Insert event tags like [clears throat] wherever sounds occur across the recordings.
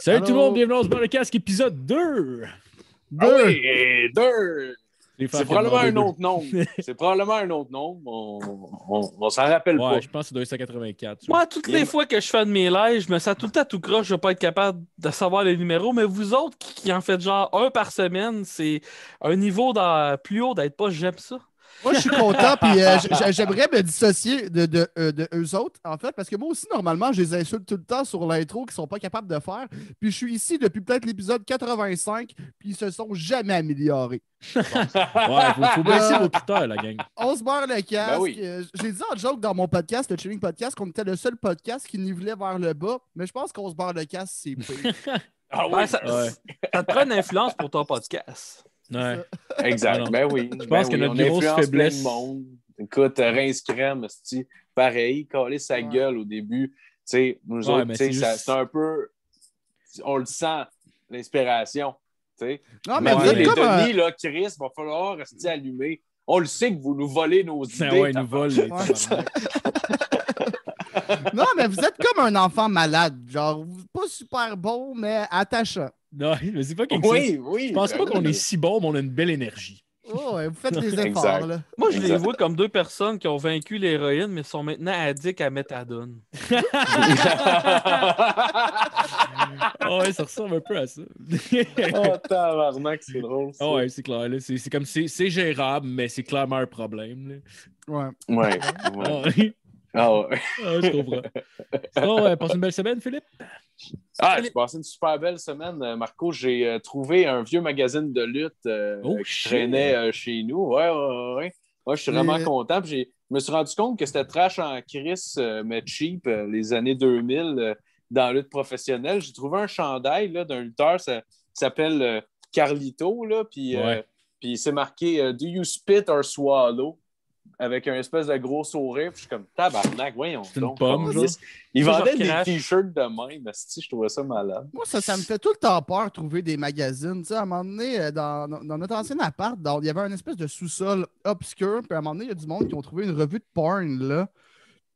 Salut tout le monde, bienvenue dans le casque épisode 2. Ah 2. [laughs] C'est probablement un autre nom. C'est probablement un autre nom. On, on, s'en rappelle ouais, pas. Je pense que c'est 284. Moi, toutes les fois que je fais de mes lives, je me sens tout le temps tout croche. Je vais pas être capable de savoir les numéros. Mais vous autres qui, en faites genre un par semaine, c'est un niveau plus haut d'être pas j'aime ça. Moi, je suis content, puis euh, j'aimerais me dissocier de, euh, autres, en fait, parce que moi aussi, normalement, je les insulte tout le temps sur l'intro qu'ils ne sont pas capables de faire. Puis je suis ici depuis peut-être l'épisode 85, puis ils se sont jamais améliorés. ouais, faut, faut euh, baisser vos la gang. On se barre le casque. Ben j'ai dit en joke dans mon podcast, le Chilling Podcast, qu'on était le seul podcast qui nivelait vers le bas, mais je pense qu'on se barre le casque, c'est pire. ah ouais, ouais. ça te prend une influence pour ton podcast. Ouais. [laughs] Exact. Ben oui. Je ben pense que notre est grosse faiblesse. Monde. Écoute, rince crème, pareil, coller sa gueule au début. nous autres, c'est un peu. On le sent, l'inspiration. Non, mais, comme Denis, un... là, Chris, va falloir rester allumé. On le sait que vous nous volez nos ben idées. il nous vole, [laughs] non, mais vous êtes comme un enfant malade. Genre, pas super beau, mais attachant. Non, ne [laughs] dis pas Je pense ben pas qu'on est si bon, mais on a une belle énergie. Oh, vous faites des [laughs] efforts. Là. Moi, je les vois comme deux personnes qui ont vaincu l'héroïne, mais sont maintenant addicts à méthadone. [laughs] oh, ça ressemble un peu à ça. oh, tabarnak, c'est drôle. ouais, c'est clair. C'est comme c'est gérable, mais c'est clairement un problème. Oui. Ouais. Ouais. Ah ouais. je comprends. Euh, passe une belle semaine, Philippe. Ah, j'ai passé une super belle semaine, euh, Marco. J'ai euh, trouvé un vieux magazine de lutte euh, oh, qui traînait chez nous. Ouais, ouais, ouais. je suis vraiment content. Je me suis rendu compte que c'était trash en crise, mais cheap, les années 2000 dans la lutte professionnelle. J'ai trouvé un chandail d'un lutteur, ça, s'appelle Carlito, puis, c'est marqué Do you spit or swallow? avec un espèce de gros sourire. je suis comme tabarnak, voyons. C'est une donc, Ils vendaient des t-shirts de mais Si je trouvais ça malade. Moi, ça, me fait tout le temps peur de trouver des magazines. Tu à un moment donné, euh, dans, notre ancien appart, il y avait un espèce de sous-sol obscur. Puis à un moment donné, il y a du monde qui ont trouvé une revue de porn, là.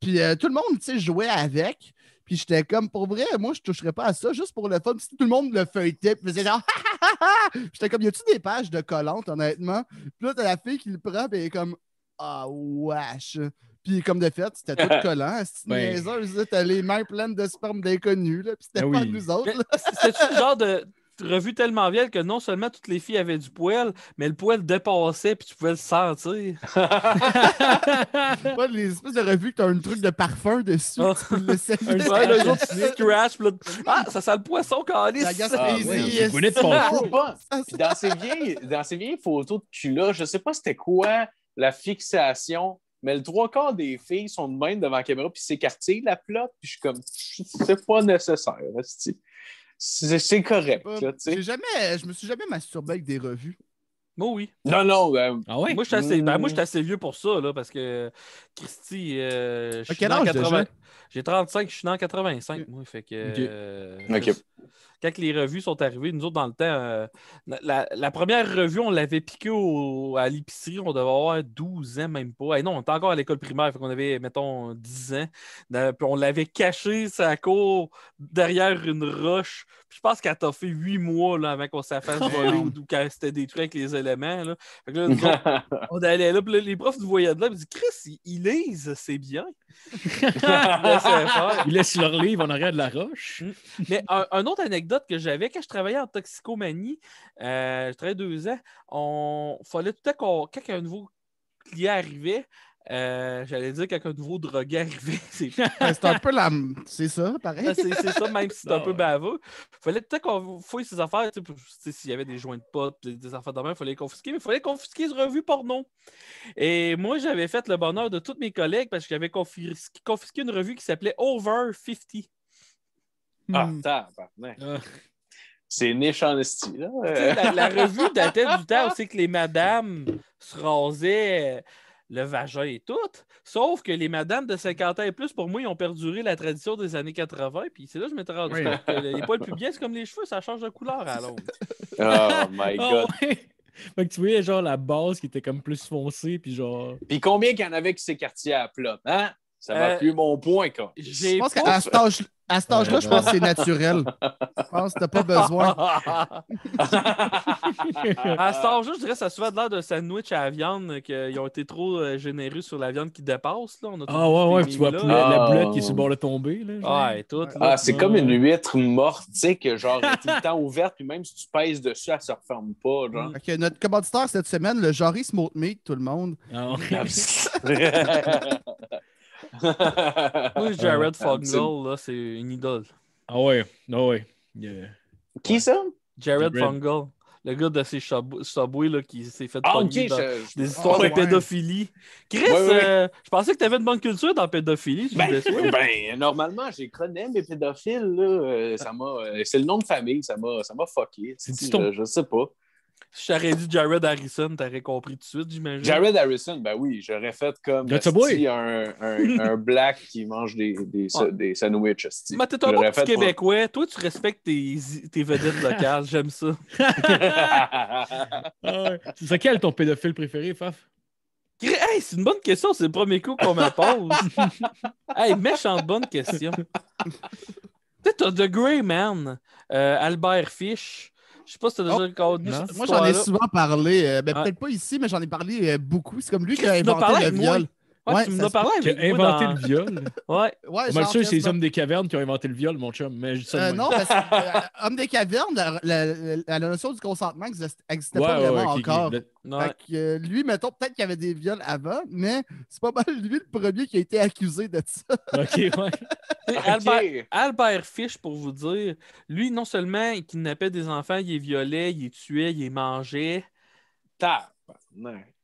Puis euh, tout le monde, tu sais, jouait avec. Puis j'étais comme, pour vrai, moi, je toucherais pas à ça, juste pour le fun. Si tout le monde le feuilletait, [laughs] J'étais comme, y a-tu des pages de collantes, honnêtement? Puis là, t'as la fille qui le prend, et comme, ah, wesh! Puis comme de fait, c'était tout [laughs] collant. C'était ben, t'as les mains pleines de sperme d'inconnus, puis c'était ben pas nous autres. cétait ce genre de revue tellement vieille que non seulement toutes les filles avaient du poil, mais le poil dépassait puis tu pouvais le sentir. pas les espèces de revues que t'as un truc de parfum dessus. un scratch, ah, ça sent le poisson quand il est. Ah, oui, ton [laughs] Dans ces vieilles, dans ces vieilles photos de cul-là, je sais pas c'était quoi la fixation. Mais le trois quarts des filles sont de même devant la caméra, puis s'écartillent la plate, puis je suis comme, c'est pas nécessaire. C'est correct. jamais, je me suis jamais masturbé avec des revues. Moi, oui. Non, non. Ben, ah ouais? Ben, moi, je suis assez, vieux pour ça, là, parce que Christy, euh, je suis 80. J'ai 35, je suis dans 85. Moi, fait que. Euh, quand les revues sont arrivées, nous autres, dans le temps, euh, la, première revue, on l'avait piquée à l'épicerie, on devait avoir 12 ans, même pas. non, on était encore à l'école primaire, on avait, mettons, 10 ans. on l'avait cachée, sa cour, derrière une roche. Puis je pense qu'elle t'a fait 8 mois là, avant qu'on s'en fasse voler [laughs] ou, quand qu'elle s'était détruite avec les éléments. [laughs] on, allait là, les profs nous voyaient de là, ils disaient Chris, ils, lisent, c'est bien. [laughs] ils laissent leur livre en arrière de la roche. Mais un, un autre autre anecdote que j'avais quand je travaillais en toxicomanie, euh, j'ai travaillé deux ans, on fallait tout à qu'on, quand un nouveau client arrivait, euh, j'allais dire qu'un nouveau drogué arrivait. [laughs] Ben, c'est, un peu la. C'est ça, pareil. Ben, c'est, ça, même si c'est un peu [laughs] baveux. Fallait peut-être qu'on fouille ses affaires. s'il y avait des joints de potes, des affaires de main, il fallait confisquer. Mais il fallait confisquer une revue porno. Et moi, j'avais fait le bonheur de tous mes collègues parce que j'avais confisqué, confisqué une revue qui s'appelait Over 50. Ah, hmm. ah. C'est niche en esti, là. La, revue datait du [laughs] temps où c'est que les madames se rasaient euh, le vagin et tout. Sauf que les madames de 50 ans et plus, pour moi, ils ont perduré la tradition des années 80. Puis c'est là que je m'étais rendu compte que les poils bien, c'est comme les cheveux, ça change de couleur à l'autre. [laughs] Oh my ah God! Fait que tu voyais genre la base qui était comme plus foncée, puis genre... Puis combien qu'il y en avait qui s'écartillaient à plat, hein? Ça va euh, plus mon point, quoi. Je pense qu'à ce à cet âge-là, euh, je pense que c'est naturel. [laughs] Je pense que t'as pas besoin. à cet âge-là, je dirais que ça a souvent l'air d'un sandwich à la viande, qu'ils euh, ont été trop euh, généreux sur la viande qui dépasse. Là. ah ouais, ouais, tu vois La, la qui est ah. sur le bord de tomber. Là, ah, tout, ah, c'est comme une huître morte, tu sais, que genre, est tout le temps ouverte, puis même si tu pèses dessus, elle se referme pas. Genre. notre commanditaire cette semaine, le Joris meat tout le monde. Ah, [laughs] [laughs] Moi, Jared euh, Fogle là, c'est une idole. Ah ouais, non ah ouais. Yeah. Qui ça? Jared Fungal, Le gars de ses Subway là, qui s'est fait ah, des histoires ah, de pédophilie. Chris, euh, je pensais que tu avais une bonne culture dans la pédophilie. Ben, ben [laughs] normalement, j'ai connais mes pédophiles. Là, euh, ça m'a, c'est le nom de famille, ça m'a, ça m'a fucké. je, je sais pas. Si j'aurais dit Jared Harrison, t'aurais compris tout de suite, j'imagine. Jared Harrison, ben oui, j'aurais fait comme si un, [laughs] un, black qui mange des, des, Mais t'es un petit Québécois. Toi, tu respectes tes, tes vedettes locales. J'aime ça. [laughs] Ah c'est quel est ton pédophile préféré, Faf? Hey, c'est une bonne question. C'est le premier coup qu'on me pose. [laughs] hey, en bonne question. Tu t'as The Grey Man, euh, Albert Fish. Je sais pas si t'as déjà le oh, code. Moi, j'en ai souvent parlé. Euh, ben, Peut-être pas ici, mais j'en ai parlé euh, beaucoup. C'est comme lui qui a inventé le viol. Ouais, tu me parlé avec a inventé le viol. [laughs] ouais. Moi, sûr, c'est les hommes des cavernes qui ont inventé le viol, mon chum. Mais euh, non, parce [laughs] que euh, hommes des cavernes, la, notion du consentement n'existait pas vraiment encore. lui, mettons, peut-être qu'il y avait des viols avant, mais c'est pas mal lui le premier qui a été accusé de ça. [laughs] OK, ouais. Albert, Albert Fish, pour vous dire, lui, non seulement il kidnappait des enfants, il les violait, il les tuait, il les mangeait.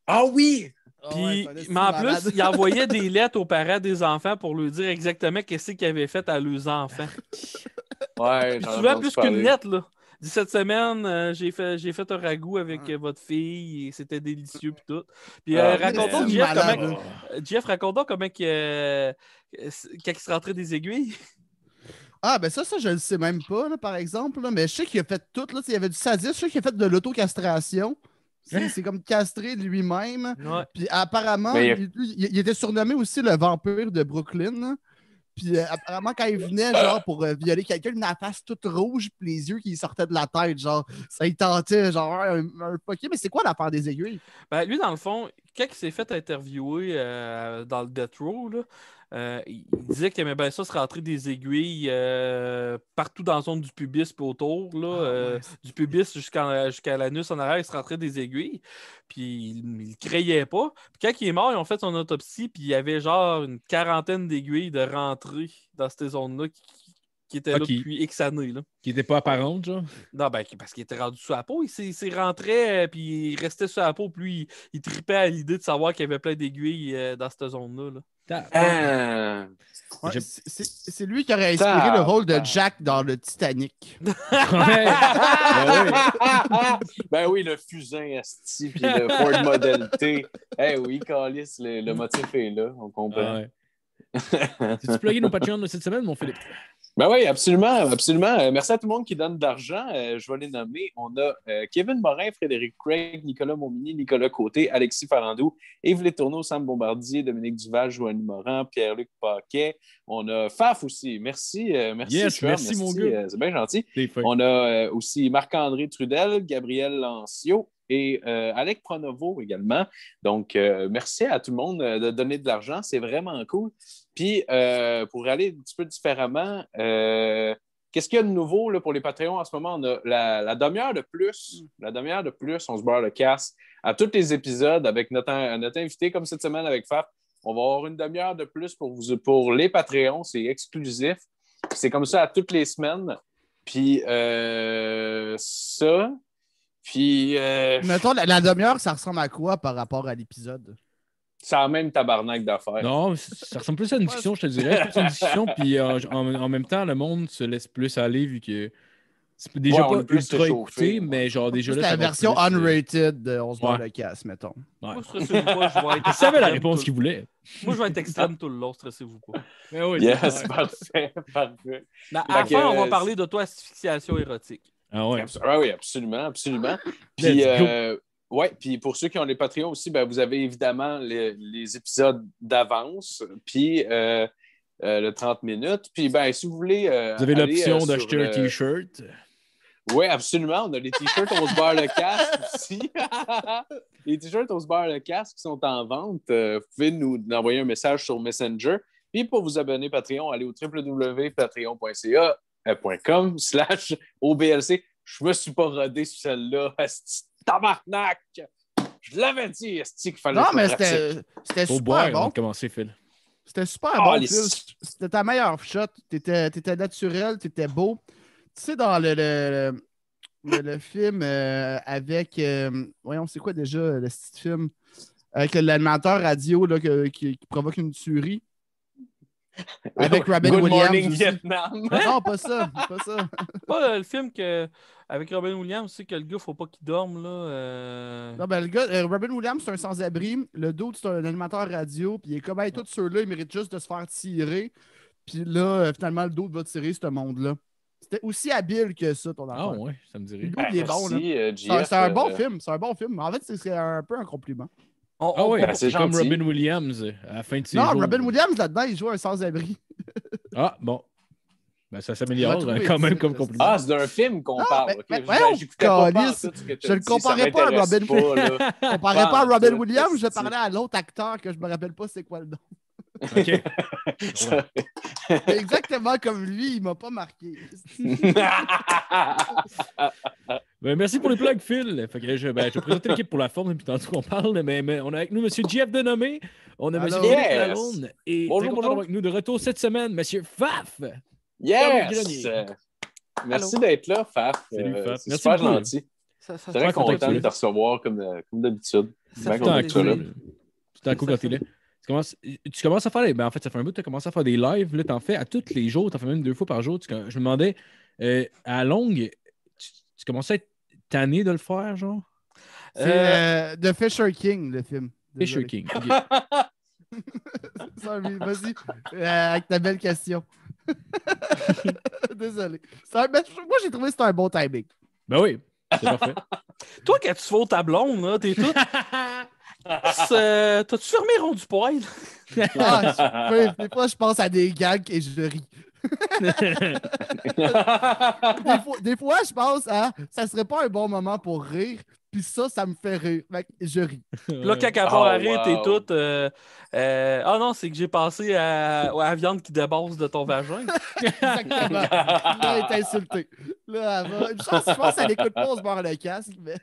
Ah oui! Ah mais en plus, il envoyait des [laughs] lettres aux parents des enfants pour leur dire exactement qu'est-ce qu'il avait fait à leurs enfants. [laughs] ouais, Puis plus qu'une lettre, là. Cette semaine, euh, j'ai fait, fait un ragoût avec hein. euh, votre fille et c'était délicieux puis tout. Puis euh, ah, racontons Jeff comment, Jeff comment il se rentrait des aiguilles. [laughs] Ah, ben ça, ça, je le sais même pas, par exemple. mais je sais qu'il a fait tout. Là, il y avait du sadisme. Je sais qu'il a fait de l'autocastration. Hein? C'est comme castré de lui-même. Puis apparemment, il, était surnommé aussi le vampire de Brooklyn. Puis euh, apparemment, quand il venait, genre, pour euh, violer quelqu'un, il la face toute rouge, puis les yeux qui sortaient de la tête, genre, ça il tentait, genre, un, poquet. Mais c'est quoi l'affaire des aiguilles? Ben, lui, dans le fond, quand il s'est fait interviewer euh, dans le Death Row, là, euh, il disait que bien ça se rentrer des aiguilles euh, partout dans la zone du pubis puis autour, ah, euh, du pubis jusqu'à l'anus en arrière, il se rentrait des aiguilles. Puis il ne croyait pas. Puis quand il est mort, ils ont fait son autopsie, puis il y avait genre une quarantaine d'aiguilles de rentrées dans cette zone là qui, qui était ah, là depuis X années. Qui n'était pas apparente, genre? Non, ben, parce qu'il était rendu sous la peau. Il s'est rentré, euh, puis il restait sur la peau, puis il, il tripait à l'idée de savoir qu'il y avait plein d'aiguilles euh, dans cette zone-là. Euh, c'est lui qui aurait inspiré le rôle de Jack dans le Titanic. [laughs] Ben, ben, oui. le fusain Asti puis le [laughs] Ford Model T. Eh oui, Calis, le, motif est là, on comprend. Tu as tu nos Patreons de cette semaine, mon Philippe? Ben oui, absolument, absolument. Euh, merci à tout le monde qui donne de l'argent. Euh, je vais les nommer. On a euh, Kevin Morin, Frédéric Craig, Nicolas Momini, Nicolas Côté, Alexis Farandou, Yves Letourneau, Sam Bombardier, Dominique Duval, Joanne Morin, Pierre-Luc Paquet. On a Faf aussi. Merci, merci. merci, merci, mon gars. C'est bien gentil. On a aussi Marc-André Trudel, Gabriel Lancio, et euh, Alec Pronovo également. Donc, euh, merci à tout le monde euh, de donner de l'argent. C'est vraiment cool. Puis, pour aller un petit peu différemment, qu'est-ce qu'il y a de nouveau pour les Patreons en ce moment? On a la, demi-heure de plus. La demi-heure de plus, on se barre le casse à tous les épisodes avec notre, invité, comme cette semaine avec Fab. On va avoir une demi-heure de plus pour, vous, pour les Patreons. C'est exclusif. C'est comme ça à toutes les semaines. Puis, ça, puis. Euh, mettons, la, demi-heure, ça ressemble à quoi par rapport à l'épisode? C'est la même tabarnak d'affaires. Non, ça ressemble plus à une fiction, je te dirais. une fiction, puis euh, en, même temps, le monde se laisse plus aller vu que. C'est déjà pas ultra écouté, mais genre déjà C'est la version euh, unrated de On se voit le casse, mettons. vous la réponse qu'il voulait. Moi, je vais être extrême tout le long, stressez-vous pas. Mais oui, yes, parfait, parfait. enfin, on va parler d'auto-asphyxiation érotique. Ah, ah, oui, absolument, absolument. [gasps] Puis, euh, ouais, puis pour ceux qui ont les Patreons aussi, ben, vous avez évidemment les, épisodes d'avance, puis euh, euh, le 30 minutes. Puis, ben, si vous voulez. vous avez l'option d'acheter un T-shirt. Oui, absolument. On a les t-shirts, on se barre le casque aussi. [laughs] les t-shirts, on se barre le casque sont en vente. vous pouvez nous, envoyer un message sur Messenger. Puis pour vous abonner Patreon, allez au www.patreon.ca euh, com [laughs] OBLC. Je me suis pas rodé sur celle-là. [laughs] Tabarnak! Je l'avais dit, Esti, qu'il fallait Non, mais c'était super bon. commencer, Phil. C'était super bon, Phil. C'était ta meilleure shot. T'étais étais naturel, t'étais beau. Tu sais, dans le, le, le, film euh, avec... Euh, voyons, c'est quoi déjà le film? Avec l'animateur radio là, qui, provoque une tuerie. Avec oh, Robin Williams. non, pas ça. [laughs] Pas pas le film que, avec Robin Williams, c'est que le gars, faut pas qu'il dorme. Là, euh. Non, ben, le gars, euh, Robin Williams, c'est un sans-abri. Le dos, c'est un animateur radio. Puis il est comme, tous ceux-là, ils méritent juste de se faire tirer. Puis là, euh, finalement, le doute va tirer ce monde-là. C'était aussi habile que ça, ton enfant. Ah ouais, ça me dirait. c'est un, un, bon film. C'est un bon film. En fait, c'est un peu un compliment. Oh, ah oh, oui, ben, ben, c'est comme Robin Williams euh, à la fin de Non, Robin Williams, là-dedans, il joue un sans-abri. [laughs] ah, bon. Ben, ça s'améliore quand même comme compliqué Ah, c'est d'un film qu'on parle. Mais, je ne [laughs] le comparais pas à Robin Williams. Je ne comparais pas à Robin Williams, je parlais à l'autre acteur que je ne me rappelle pas c'est quoi le nom. [laughs] Exactement comme lui, il m'a pas marqué. [laughs] Ben, merci pour les plug Phil. que je, ben, vais présenter l'équipe pour la forme, puis tantôt qu'on parle, mais, on a avec nous M. Jeff Denomé, on a M. et avec nous de retour cette semaine, M. Faf. Yes! Merci d'être là, Faf. Salut, euh, C'est super gentil. très content de te recevoir comme, euh, comme d'habitude. C'est un coup quand il est. Tu commences, à faire. Ben, en fait, fait un bout tu commences à faire des lives. Là, t'en fais à tous les jours, t'en fais même deux fois par jour. Tu, je me demandais, euh, à longue, tu, commençais commences à être tanné de le faire, genre? Euh, The euh, Fisher King, le film. Fisher King. [laughs] Vas-y, euh, avec ta belle question. [laughs] Désolé. moi, j'ai trouvé que c'était un bon timing. Ben oui, c'est parfait. [laughs] Toi, quand tu fais ta blonde, là, t'es tout. Euh, t'as-tu fermé rond du poil? [laughs] Ah, des fois, je pense à des gags et je ris. [laughs] des, fois, je pense à ça serait pas un bon moment pour rire, puis ça, ça me fait rire. je ris. Là, quand elle arrête et tout, ah non, c'est que j'ai passé à, la viande qui débosse de ton vagin. [laughs] Exactement. Là, elle est insultée. Là, je, pense, qu'elle n'écoute pas, on se barre le casque. Mais...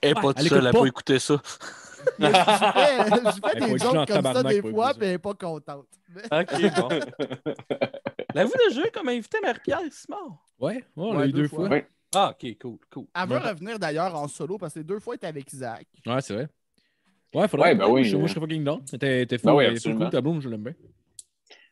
Elle pas tout elle pas écouter ça. [laughs] je fais, des jokes comme ça des fois, mais elle n'est pas contente. OK, [laughs] bon. L'avez-vous déjà comme invité Marie-Pierre mort. Oui, on l'a eu deux, fois. Ah, OK, cool, cool. Elle veut revenir d'ailleurs en solo parce que deux fois, elle était avec Isaac. Ouais, c'est vrai. Ouais, faudrait. Ouais, ben oui. Je, ne serais pas King C'était T'es fou, cool, tableau, je l'aime bien.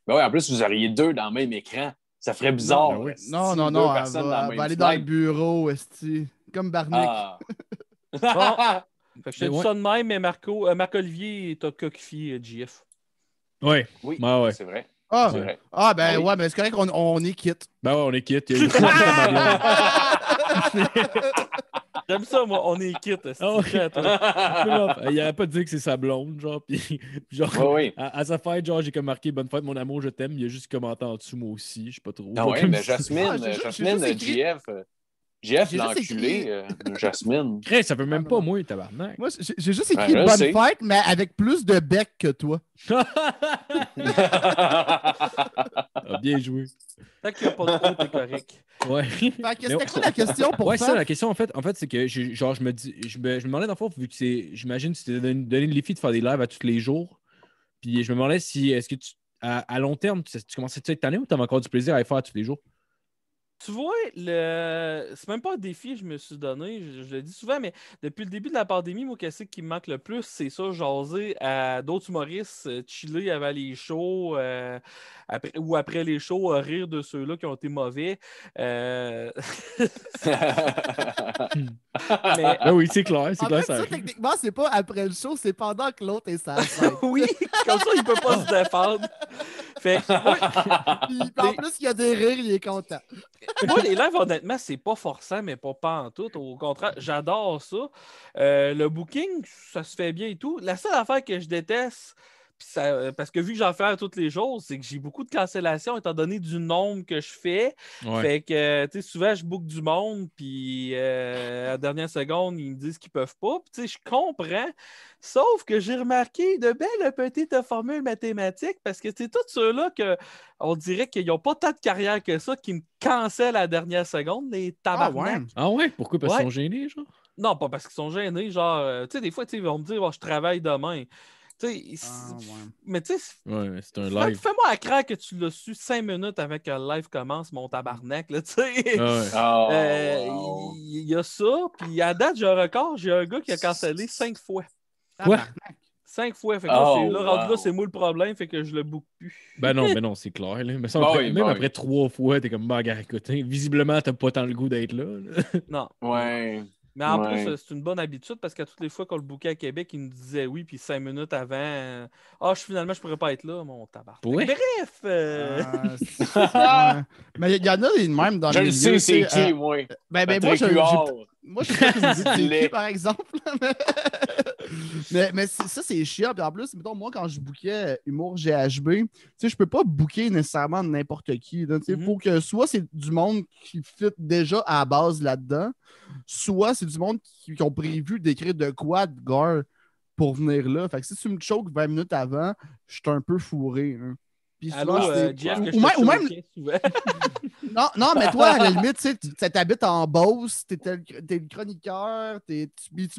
Ben oui, en plus, vous auriez deux dans le même écran. Ça ferait bizarre. Ben non, non, non, on va, aller dans le bureau, esti. Comme Barnick. Ah. [laughs] C'est [laughs] ça de même, mais Marco, Marco euh, Marc-Olivier t'a coquifié GF. Euh, oui. Oui, ouais. c'est vrai. Ah, ah ben ouais, mais c'est correct qu'on on est quitte. Ben ouais, on est quitte. [laughs] J'aime ça, moi, on est quitte. Ah il n'y a pas dire que c'est sa blonde, genre. Puis, genre, à, sa fête, genre, j'ai comme marqué Bonne fête, mon amour, je t'aime. Il a juste commenté en dessous, moi aussi. Je sais pas trop. Non, ah ouais, mais Jasmine, Jasmine, GF. Jeff, l'enculé, euh, de Jasmine. [laughs] Craig, ça veut même pas ah, moi, tabarnak. Moi, j'ai juste écrit Bonne fête, mais avec plus de bec que toi. [laughs] [laughs] Ah, bien joué. Tant qu'il n'y a pas de t'es correct. c'était quoi la question pour ouais, ça? la question, en fait, en fait c'est que je, genre, je me dis, je me, je me demandais vu que c'est, j'imagine, tu t'es donné le défi de faire des lives à tous les jours. Puis je me demandais si, est-ce que à, long terme, tu, commençais cette année ou tu avais encore du plaisir à les faire à tous les jours? Tu vois, le... c'est même pas un défi que je me suis donné, je, le dis souvent, mais depuis le début de la pandémie, moi, qu'est-ce qui me manque le plus, c'est ça, jaser à d'autres humoristes, euh, chiller avant les shows, euh, ou après les shows, euh, rire de ceux-là qui ont été mauvais. [laughs] Ah oui, c'est clair, c'est clair. ça, techniquement, c'est pas après le show, c'est pendant que l'autre est sale. [laughs] oui, comme ça, il peut pas se défendre. Fait... en plus, il y a des rires, il est content. [laughs] Moi, les lives, honnêtement, c'est pas forçant, mais pas, pas en tout. Au contraire, j'adore ça. Euh, le booking, ça se fait bien et tout. La seule affaire que je déteste, euh, parce que vu que j'en fais à toutes les choses, c'est que j'ai beaucoup de cancellations étant donné du nombre que je fais. Fait que, souvent, je boucle du monde, puis euh, à la dernière seconde, ils me disent qu'ils peuvent pas. tu je comprends. Sauf que j'ai remarqué de belles petites formules mathématiques parce que c'est tous ceux-là qu'on dirait qu'ils n'ont pas tant de carrière que ça qui me cancellent à la dernière seconde, les Ah ouais? Ah Pourquoi? Parce qu'ils sont gênés, genre? Non, pas parce qu'ils sont gênés. Genre, euh, tu sais, des fois, ils vont me dire oh, « je travaille demain. Tu ah, Mais tu sais, c'est un live. Fais-moi à craindre que tu l'as su cinq minutes avec que le live commence, mon tabarnak. Ah [laughs] euh, il tu ouais. y, a ça. Puis à date, j'ai un record. J'ai un gars qui a cancellé cinq fois. Quoi? Cinq fois. Fait que là, oh, c'est moi le problème, fait que je le boucle plus. Ben non, mais [laughs] ben non, c'est clair. Mais ça, même après trois fois, t'es comme bagarre écoute, hein, visiblement, t'as pas tant le goût d'être là. Non. Ouais. Mais en plus, c'est une bonne habitude parce qu'à toutes les fois qu'on le bouquait à Québec, il nous disait oui, puis cinq minutes avant, ah, oh, finalement, je pourrais pas être là, mon tabac. Bref! Euh. Ah, [laughs] Mais il y en a même dans je le sais, c'est qui, euh, moi. Ben, ben moi, je, moi, je sais pas [laughs] par exemple. mais, [laughs] ça, c'est chiant. Puis en plus, mettons, moi, quand je bookais Humour GHB, tu sais, je peux pas booker nécessairement n'importe qui. Il faut mhm. que soit c'est du monde qui fit déjà à la base là-dedans, soit c'est du monde qui, ont prévu d'écrire de quoi de gore pour venir là. Fait que si tu me choques 20 minutes avant, je suis un peu fourré. Hein. Euh, ou, [laughs] non, non, mais toi, à la limite, tu t'habites en Beauce, t'es le chroniqueur, tu,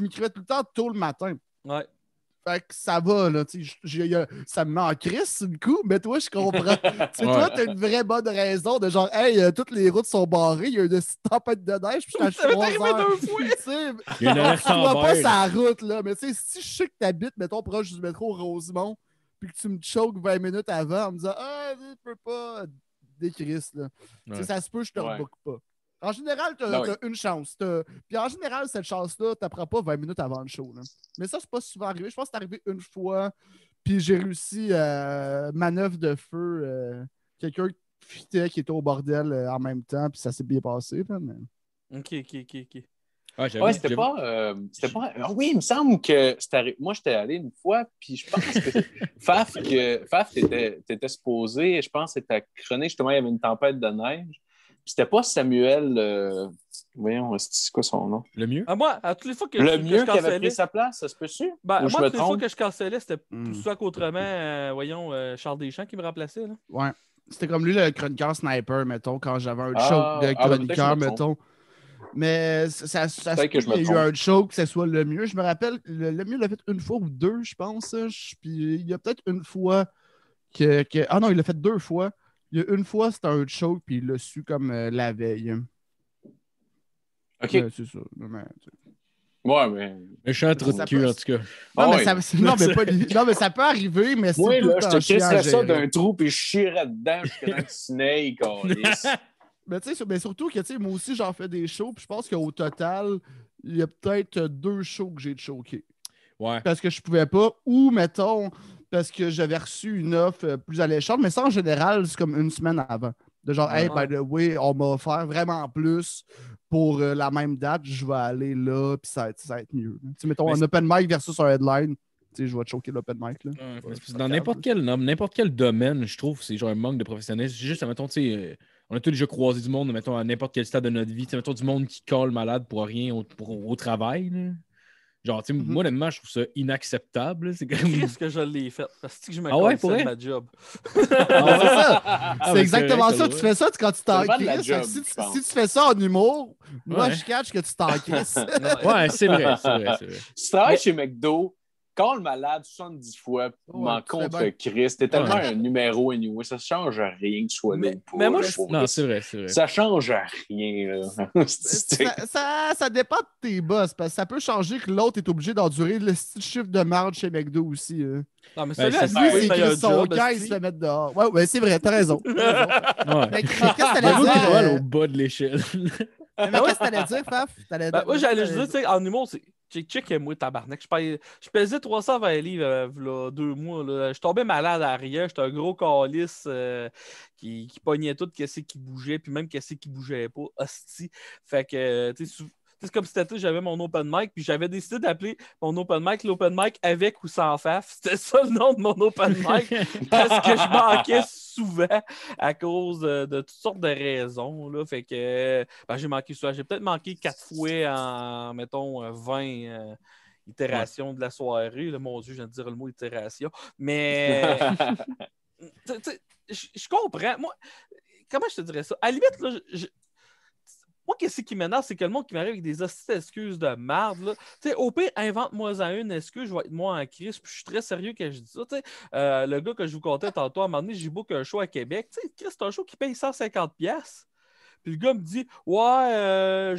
m'écrivais tout le temps tôt le matin. Ouais. Fait que ça va, là. tu ça me met en crise, du coup, mais toi, je comprends. [laughs] tu toi, t'as une vraie bonne raison de genre, hey, euh, toutes les routes sont barrées, il y a une tempête de neige, puis je suis à arrivé [laughs] Il pas sa route, là. Mais tu sais, si je sais que t'habites, mettons, proche du métro Rosemont, puis que tu me choques 20 minutes avant en me disant Ah, je peux pas décrire là. Si Ça se peut, je te ouais. pas. En général, tu ben une chance. Puis en général, cette chance-là, tu pas 20 minutes avant le show. Mais ça, c'est pas souvent arrivé. Je pense que c'est arrivé une fois, puis j'ai réussi à euh, manœuvre de feu euh, quelqu'un qui était au bordel euh, en même temps, puis ça s'est bien passé. Là, mais... Ok, ok, ok, ok ouais, c'était pas, euh, pas... Ah oui, il me semble que moi, j'étais allé une fois, puis je pense que [laughs] Faf, que... Faf t'étais, supposé, je pense c'était à chronique, justement, il y avait une tempête de neige. C'était pas Samuel, euh, voyons, c'est quoi son nom? Le mieux? Ah, moi, à toutes les fois que Le je, mieux qui avait pris sa place, ça se peut-tu? Ben, moi, toutes les fois que je cancelais c'était hmm. plus soit qu'autrement, euh, voyons, Charles Deschamps qui me remplaçait. Là. Ouais. C'était comme lui, le chroniqueur sniper, mettons, quand j'avais un show ah, de ah, ben, chroniqueur, mettons. Mais ça, ça se y a eu un show que ce soit le mieux. Je me rappelle, le, mieux l'a fait une fois ou deux, je pense. Hein. puis il y a peut-être une fois que, que, Ah non, il l'a fait deux fois. Il y a une fois, c'était un show, puis il l'a su comme euh, la veille. Hein. OK. c'est ça. Mais, ouais, mais. un trou de cul, peut... en tout cas. Non, ah mais, ça... Non, mais pas... [laughs] non, mais ça peut arriver, mais c'est. tout là, je te casserais ça d'un trou, puis je chierais dedans jusqu'à dans le ciné, mais, surtout que, moi aussi, j'en fais des shows, puis je pense qu'au total, il y a peut-être deux shows que j'ai choqués. Ouais. Parce que je pouvais pas, ou mettons, parce que j'avais reçu une offre euh, plus alléchante, mais ça, en général, c'est comme une semaine avant. De genre, hey, ah. by the way, on m'a offert vraiment plus pour euh, la même date, je vais aller là, puis ça, va être mieux. mettons, un open mic versus un headline. sais, je vais te choquer l'open mic. dans n'importe quel, n'importe quel domaine, je trouve, c'est genre un manque de professionnalisme. Juste, mettons, tu sais. Euh, on a tous déjà croisé du monde, mettons, à n'importe quel stade de notre vie. sais, mettons, du monde qui colle malade pour rien au, travail. Genre, mhm. moi, honnêtement, je trouve ça inacceptable. C'est ce que je l'ai fait? Parce que je me ah ma job. [laughs] Ah, c'est ah, exactement ça. Tu fais ça quand tu t'encaisses. si, tu fais ça en humour, moi, je catch que tu t'encaisses. Ouais, c'est vrai, vrai, vrai. tu travailles chez McDo, quand le malade 70 fois, ouais, m'en contre Christ. T'es tellement un numéro anyway, ça change rien que tu sois mais, Mais moi, je... non, c'est vrai, c'est vrai. Ça change rien. [laughs] ça, ça, dépend de tes boss, parce que ça peut changer que l'autre est obligé d'endurer le chiffre de marge chez McDo aussi. Hein. Non, mais ben, celui-là, lui, c'est que son gars, il se fait dehors. Ouais, ouais c'est vrai, t'as raison. ouais. [laughs] Mais qu'est-ce que t'allais dire? au bas de l'échelle. [laughs] Mais ben qu'est-ce dire, Faf? T'allais ben, moi, j'allais juste dire, en humour, c'est check-moi, tabarnak. Je, paye... je pesais 320 livres euh, deux mois. Là. Je tombais malade à rien. J'étais un gros calice euh, qui... qui, pognait tout, qu'est-ce qui bougeait, puis même qu'est-ce qui bougeait pas. Hostie. Fait que, tu sais, c'est comme si j'avais mon open mic, puis j'avais décidé d'appeler mon open mic l'open mic avec ou sans faf. [laughs] C'était ça le nom de mon open mic, [laughs] parce que je manquais souvent à cause de, toutes sortes de raisons. Là. Fait que ben, j'ai manqué souvent. J'ai peut-être manqué quatre fois en, mettons, 20. Euh, itérations de la soirée. mon Dieu, je viens de dire le mot itération. Mais [laughs] je comprends. Moi, comment je te dirais ça? À la limite, là, moi, qu'est-ce qui m'énerve, c'est que le monde qui m'arrive avec des hosties excuses de merde, Tu sais, au pire, invente-moi en une excuse, je vais être moi en crise, puis je suis très sérieux quand je dis ça, euh, le gars que je vous contais tantôt, à un moment donné, j'ai booké un show à Québec, tu sais, Chris, c'est un show qui paye 150 Puis le gars me dit Ouais, euh,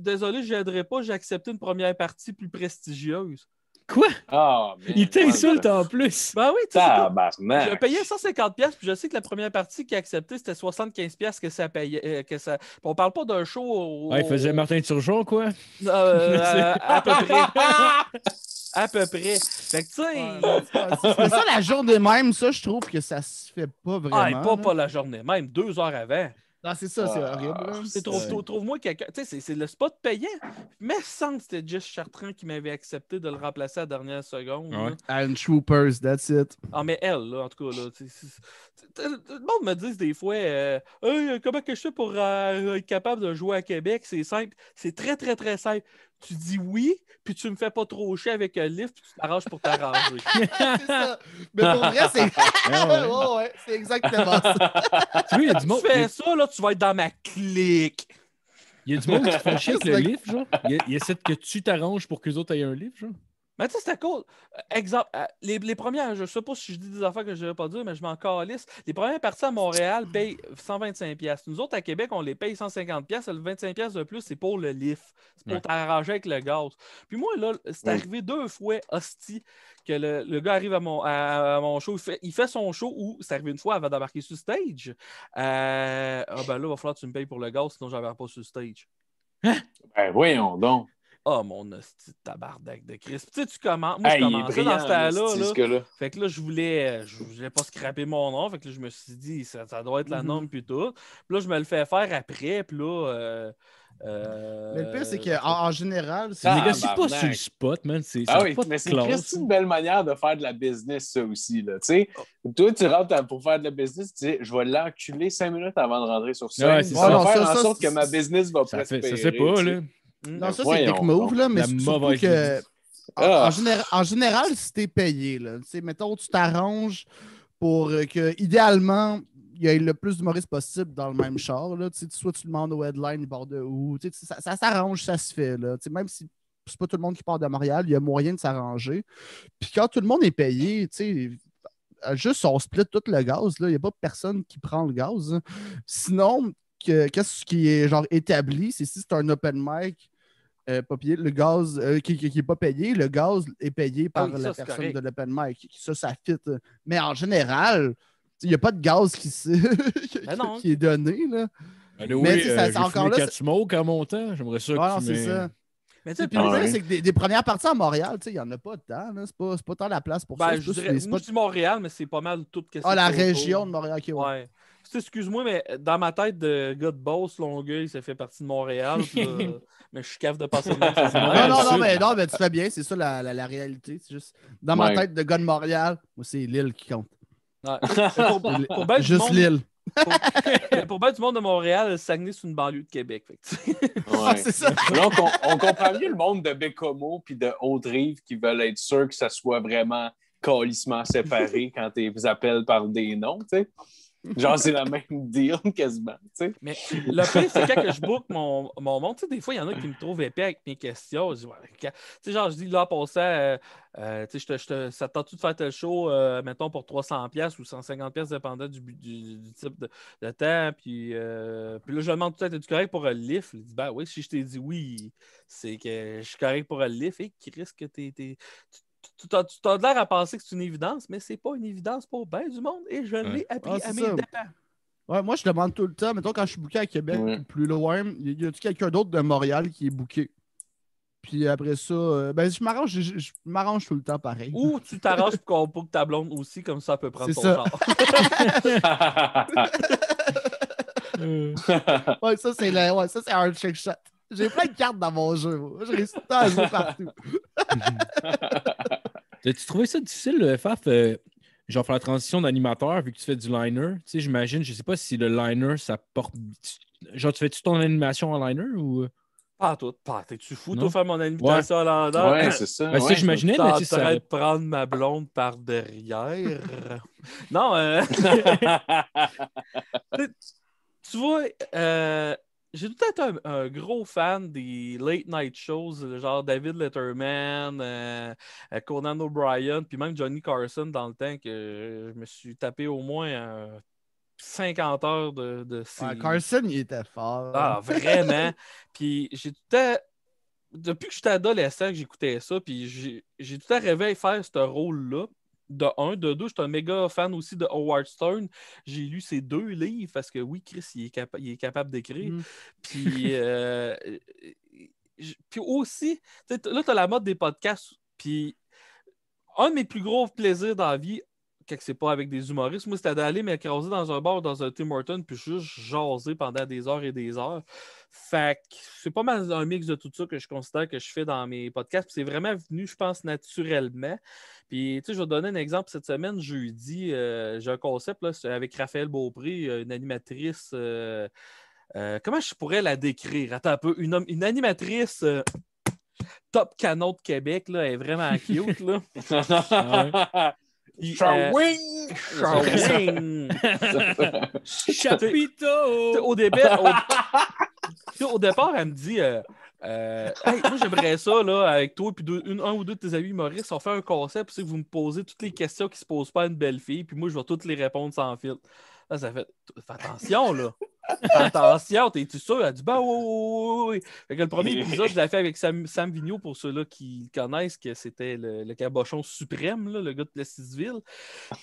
désolé, je n'aiderai pas, j'ai accepté une première partie plus prestigieuse. Quoi? Ah, il t'insulte en plus. Ben oui, tu sais. J'ai payé 150 puis je sais que la première partie qui a accepté, c'était 75 que ça payait. Euh, que ça... On parle pas d'un show. il faisait Martin Turgeon, quoi. Euh, à peu près. [laughs] à peu près. Fait que, tu sais. ça, la journée même, ça, je trouve que ça se fait pas ah, vraiment. pas, pas la journée même, deux heures avant. Non, ah, c'est ça, c'est horrible. Ah, c'est trouve, moi quelqu'un. Tu sais, c'est le spot payant. Mais sans que c'était Jess Chartrand qui m'avait accepté de le remplacer à la dernière seconde. Anne And Troopers, that's it. Ah, mais elle, là, en tout cas, là. tout le monde me dit des fois euh, comment que je suis pour euh, être capable de jouer à Québec? C'est simple. C'est très, très, très simple tu dis oui, puis tu me fais pas trop chier avec un livre, puis tu t'arranges pour t'arranger. [laughs] c'est ça. Mais pour vrai, c'est. [laughs] Ah ouais, ouais, c'est exactement ça. [laughs] tu, vois, du monde... tu fais ça, là, tu vas être dans ma clique. Il y a du monde qui fait chier avec le livre, genre. Il, a cette que tu t'arranges pour que les autres aient un livre, genre. Mais tu sais, c'était cool. Euh, exemple, euh, les, les, premières, je sais pas si je dis des affaires que je ne pas dire, mais je m'en calisse. Les premières parties à Montréal payent 125$. Nous autres, à Québec, on les paye 150$. Le 25$ de plus, c'est pour le lift. C'est pour t'arranger avec le gaz. Puis moi, là, c'est arrivé deux fois, hostie, que le, gars arrive à mon, mon show. Il fait, son show où c'est arrivé une fois avant d'embarquer sur stage. Euh, ah ben là, il va falloir que tu me payes pour le gaz, sinon je n'embarque pas sur stage. Hein? Ben voyons donc. Oh mon hostie de tabardac de Chris. Tu sais, tu commences. Moi, je commençais dans ce temps-là. Fait que là, je voulais, euh, je voulais pas scraper mon nom. Fait que là, je me suis dit, ça, doit être la mm-hmm. norme, plutôt. Puis là, je me le fais faire après. Puis là. Euh, mais le pire, c'est qu'en euh, en général, c'est. Ah, négocie pas sur le spot, man. C'est ah oui, mais c'est une belle manière de faire de la business, ça aussi. Là. sais oh. toi, tu rentres pour faire de la business, tu sais je vais l'enculer cinq minutes avant de rentrer sur scène. Ouais, ça. faire en sorte que ma business va pas Ça pas, là. Mm. Non, ça, c'est Dick Move, là, mais surtout que. Ah. En, général, si t'es payé, là, mettons, tu t'arranges pour euh, que, idéalement, il y ait le plus d'humoristes possible dans le même char. Là, soit tu demandes au headline, il part de où. Ça, s'arrange, ça se fait. Là, même si c'est pas tout le monde qui part de Montréal, il y a moyen de s'arranger. Puis quand tout le monde est payé, euh, juste on split tout le gaz, il n'y a pas personne qui prend le gaz. Hein. Sinon, qu'est-ce qui est genre établi, c'est si c'est un open mic euh, pas le gaz euh, qui n'est pas payé, le gaz est payé ah par la personne de l'open mic. Ça, ça fit. Euh. Mais en général, il n'y a pas de gaz qui, [laughs] ben est donné. Là. mais ça, ça encore là. 4 smokes en montant, j'aimerais ça ah, Mais tu sais, c'est que des, premières parties à Montréal, tu sais, il n'y en a pas tant. C'est pas, pas tant la place pour ben, ça. Je dirais, moi, dis Montréal, mais c'est pas mal toute Ah, la région de Montréal qui est ouais excuse-moi, mais dans ma tête de gars de boss Longueuil, ça fait partie de Montréal. [laughs] mais je suis cave de passer le Non, non, non mais, non, mais tu fais bien, c'est ça la, la, réalité. C'est juste dans ma tête de gars de Montréal, moi, c'est l'île qui compte. juste [laughs] l'île. Pour, pour [laughs] du monde de Montréal, Saguenay, c'est une banlieue de Québec. Fait, on, comprend mieux le monde de Bécomo et de Haute-Rive qui veulent être sûrs que ça soit vraiment collissement séparé quand ils vous appellent par des noms, tu sais. Genre, c'est la même deal [laughs] quasiment. sais. Mais le pire, c'est quand je book mon, mon monde, des fois, il y en a qui me trouvent épais avec mes questions. Je dis, genre, je dis là, pour euh, ça, euh, tu sais, je te, tente-tu de faire tel show, euh, mettons, pour 300$ ou 150$, dépendant du, du, type de, de, temps. Puis, puis là, je demande tout à tu correct pour un lift? Je dit, ben oui, si je t'ai dit oui, c'est que je suis correct pour un lift. Et Chris, que t'es, tu as, l'air à penser que c'est une évidence, mais c'est pas une évidence pour bien du monde et je l'ai ah, appris à mes dépens. Ouais, moi, je demande tout le temps, mettons, quand je suis bouqué à Québec plus loin, y a-tu quelqu'un d'autre de Montréal qui est bouqué? Puis après ça, euh, ben, je m'arrange, je, m'arrange tout le temps pareil. Ou tu t'arranges pour, qu'on que ta blonde aussi, comme ça, à peut prendre ton ça. genre. [laughs] [laughs] ouais, ça, c'est un check shot. J'ai plein de cartes dans mon jeu. Je reste à jouer partout. [laughs] As-tu trouvé ça difficile, le FAF? Euh, genre faire la transition d'animateur vu que tu fais du liner. Tu sais, j'imagine, je sais pas si le liner, ça porte. Genre, tu fais-tu ton animation en liner ou. Pas tout, pas. T'es-tu fou, toi, faire mon animation en liner? Ouais, c'est ça. Mais ben, ouais. j'imaginais, mais tu ça... prendre ma blonde par derrière. [laughs] non, euh... [laughs] tu vois, euh, j'ai tout à un, un, gros fan des late night shows, euh, genre David Letterman, euh, euh, Conan O'Brien, puis même Johnny Carson dans le temps que je me suis tapé au moins 50 heures de, de Carson, il était fort. Ah, vraiment. [laughs] puis j'ai tout à... Depuis que j'étais adolescent, j'écoutais ça, puis j'ai tout à rêvé à faire ce rôle-là de un. De deux, je suis un méga fan aussi de Howard Stern. J'ai lu ses deux livres parce que oui, Chris, il est, capable d'écrire. Mm. Puis, euh, euh, puis aussi, là, tu as la mode des podcasts. Puis un de mes plus gros plaisirs dans la vie, quand c'est pas avec des humoristes, moi, c'était d'aller m'écraser dans un bar, dans un Tim Horton, puis juste jaser pendant des heures et des heures. Fait que c'est pas mal un mix de tout ça que je considère que je fais dans mes podcasts. c'est vraiment venu, je pense, naturellement. Puis, tu sais, je vais donner un exemple. Cette semaine, jeudi, dis, euh, j'ai un concept là, avec Raphaël Beaupré, euh, une animatrice. Euh, comment je pourrais la décrire? Attends un peu. Une, une animatrice top canot de Québec, là, elle est vraiment [laughs] cute. Là. Euh, [laughs] au départ, au... départ, elle me dit euh, euh, moi j'aimerais ça là, avec toi puis un ou deux de tes amis Maurice, on fait un concept, puis vous me posez toutes les questions qui se posent pas à une belle fille, puis moi je vais toutes les répondre sans filtre fait Fais attention, là. Fais attention, t'es-tu sûr? Elle dit, bah oui, Fait que le premier épisode, je l'ai fait avec Sam, Sam Vigneault, pour ceux-là qui connaissent, que c'était le, cabochon suprême, là, le gars de Plessisville.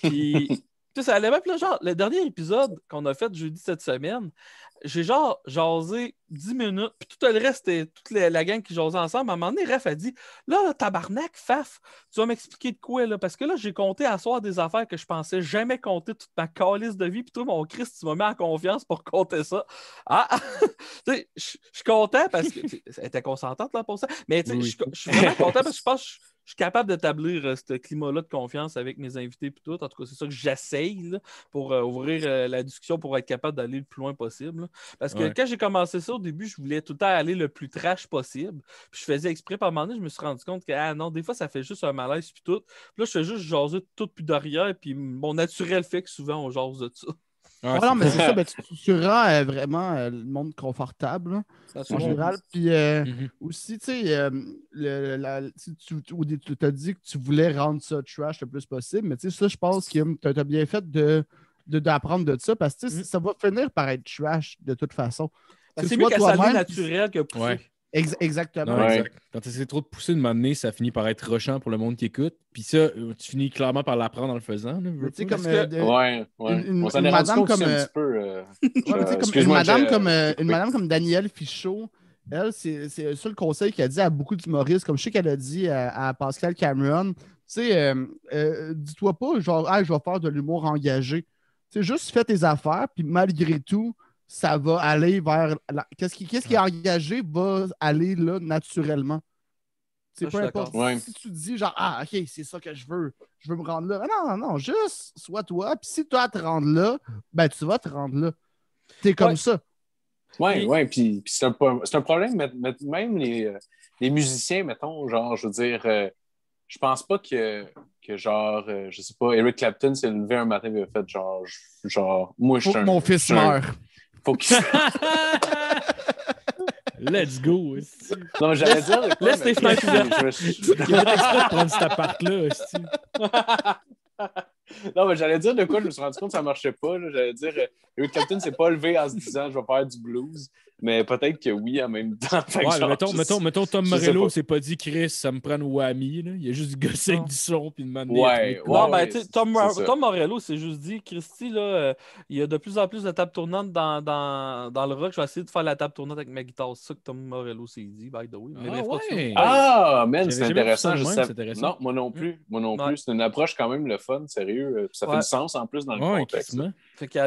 Puis sais elle allait même, genre, le dernier épisode qu'on a fait jeudi cette semaine, j'ai genre jasé 10 minutes, puis tout le reste, toute la, la, gang qui jasait ensemble. À un moment donné, ref a dit Là, là tabarnak, Faf, tu vas m'expliquer de quoi, là Parce que là, j'ai compté à soir des affaires que je pensais jamais compter toute ma calice de vie, puis toi, mon Christ, tu m'as mis en confiance pour compter ça. Ah [laughs] Tu sais, je suis content parce que. Elle était consentante, là, pour ça. Mais tu sais, je suis vraiment content parce que je pense je suis capable d'établir euh, ce climat-là de confiance avec mes invités et tout. En tout cas, c'est ça que j'essaye pour euh, ouvrir euh, la discussion pour être capable d'aller le plus loin possible. Parce que quand j'ai commencé ça au début, je voulais tout le temps aller le plus trash possible. Puis je faisais exprès par moment je me suis rendu compte que ah non, des fois ça fait juste un malaise puis tout. là, je fais juste jaser tout puis derrière, puis mon naturel fait que souvent on jase de ça. Ah, mais c'est ça, ben, tu, rends euh, vraiment euh, le monde confortable hein, en général. Puis euh, mm-hmm. aussi, tu sais, tu, tu t'as dit que tu voulais rendre ça trash le plus possible, mais tu sais, ça, je pense que tu as, bien fait d'apprendre de, ça parce que mm. ça va finir par être trash de toute façon. Ben, c'est mieux ça naturel que exactement. Quand tu essaies trop de pousser de m'amener, ça finit par être rushant pour le monde qui écoute. Puis ça, euh, tu finis clairement par l'apprendre en le faisant. Euh, euh, tu sais, comme. Ouais, ouais. Une, comme, un une, madame comme, Danielle Fichot, elle, c'est le seul conseil qu'elle a dit à beaucoup de d'humoristes. Comme je sais qu'elle a dit à, Pascal Cameron, tu sais, dis-toi pas, genre, ah, je vais faire de l'humour engagé. Tu sais, juste fais tes affaires, puis malgré tout, ça va aller vers. Qu'est-ce qui, qu'est-ce qui est engagé va aller là naturellement. C'est peu importe. Si tu dis genre Ah, ok, c'est ça que je veux, je veux me rendre là. Non, non, non, juste sois toi. Puis si toi te rendre là, ben tu vas te rendre là. T'es comme ça. Oui, oui, puis, c'est un, problème, même les, euh, les, musiciens, mettons, genre, je veux dire, euh, je pense pas que, que genre, euh, je sais pas, Eric Clapton s'est levé un matin et a fait genre, genre, moi je suis un. Mon fils meurt. Faut qu'il [laughs] Let's go. Non, j'allais dire. Laisse tes fenêtres ouvertes. Il va de prendre cet appart-là. [laughs] non, mais j'allais dire de quoi, je me suis rendu compte que ça marchait pas. J'allais dire, euh, le Captain s'est pas levé en se disant, je vais faire du blues. Mais peut-être que oui en même temps. [laughs] mettons, Tom Morello s'est pas dit Chris, ça me prend un ami Là. Il a juste gossé avec ah. du son puis de Ouais, ouais, ben, Tom, Tom, Morello s'est juste dit Christy, là, euh, il y a de plus en plus de tables tournantes dans, dans, dans, le rock. Je vais essayer de faire la table tournante avec ma guitare. C'est ça que Tom Morello s'est dit, by the way. Ah, ah, man, c'est intéressant. Je Non, moi non mm. plus. Moi non plus. C'est une approche quand même le fun, sérieux. Euh, ça fait du sens en plus dans le contexte.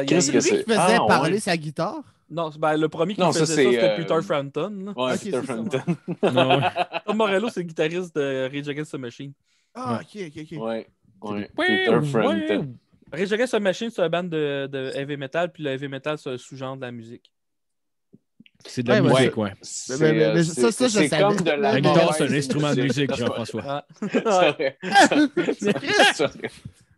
Qu'est-ce que c'est? qui faisait ah, parler sa guitare? Non, ben, le premier qui non, faisait ça, c'était euh, Peter Frampton. Ouais, Peter Frampton. [laughs] Tom Morello, c'est le guitariste de Rage Against the Machine. Ah, ok, ok, ok. Ouais, Peter Frampton. Rage Against the Machine, c'est un band de, heavy metal, puis le heavy metal, c'est un sous-genre de la musique. C'est de la musique, ouais. C'est comme de la, la guitare, c'est un instrument de musique, Jean-François.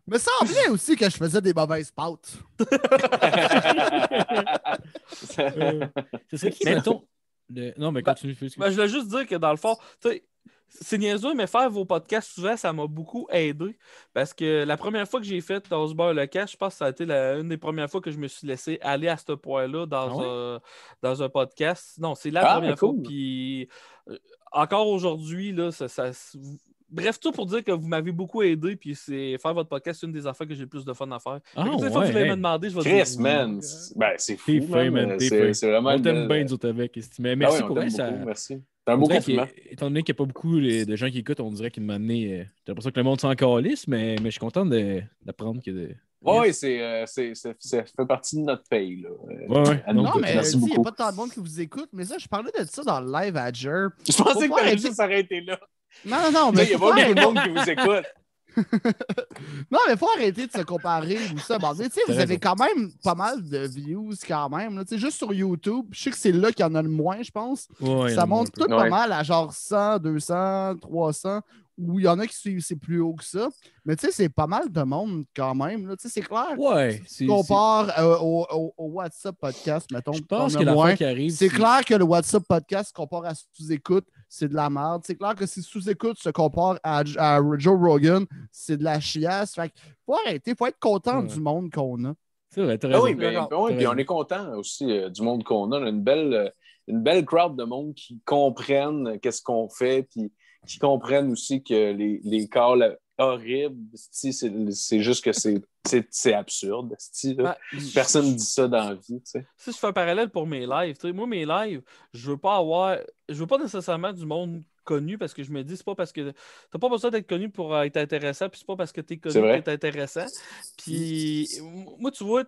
Mais ça en vient aussi que je faisais des mauvaises pâtes. [laughs] c'est ça qui, mettons. Le... Non, mais continue. Ben, je voulais juste dire que dans le fond, tu c'est niaiseux, mais faire vos podcasts souvent, ça m'a beaucoup aidé. Parce que la première fois que j'ai fait dans le cash, je pense que ça a été la, une des premières fois que je me suis laissé aller à ce point-là dans, ah dans un podcast. Non, c'est la ah, première fois. Puis euh, encore aujourd'hui, là, ça, ça, Bref, tout pour dire que vous m'avez beaucoup aidé, puis c'est faire votre podcast, c'est une des affaires que j'ai le plus de fun à faire. Ah, non, fois que vous allez demandé, je vais Chris, dire. man, c'est ben, fou. man, c'est vraiment. On t'aime bien du avec. Mais merci ah pour ça. Merci. T'as un beau compliment. Étant donné qu'il n'y a pas beaucoup de gens qui écoutent, on dirait qu'il m'a amené. J'ai l'impression que le monde s'en calisse, mais, mais je suis content d'apprendre que. Oui, euh, c'est, c'est ça fait partie de notre pays. Là. Euh, ouais, Non, mais mais il n'y a pas tant de monde qui vous écoute, mais ça, je parlais de ça dans le live à Jer. Je pensais que ça juste arrêter là. Non, non, non. Mais il y a pas beaucoup de monde qui vous écoute. [laughs] non, mais faut arrêter de se comparer ou ça. vous avez quand même pas mal de views quand même. juste sur YouTube, je sais que c'est là qu'il y en a le moins, je pense. ça monte tout pas mal à genre 100, 200, 300. Ou il y en a qui suivent, c'est plus haut que ça. Mais tu sais, c'est pas mal de monde quand même. C'est clair. Ouais. Si euh, au, WhatsApp podcast, mettons. Je pense que la qui arrive. C'est clair que le WhatsApp podcast compare à sous-écoute c'est de la merde. C'est clair que si sous-écoute se compare à, à, Joe Rogan, c'est de la chiasse. Fait faut arrêter, faut être content du monde qu'on a. C'est très ah oui, puis ah on est content aussi euh, du monde qu'on a. On a une belle, euh, une belle crowd de monde qui comprennent euh, qu'est-ce qu'on fait, puis qui comprennent aussi que les, les calls horribles, c'est juste que c'est c'est absurde, ah, Personne ne dit ça dans la vie. Si je fais un parallèle pour mes lives, moi, mes lives, je veux pas avoir. Je veux pas nécessairement du monde connu parce que je me dis, c'est pas parce que. n'as pas besoin d'être connu pour euh, être intéressant, puis c'est pas parce que t'es connu que t'es intéressant. Puis moi, tu vois,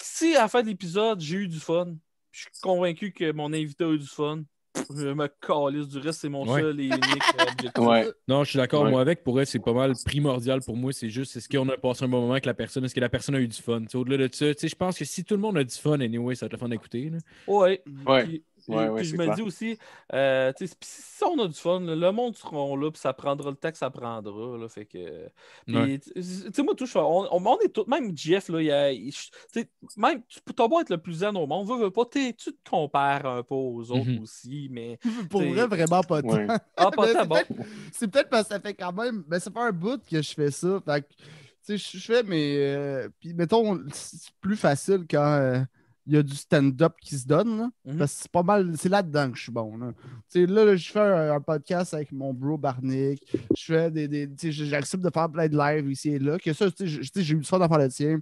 si à la fin de l'épisode, j'ai eu du fun, je suis convaincu que mon invité a eu du fun. [laughs] je me calisse du reste, c'est mon seul et unique ouais. Non, je suis d'accord, moi, avec. Pour elle, c'est pas mal primordial pour moi. C'est juste, est-ce qu'on a passé un bon moment avec la personne? Est-ce que la personne a eu du fun? Au-delà de ça, je pense que si tout le monde a du fun, anyway, ça va être le fun d'écouter. Oui. Ouais. Ouais, puis je me dis aussi, euh, si on a du fun, le monde sera, là, puis ça prendra le temps que ça prendra. Là, fait que, puis, tu sais, moi, tout, on, on, est tout, même Jeff, là, il a, même, tu peux pas être le plus zen au monde, veux, pas, tu te compares un peu aux autres mm-hmm. aussi, mais. [laughs] Pour vrai, vraiment pas [laughs] Ah, pas tant, bon. C'est peut-être parce que ça fait quand même, mais ben, ça fait un bout que je fais ça. Fait tu sais, je fais, mais. Euh, puis, mettons, c'est plus facile quand. Euh, il y a du stand-up qui se donne. Mhm. Parce que c'est pas mal, c'est là-dedans que je suis bon. Là, je fais un, podcast avec mon bro Barnick. Je fais des. J'accepte de faire plein de lives ici et là. Que ça, j'ai eu du fun d'en faire le tien.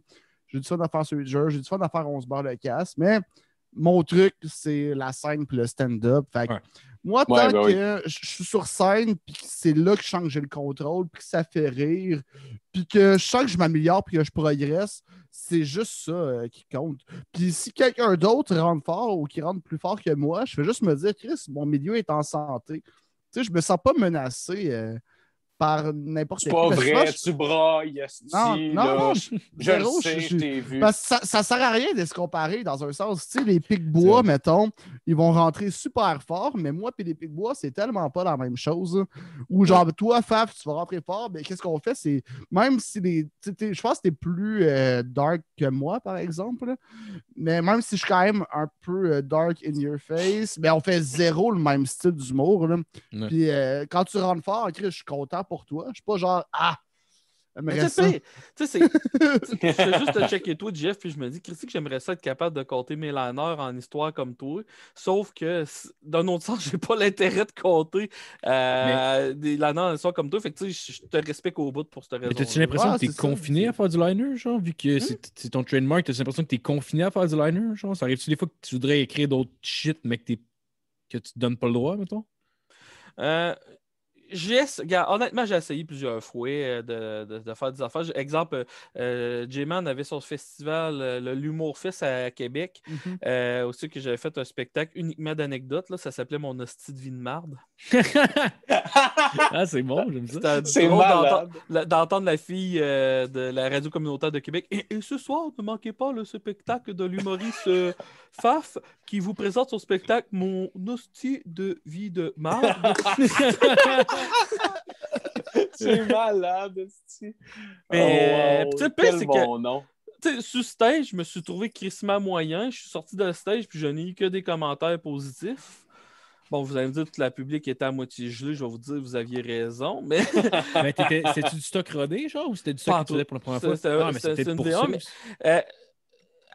J'ai eu du fun d'en faire ce de jeu. J'ai eu du fun d'en faire 11 barre de casse. Mais mon truc, c'est la scène et le stand-up. Fait moi, tant ben que je suis sur scène, puis c'est là que je sens que j'ai le contrôle, puis que ça fait rire, puis que je sens que je m'améliore, puis que je progresse, c'est juste ça euh, qui compte. Puis si quelqu'un d'autre rentre fort ou qui rentre plus fort que moi, je vais juste me dire, Chris, mon milieu est en santé. Tu sais, je me sens pas menacé. Euh, par n'importe qui. C'est pas ben, vrai, tu brailles, Non, non, non, je, le sais, je t'ai vu. ça, ça sert à rien de se comparer dans un sens. Tu sais, les pics bois, mettons, ils vont rentrer super fort, mais moi puis les pics bois, c'est tellement pas la même chose. Ou genre, toi, Faf, tu vas rentrer fort, mais qu'est-ce qu'on fait? C'est même si les. Je pense que t'es plus euh, dark que moi, par exemple, mais même si je suis quand même un peu euh, dark in your face, mais ben, on fait zéro le même style d'humour. Puis euh, quand tu rentres fort, je suis content pour toi. Je suis pas genre Ah! J'aimerais ça. [laughs] Tu sais, je fais juste checker toi, Jeff, puis je me dis, Christy, que j'aimerais ça être capable de compter mes liners en histoire comme toi. Sauf que, d'un autre sens, [laughs] j'ai pas l'intérêt de compter euh, des liners en histoire comme toi. Fait que, tu sais, je te respecte au bout pour cette raison. Mais as tu l'impression que ah, que t'es confiné à faire du liner, genre, vu que hmm? c'est ton trademark, t'as-tu l'impression que t'es confiné à faire du liner, genre? Ça arrive-tu des fois que tu voudrais écrire d'autres shit, mais que, que tu te donnes pas le droit, mettons? Euh, honnêtement, j'ai essayé plusieurs fois euh, de, faire des affaires. Exemple, euh, euh, J-Man avait son festival, l'Humour Fils à Québec, mhm. aussi que j'avais fait un spectacle uniquement d'anecdotes. Ça s'appelait Mon hostie de vie de marde. [laughs] Ah, c'est bon, j'aime ça. C'est bon d'entendre la fille de la radio communautaire de Québec. Et, ce soir, ne manquez pas le spectacle de l'humoriste Faf qui vous présente son spectacle Mon hostie de vie de marde. [laughs] [laughs] c'est malade, Mais, oh, euh, wow, c'est que que. Nom sur stage, je me suis trouvé crissement moyen. Je suis sorti de stage puis je n'ai eu que des commentaires positifs. Bon, vous allez me dire que la public était à moitié gelée. Je vais vous dire vous aviez raison, mais... cétait [laughs] du stock rodé, genre, ou c'était du stock que pour la première fois? C'était une pour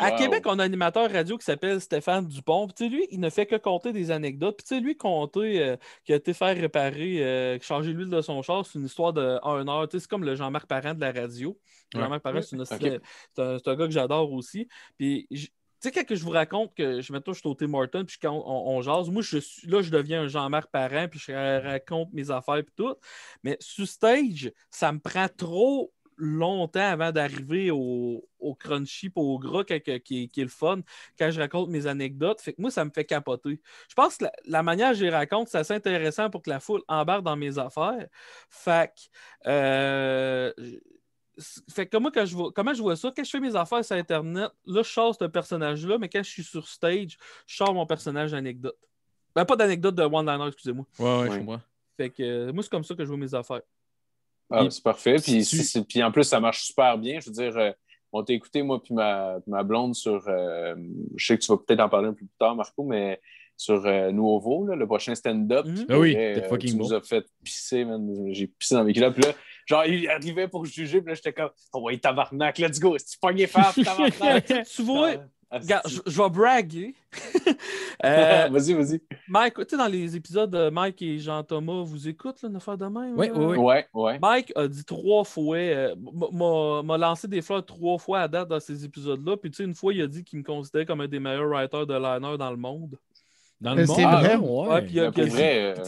à Québec, on a un animateur radio qui s'appelle Stéphane Dupont. Puis, lui, il ne fait que compter des anecdotes. Puis, lui, compter euh, qu'il qui a été faire réparer, euh, changer l'huile de son char, c'est une histoire de 1 heure. C'est comme le Jean-Marc Parent de la radio. Jean-Marc Parent, c'est, un, gars que j'adore aussi. Puis, tu sais, quand je vous raconte que je, tout, je suis au Tim puis quand on, jase, moi, je suis, là, je deviens un Jean-Marc Parent, puis je raconte mes affaires, puis tout. Mais sous stage, ça me prend trop longtemps avant d'arriver au, crunchy au gras qui, est le fun quand je raconte mes anecdotes. Fait que moi, ça me fait capoter. Je pense que la, manière que je les raconte, c'est assez intéressant pour que la foule embarque dans mes affaires. Fait euh, fait que moi, je vois, comment je vois ça? Quand je fais mes affaires sur Internet, là, je sors ce personnage-là, mais quand je suis sur stage, je sors mon personnage d'anecdote. Ben, pas d'anecdote de One Liner, excusez-moi. Ouais, Fait que moi, c'est comme ça que je vois mes affaires. Ah, c'est parfait. Puis, puis, en plus, ça marche super bien. Je veux dire, euh, on t'a écouté, moi, puis ma, ma blonde sur. Euh, je sais que tu vas peut-être en parler un peu plus tard, Marco, mais sur euh, Nouveau, là, le prochain stand-up. Mhm. Ah oui, fucking tu nous as fait pisser, man. J'ai pissé dans mes culottes. Puis là, genre, il arrivait pour juger, puis là, j'étais comme, oh ouais, tabarnak, let's go, cest tu pognes faf, tabarnak? [laughs] tu vois, je, vais braguer. [laughs] Euh, [laughs] vas-y, vas-y. Mike, tu sais, dans les épisodes, Mike et Jean-Thomas vous écoutent, le 9 affaire de même. Oui, oui, oui. Mike a dit trois fois, euh, m'a lancé des fleurs trois fois à date dans ces épisodes-là. Puis, tu sais, une fois, il a dit qu'il me considérait comme un des meilleurs writers de liner dans le monde. Dans euh, le monde. C'est vrai, moi. Euh, puis,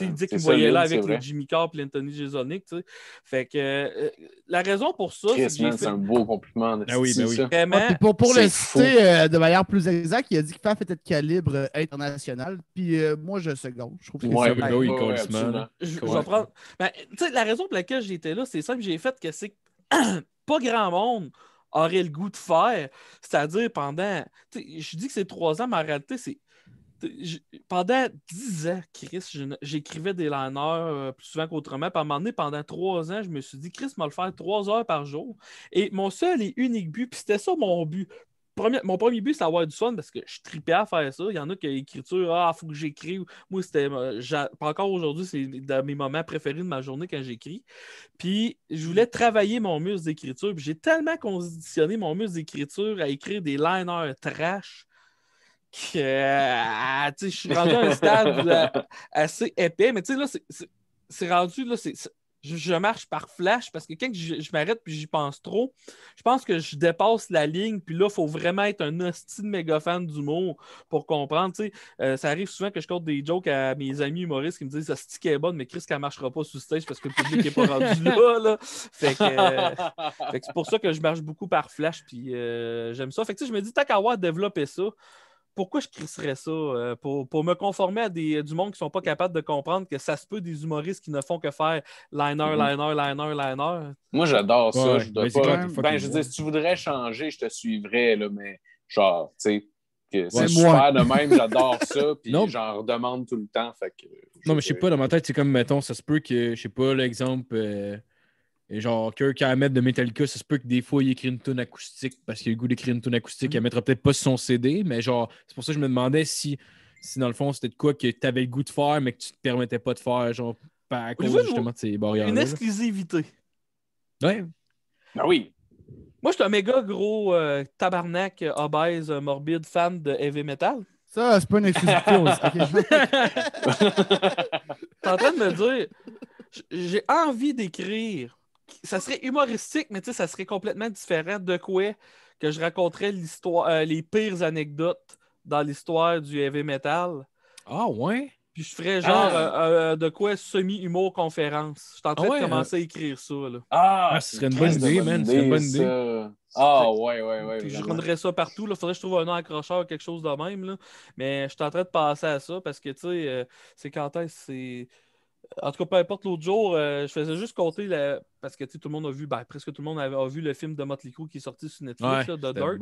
il, dit qu'il voyait là avec les Jimmy Carr et l'Anthony Jasonic. Tu sais. Fait que euh, la raison pour ça, c'est que. C'est un beau compliment. Ben oui, mais ben oui. pour, le citer de manière plus exacte, il a dit que Faf était de calibre international. Puis moi, je seconde. Je trouve que ouais, c'est ben oui, ouais, Je, vais prendre... la raison pour laquelle j'étais là, c'est simple. J'ai fait que c'est [clears throat] pas grand monde aurait le goût de faire. C'est-à-dire pendant. Je dis que c'est trois ans, mais en réalité, c'est pendant dix ans, Chris, j'écrivais des liners euh, plus souvent qu'autrement. Puis à un moment pendant trois ans, je me suis dit, Chris m'a le faire trois heures par jour. Et mon seul et unique but, puis c'était ça mon but. mon premier but, c'est avoir du son, parce que je tripais à faire ça. Il y en a qui écriture, ah, faut que j'écris. Moi, c'était. Euh, encore aujourd'hui, c'est de mes moments préférés de ma journée quand j'écris. Puis, je voulais travailler mon muscle d'écriture. Puis, j'ai tellement conditionné mon muscle d'écriture à écrire des liners trash ah, je suis rendu à un stade euh, assez épais, mais tu sais, là, c'est rendu, là, je, marche par flash parce que quand je, m'arrête puis j'y pense trop, je pense que je dépasse la ligne. Puis là, il faut vraiment être un hostile méga fan d'humour pour comprendre. Euh, ça arrive souvent que je compte des jokes à mes amis humoristes qui me disent Ça, stick est bonne, mais Chris, qu'elle marchera pas sous stage parce que le public n'est pas rendu [laughs] là. là. Euh, fait que, c'est pour ça que je marche beaucoup par flash. Puis j'aime ça. Fait que je me dis Tant qu'à avoir développer ça, pourquoi je crisserais ça? Euh, pour, me conformer à des, euh, du monde qui ne sont pas capables de comprendre que ça se peut des humoristes qui ne font que faire liner, mm-hmm. liner, liner, liner. Moi, j'adore ça. je dois pas... Ben, si tu voudrais changer, je te suivrais, là, mais genre, tu sais, que c'est ouais, de même, j'adore [laughs] ça, puis j'en redemande tout le temps. non, mais je sais pas, dans ma tête, c'est comme, mettons, ça se peut que, je sais pas, l'exemple, euh, et genre, Kirk Hammett de Metallica, ça se peut que des fois, il écrit une tune acoustique parce qu'il a le goût d'écrire une tune acoustique. Mm. Il mettra peut-être pas son CD, mais genre, c'est pour ça que je me demandais si, si dans le fond, c'était de quoi que tu avais le goût de faire, mais que tu te permettais pas de faire, genre, à cause justement de ces barrières. Une exclusivité. Oui. Ben oui. Moi, je suis un méga gros euh, tabarnak, euh, obèse, euh, morbide fan de heavy metal. Ça, c'est pas une exclusivité. T'es [laughs] [laughs] en train de me dire, j'ai envie d'écrire ça serait humoristique, mais ça serait complètement différent de quoi que je raconterais l'histoire, euh, les pires anecdotes dans l'histoire du heavy metal. Ah ouais? Puis je ferais genre ah. euh, euh, de quoi semi-humour conférence. Je suis en train ah de hein? commencer à écrire ça. Là. Ah, ah ce serait une bonne idée, man. C'est une bonne idée. Ah, ouais, ouais, ouais. je rendrais ça partout. Il faudrait que je trouve un nom accrocheur, quelque chose de même. Là. Mais je suis en train de passer à ça parce que, tu sais, c'est quand que c'est en tout cas, peu importe, l'autre jour, euh, je faisais juste compter, parce que tout le monde a vu, ben, presque tout le monde a, vu le film de Motley Crue qui est sorti sur Netflix, The là, Dirt.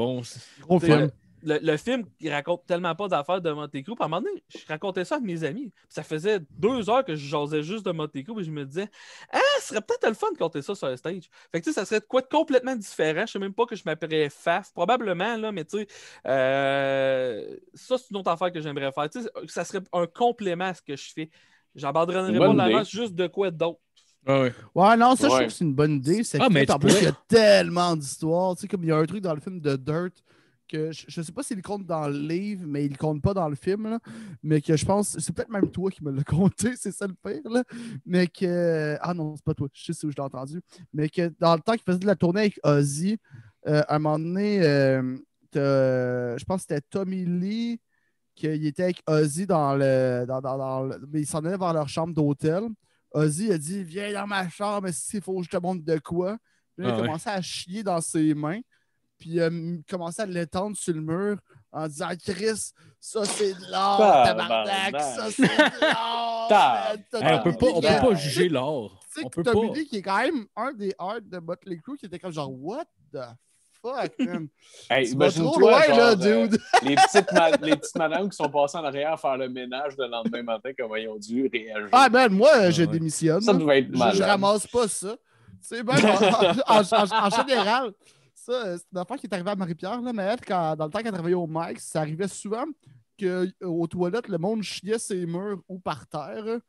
Le, film, il raconte tellement pas d'affaires de Motley Crue. à un moment donné, je racontais ça à mes amis. ça faisait deux heures que j'osais juste de Motley Crue. Et je me disais, ah, ce serait peut-être le fun de compter ça sur le stage. Fait que tu ça serait quoi complètement différent. Je sais même pas que je m'appellerais Faf, probablement, là, mais tu sais, euh, ça, c'est une autre affaire que j'aimerais faire. ça serait un complément à ce que je fais. J'abandonnerai pas la juste de quoi d'autre. Ah ouais, non, ça, je trouve que c'est une bonne idée. C'est ah, que, mais en plus, il y a tellement d'histoires. Tu sais, comme il y a un truc dans le film de Dirt que je, je sais pas s'il compte dans le livre, mais il compte pas dans le film, là, mais que je pense, c'est peut-être même toi qui me l'as [laughs] compté, c'est ça le pire, là, mais que, ah non, c'est pas toi, je sais où je l'ai entendu, mais que dans le temps qu'il faisait de la tournée avec Ozzy, euh, à un moment donné, euh, je pense que c'était Tommy Lee, qu'il était avec Ozzy dans le. Dans, dans, mais ils s'en allaient vers leur chambre d'hôtel. Ozzy a dit Viens dans ma chambre, s'il faut que je te montre de quoi. il a ah commencé à chier dans ses mains. Puis il euh, a commencé à l'étendre sur le mur en disant Chris, ça c'est de l'or, tabarnak, ça c'est de l'or. on peut pas, peut pas juger l'or. Tu sais que Tommy Lee, qui est quand même un des arts de Motley Crue, qui était comme genre What the fuck, man. imagine-toi, les, petites les petites madames qui sont passées en arrière à faire le ménage le lendemain matin, comme ils ont dû réagir. Ah, ben, moi, ah, je démissionne. Je, ramasse pas ça. [laughs] en, général, ça, euh, c'est une affaire qui est arrivée à Marie-Pierre, mais quand, dans le temps qu'elle travaillait au Mike, ça arrivait souvent qu'aux euh, toilettes, le monde chiait ses murs ou par terre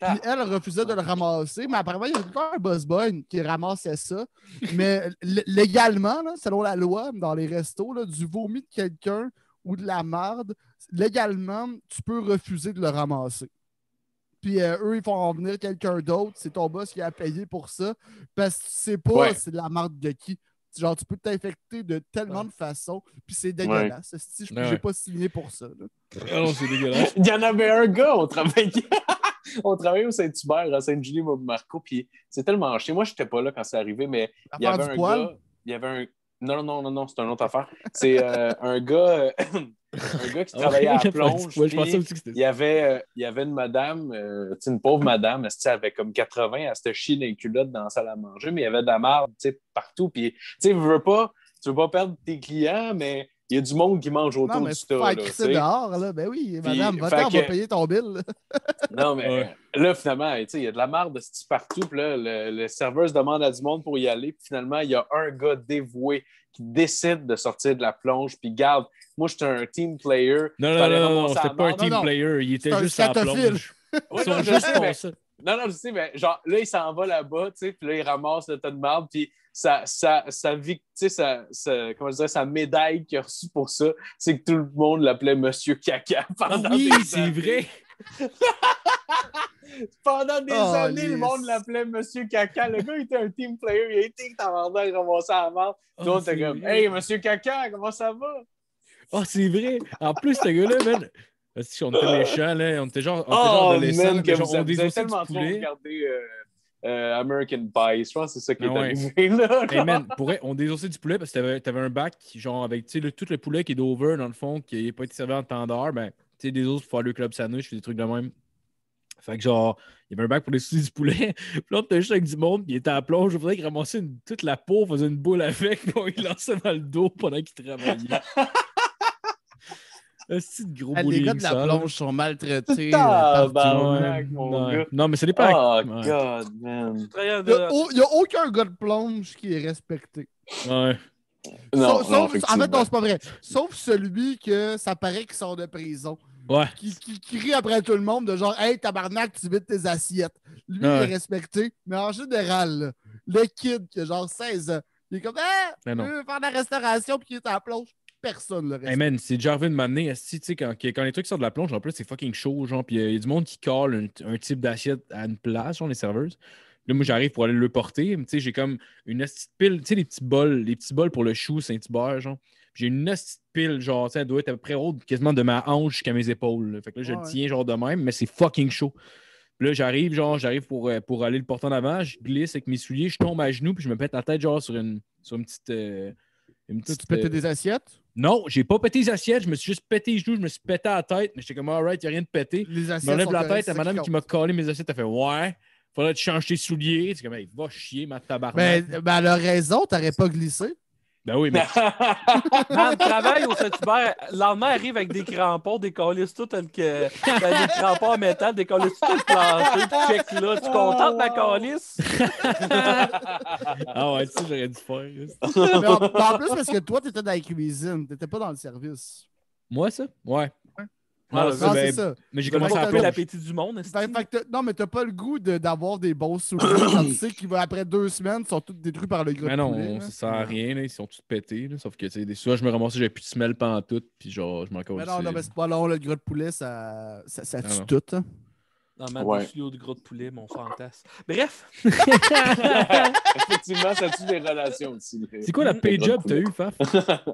elle refusait de le ah, ramasser, mais apparemment, il y a un boss boy qui ramassait ça. Mais légalement, selon la loi, dans les restos, du vomi de quelqu'un ou de la marde, légalement, tu peux refuser de le ramasser. Puis euh, eux, ils font en venir quelqu'un d'autre. C'est ton boss qui a payé pour ça. Parce que tu sais pas si c'est de la merde de qui genre, tu peux t'infecter de tellement de façons, puis c'est dégueulasse. Si je j'ai pas signé pour ça. Ah non, c'est dégueulasse. [laughs] Il y en avait un gars, on travaillait. [laughs] on travaillait au Saint-Hubert, à saint julie Marco, puis c'est tellement chier Moi, je n'étais pas là quand c'est arrivé, mais il y avait un gars. Il y avait un. Non, non, non, non, c'est une autre affaire. C'est euh, un gars. [clears throat] un gars qui ah travaillait à [laughs] plonge. il, y avait, euh, il y avait une madame, euh, une pauvre madame, elle, avait comme 80, elle se chier dans les dans la salle à manger, mais il y avait de la marde partout. Puis, tu veux pas, tu veux pas perdre tes clients, mais il y a du monde qui mange autour du mais du tu sais, dehors, là, ben oui, madame, va que... payer ton bill. [laughs] non, mais là, finalement, il y a de la marde de partout. Puis là, le, serveur se demande à du monde pour y aller. Puis finalement, il y a un gars dévoué qui décide de sortir de la plonge. Puis garde, moi, j'étais un team player. Non, non, non, non, c'était pas un team player. Il était juste à la plonge. Ils sont juste non, non, je sais, mais genre, là, il s'en va là-bas, tu sais, puis là, il ramasse le tas de marbre, puis sa, sa, sa, vie, sa, comment je sa médaille qu'il a reçue pour ça, c'est que tout le monde l'appelait Monsieur Caca [laughs] pendant oui, c'est vrai! [laughs] pendant des oh, années, le monde l'appelait Monsieur Caca. Le gars, il était un team player, il a été que il il à la marbre. Oh, tout le monde était comme « Hey, Monsieur Caca, comment ça va? » Oh, c'est vrai! En plus, ce gars-là, ben... Si on était méchants, là, on était genre. On était genre oh, man, on a tellement trop regardé euh, euh, American Pie. Je pense que c'est ça qui est ah, là. Hey, man, on désossait du poulet parce que t'avais, avais un bac, genre, avec le, tout le poulet qui est d'over, dans le fond, qui n'a pas été servi en tendeur. Ben, tu sais, des os pour faire le club fais des trucs de même. Fait que genre, il y avait un bac pour les du poulet. [laughs] Puis là, on juste avec du monde, puis il était à plonge. Je voudrais qu'il ramassait toute la peau, faisait une boule avec, [laughs] puis lançait dans le dos pendant qu'il travaillait. [laughs] gros ah, Les gars de la plonge sont maltraités. [laughs] Ah, bah, mon gars. Non, mais c'est des pas. Oh, God, man. Il n'y a, aucun gars de plonge qui est respecté. Ouais. Non, sauf, en fait, non, c'est pas vrai. Sauf celui que ça paraît qu'il sort de prison. Ouais. Qui, qui, crie après tout le monde de genre Hey tabarnak, tu vides tes assiettes. Lui, il est respecté, mais en général, le kid qui a genre 16 ans, il est comme Hey, ah, tu veux faire de la restauration puis il est à la plonge personne le reste. Hey man, c'est Jarvin Mané, tu sais, quand, les trucs sortent de la plonge, en plus, c'est fucking chaud, genre, puis euh, il y, a du monde qui colle un, type d'assiette à une place, genre, les serveurs. Là, moi, j'arrive pour aller le porter. Tu sais, j'ai comme une petite pile, tu sais, les petits bols, les petits bols pour le chou Saint-Hubert, genre. J'ai une petite pile, genre, elle doit être à peu près haute, quasiment de ma hanche jusqu'à mes épaules. Fait que là, je le tiens, genre, de même, mais c'est fucking chaud. là, j'arrive, genre, j'arrive pour, euh, pour aller le porter en avant, je glisse avec mes souliers, je tombe à genoux, puis je me pète la tête, genre, sur une, sur petite. Euh, une tu pétais euh, des assiettes? Non, j'ai pas pété les assiettes, je me suis juste pété les genoux, je me suis pété la tête, mais j'étais comme, alright, y a rien de pété. Je me lève la tête La madame qui m'a collé mes assiettes, elle fait, ouais, faudrait te changer tes souliers. C'est comme, hey, va chier, ma tabarnak. Mais ben, à ben, elle a raison, t'aurais pas glissé. Ben oui, mais. [laughs] Man, travaille au Saint-Hubert. L'endemain arrive avec des crampons, des colis tout tel que. Ben, des crampons en métal, des colis tout Check là. Tu contentes ma colisse? ah ouais, tu sais, j'aurais dû faire. [laughs] en, en, plus, parce que toi, t'étais dans la cuisine. T'étais pas dans le service. Moi, ça? Ouais. Ah, non, ben, ça. Mais j'ai ben, commencé à appeler l'appétit du monde. Ben, fait non, mais t'as pas le goût d'avoir des bons souvenirs [coughs] quand tu sais qu'après deux semaines, ils sont tous détruits par le gros. Mais non, poulet, ça sert à rien, ils sont tous pétés. sauf que des soirs, je me ramassais, j'avais plus de semelle pantoute, puis genre, je m'en Mais non, non, mais c'est pas long, le gros de poulet, ça, ça, ça ah, tue tout. Hein. Non, ma de gros de poulet, mon fantasme. Bref! [laughs] [laughs] Effectivement, ça tue des relations aussi. C'est quoi la pay job que t'as eu, Faf? [laughs]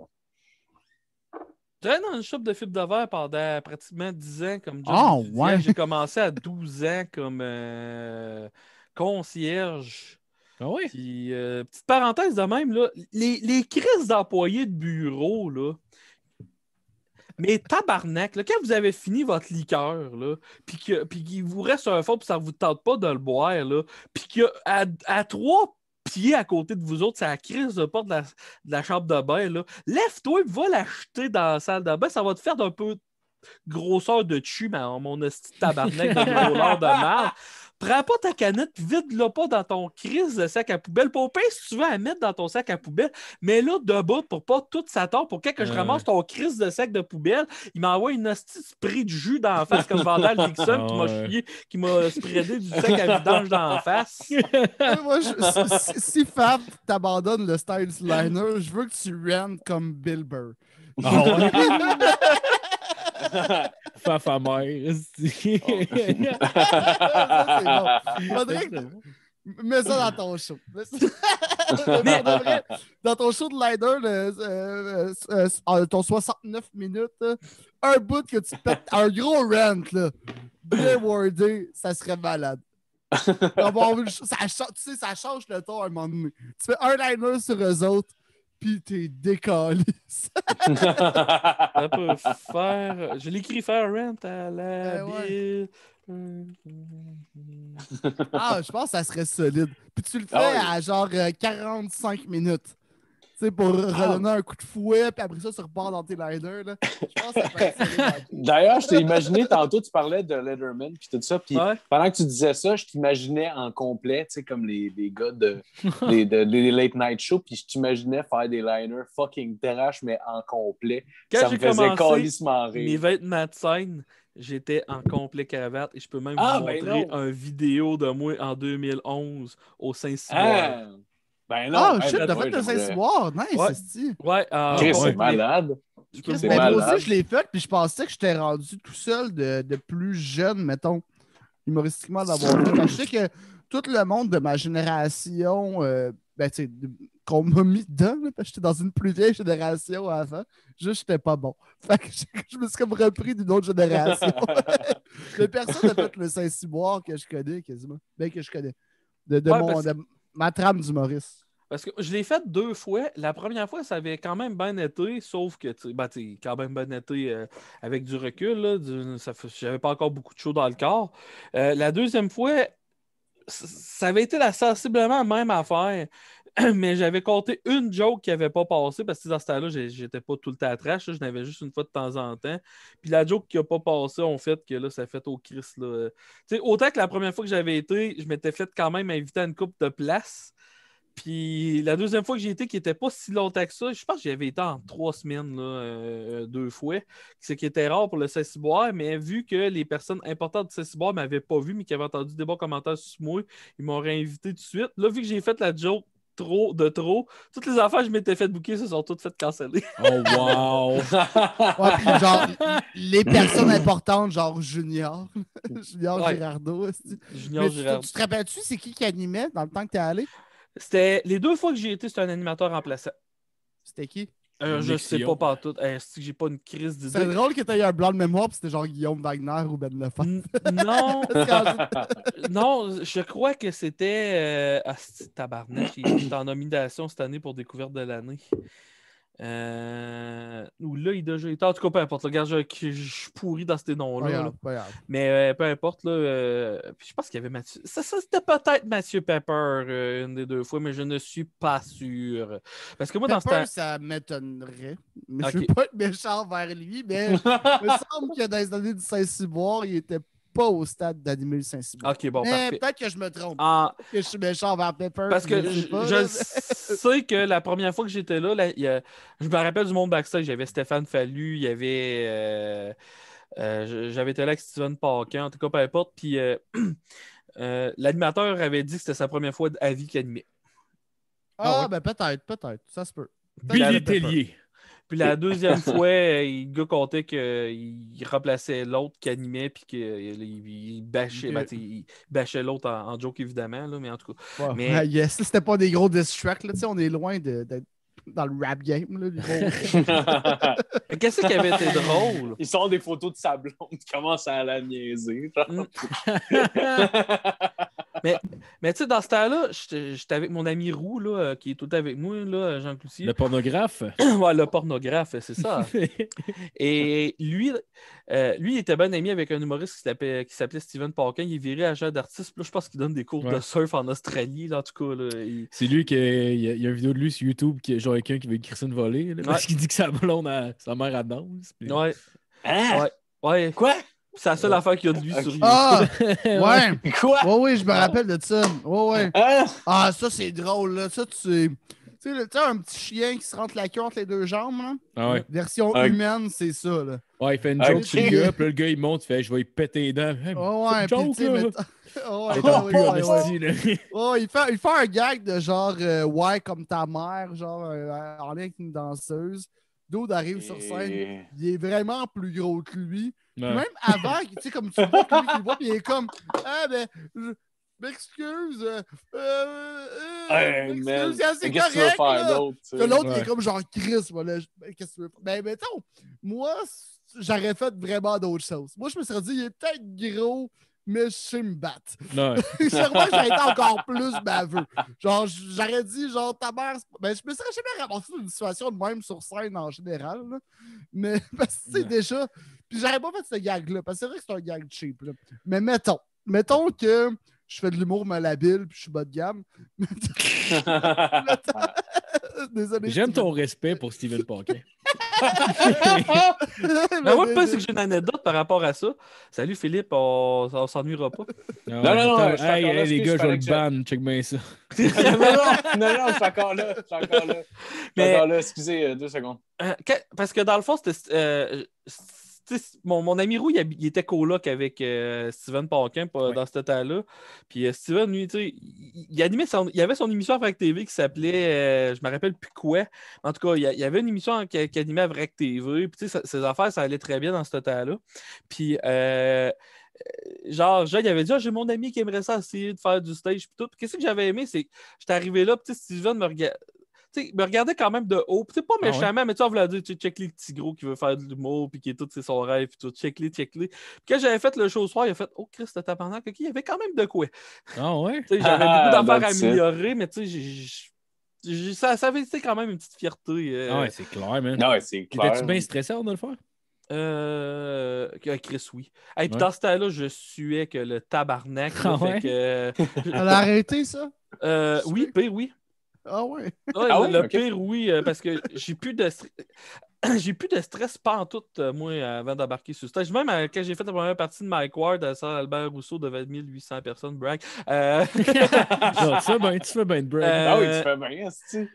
J'étais dans une shop de fibre de verre pendant pratiquement 10 ans comme ah, J'ai commencé à 12 ans comme euh, concierge. Ah oui. Euh, petite parenthèse de même, là, les, crises d'employés de bureau, là, mais tabarnak, quand vous avez fini votre liqueur, puis qu'il vous reste un fond, puis ça ne vous tente pas de le boire, puis qu'à à trois est à côté de vous autres, ça crise de porte de la, chambre de bain. Lève-toi et va l'acheter dans la salle de bain. Ça va te faire d'un peu grosseur de tu, mais mon hostie tabarnak de [laughs] gros de mer. Prends pas ta canette, vide-la pas dans ton crise de sac à poubelle. Paupin, si tu veux, la mettre dans ton sac à poubelle, mais là, debout, pour pas toute sa tort, pour que, que je ramasse ton crise de sac de poubelle, il m'envoie une hostie spray de jus d'en face, comme Vandal Dixon qui m'a ah chié, qui m'a spreadé du sac à vidange la face. [laughs] si, Fab t'abandonne le style liner, je veux que tu rentres comme Bill Burr. Ah [laughs] Fafa oh. [laughs] mère. Mets ça dans ton show. [laughs] dans ton show de liner, euh, euh, euh, ton 69 minutes, un bout que tu pètes, un gros rant, là, bien wordé, ça serait malade. [laughs] tu sais, ça change le temps. à un moment donné. Tu fais un liner sur eux autres, puis t'es décalé. [laughs] ça peut faire. Je l'écris faire rent à la ben ah, je pense que ça serait solide. Puis tu le ah fais à genre 45 euh, minutes pour ah. redonner un coup de fouet, puis après ça, tu repars dans tes liners. Je pense que ça [laughs] D'ailleurs, je t'ai imaginé, tantôt, tu parlais de Letterman, puis tout ça, puis pendant que tu disais ça, je t'imaginais en complet, tu sais, comme les, gars de, des, [laughs] late night shows, puis je t'imaginais faire des liners fucking trash, mais en complet. ça me faisait calissement rire. Mes vêtements de scène, j'étais en complet cavate, et je peux même ah, vous ben montrer une vidéo de moi en 2011 au saint simon ah! Ben ah, oh, shit, ben, t'as fait de Saint-Cyboire. Nice, euh, c'est Ouais. c'est malade. moi aussi, je l'ai fait, puis je pensais que j'étais rendu tout seul de, de plus jeune, mettons, humoristiquement, d'avoir fait. Je sais que tout le monde de ma génération, euh, ben, sais, qu'on m'a mis dedans, parce que j'étais dans une plus vieille génération avant, juste, j'étais pas bon. [laughs] Fait que je, me suis comme repris d'une autre génération. de [laughs] personne n'a fait le Saint-Cyboire que je connais quasiment. Ben, que je connais. De, mon, de ma trame d'humoriste. Parce que je l'ai fait deux fois. La première fois, ça avait quand même bien été, sauf que, tu ben, quand même bien été euh, avec du recul. Là, du, ça, j'avais pas encore beaucoup de chaud dans le corps. Euh, la deuxième fois, ça avait été la sensiblement même affaire [clears throat] mais j'avais compté une joke qui n'avait pas passé parce que dans ce temps-là, j'étais pas tout le temps à trash. je n'avais juste une fois de temps en temps. Puis la joke qui n'a pas passé, en fait que là, ça fait au Christ. Là. Euh, autant que la première fois que j'avais été, je m'étais fait quand même inviter à une coupe de place. Puis la deuxième fois que j'ai été, qui n'était pas si longtemps que ça, je pense que j'avais été en trois semaines, là, euh, euh, deux fois, ce qui était rare pour le Saint-Cyboire, mais vu que les personnes importantes du Saint-Cyboire ne m'avaient pas vu, mais qui avaient entendu des bons commentaires sur moi, ils m'ont réinvité tout de suite. Là, vu que j'ai fait la joke trop de trop, toutes les affaires que je m'étais fait bouquer se sont toutes faites canceller. oh, wow! [laughs] puis genre, les personnes importantes, genre Junior, [laughs] Junior Girardo Junior Tu, te rappelles-tu, c'est qui qui animait dans le temps que tu es allé? C'était les deux fois que j'y été, c'était un animateur remplaçant. C'était qui? Euh, je je sais pas partout. est-ce que j'ai pas une crise d'idée? C'est drôle que tu aies un blanc de mémoire, c'était genre Guillaume Wagner ou Ben Lefebvre. Non. [laughs] [laughs] non, je crois que c'était. Euh... tabarnak, il est en nomination cette année pour découverte de l'année. Euh, ou là, il déjà été. En tout cas, peu importe. regarde, je, suis pourri dans ces noms-là. Mais euh, peu importe. Là, euh, je pense qu'il y avait Mathieu. Ça, c'était peut-être Mathieu Pepper une des deux fois, mais je ne suis pas sûr. Parce que moi, dans ce temps. ça m'étonnerait. Mais Je ne veux pas être méchant vers lui, mais il me [laughs] semble que dans les années du Saint-Cyboire, il était pas au stade d'animer le Saint-Simon. OK, bon, peut-être que je me trompe. que je suis méchant vers Pepper. Parce que je, sais [laughs] que la première fois que j'étais là, je me rappelle du monde backstage. J'avais Stéphane Fallu, il y avait. Euh, euh, j'avais été là avec Steven Parker, en tout cas, peu importe. Puis euh, [clears throat] l'animateur avait dit que c'était sa première fois à vie qu'il animait. Ah, ah ben peut-être, peut-être. Ça se peut. Billy Tellier. Puis la deuxième fois, il euh, gars comptait qu'il euh, remplaçait l'autre qui animait, puis qu'il euh, ben, bâchait, l'autre en, joke, évidemment, là, mais en tout cas. c'était pas des gros diss on est loin d'être dans le rap game. [laughs] Qu'est-ce qui avait été drôle? ils sort des photos de sa blonde, [laughs] commence à la niaiser. [laughs] mais, tu sais, dans ce temps-là, j'étais avec mon ami Roux, euh, qui est tout avec moi, là, Jean Cloutier. Le pornographe. [clears throat] ouais, le pornographe, c'est ça. [laughs] Et lui, euh, lui, il était bon ami avec un humoriste qui s'appelait Steven Parkin. Il est viré agent d'artiste. je pense qu'il donne des cours de surf en Australie, en tout cas. C'est lui qui. Il y, a, une vidéo de lui sur YouTube, qui, genre quelqu'un qui veut écrire une volée, parce qu'il dit que sa blonde, a... sa mère, à danse. Hein? ouais. Ouais. Quoi? C'est la seule affaire qu'il y a de lui sur ah! YouTube. Ah! [laughs] ouais! Quoi? Ouais, oui, je me rappelle de ça. Ouais, ouais. Hein? Ah, ça, c'est drôle, là. Ça, tu tu sais, un petit chien qui se rentre la queue entre les deux jambes, là. Ah ouais. Version humaine, c'est ça, là. Ouais, il fait une joke sur le gars, puis le gars, il monte, il fait « Je vais y péter les dents. oh, ouais, joke, oh, [laughs] [laughs] ouais, il, fait, il fait un gag de genre euh, Ouais, comme ta mère », genre, euh, en lien avec une danseuse. Dude sur scène, il est vraiment plus gros que lui. Même avant, tu sais, comme tu vois il voit, il est comme Ah ben, m'excuse. Euh, euh, euh c'est correct. l'autre? est comme genre Chris, ben, qu'est-ce que tu veux faire? Ben, mettons, moi, j'aurais fait vraiment d'autres choses. Moi, je me serais dit, il est peut-être gros, mais je sais me battre. Non. [laughs] Sûrement, j'aurais été encore plus baveux. Genre, j'aurais dit, genre, ta mère. Ben, je me serais jamais ramassé dans une situation de même sur scène en général. Mais, [laughs] parce tu déjà. Puis, j'aurais pas fait ce gag-là, parce que c'est vrai que c'est un gag cheap. Là. Mais mettons, mettons que je fais de l'humour malhabile, puis je suis bas de gamme. [laughs] Désolé. J'aime ton respect pour Steven Parker. Mais ben, moi, ben, pire c'est ben. que j'ai une anecdote par rapport à ça. Salut Philippe, on, s'ennuiera pas. Non, non, non. non hey, hey, les gars, je vais le ban, check bien ça. [laughs] [laughs] non, non, non, je suis encore là. Je suis encore là. Je là, excusez, euh, deux secondes. Euh, parce que dans le fond, c'était. Euh, mon, mon, ami Roux, il, était coloc avec euh, Steven Parkin dans ce temps-là. Puis euh, Steven, lui, il, il, animait il avait son émission à TV qui s'appelait, euh, je me rappelle plus quoi. En tout cas, il, y avait une émission qu'il qui animait à TV. Puis ses, ses affaires, ça allait très bien dans ce temps-là. Puis genre, il avait dit ah, j'ai mon ami qui aimerait ça essayer de faire du stage puis tout. Qu'est-ce que j'avais aimé, c'est que j'étais arrivé là, petit Steven me regarde il me regardait quand même de haut. C'est pas ah méchamment, mais tu voulait dire, tu check les petit gros qui veut faire de l'humour, puis qui est tout, c'est son rêve, puis tout, check les, check les. Quand j'avais fait le show soir, il a fait, oh Chris, le tabarnak, il y avait quand même de quoi. Ah ouais? j'avais beaucoup ah, d'affaires à améliorer, mais tu sais, ça, ça avait quand même une petite fierté. Euh. Ah ouais, c'est clair, mais. Non, ah ouais, c'est clair. Étais-tu bien stressé en de le faire? Euh... euh Chris, oui. Et puis dans ce temps-là, je suais que le tabarnak. Euh, [laughs] Elle a arrêté ça? Euh, oui, pire, oui. Ah ouais? Ah oui, ah le pire, oui, euh, parce que j'ai plus de [coughs] j'ai plus de stress pas tout, euh, moi, avant d'embarquer sur stage. Même euh, quand j'ai fait la première partie de Mike Ward à saint Albert Rousseau devant 1800 personnes, brag. ça, [laughs] ben, tu fais bien de brag. ah oui, tu fais bien, c'est-tu?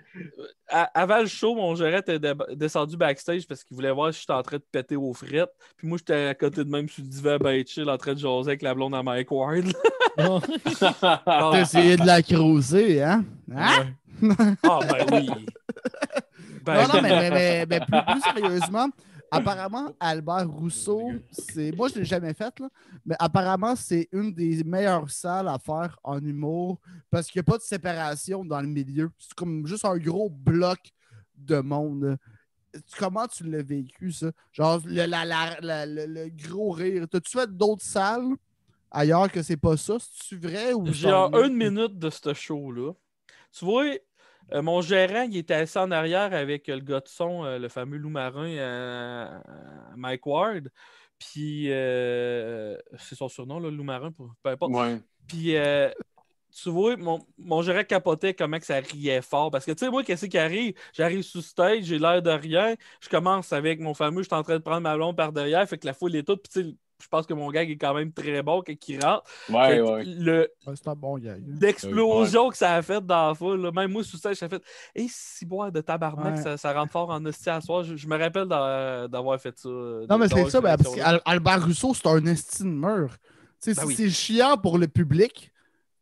Avant le show, mon gérette était descendu backstage parce qu'il voulait voir si j'étais en train de péter aux frettes. Puis moi, j'étais à côté de même je suis divin, ben chill, en train de jaser avec la blonde à Mike Ward. [laughs] T'as essayé de la creuser, hein? hein? Ah, ben oui. [laughs] Ben non, non, mais, plus, sérieusement, apparemment, Albert Rousseau, c'est. Moi, je ne l'ai jamais fait, là, mais apparemment, c'est une des meilleures salles à faire en humour parce qu'il n'y a pas de séparation dans le milieu. C'est comme juste un gros bloc de monde. Comment tu l'as vécu, ça? Genre, le, le, gros rire. T'as-tu fait d'autres salles ailleurs que c'est pas ça? C'est-tu vrai? ou J'ai genre... une minute de ce show-là. Tu vois, euh, mon gérant, il était assis en arrière avec euh, le gars de son, euh, le fameux loup marin Mike Ward. Puis, c'est son surnom, le loup marin, peu importe. Puis, tu vois, mon, gérant capotait comment que ça riait fort. Parce que, tu sais, moi, qu'est-ce qui arrive? J'arrive sous stage, j'ai l'air de rien. Je commence avec mon fameux, je suis en train de prendre ma blonde par derrière, fait que la foule est toute. Puis, je pense que mon gag est quand même très bon qu'il qui rentre. Ouais, ouais. Le... L'explosion hein. que ça a fait dans la foule, même moi sous ça, a fait Et si de tabarnak, ça, rentre fort en hostie à soi. Je, me rappelle d'avoir fait ça. Euh, non, mais c'est ça, ben, parce qu'Albert Rousseau, c'est un estime de ben c'est chiant pour le public.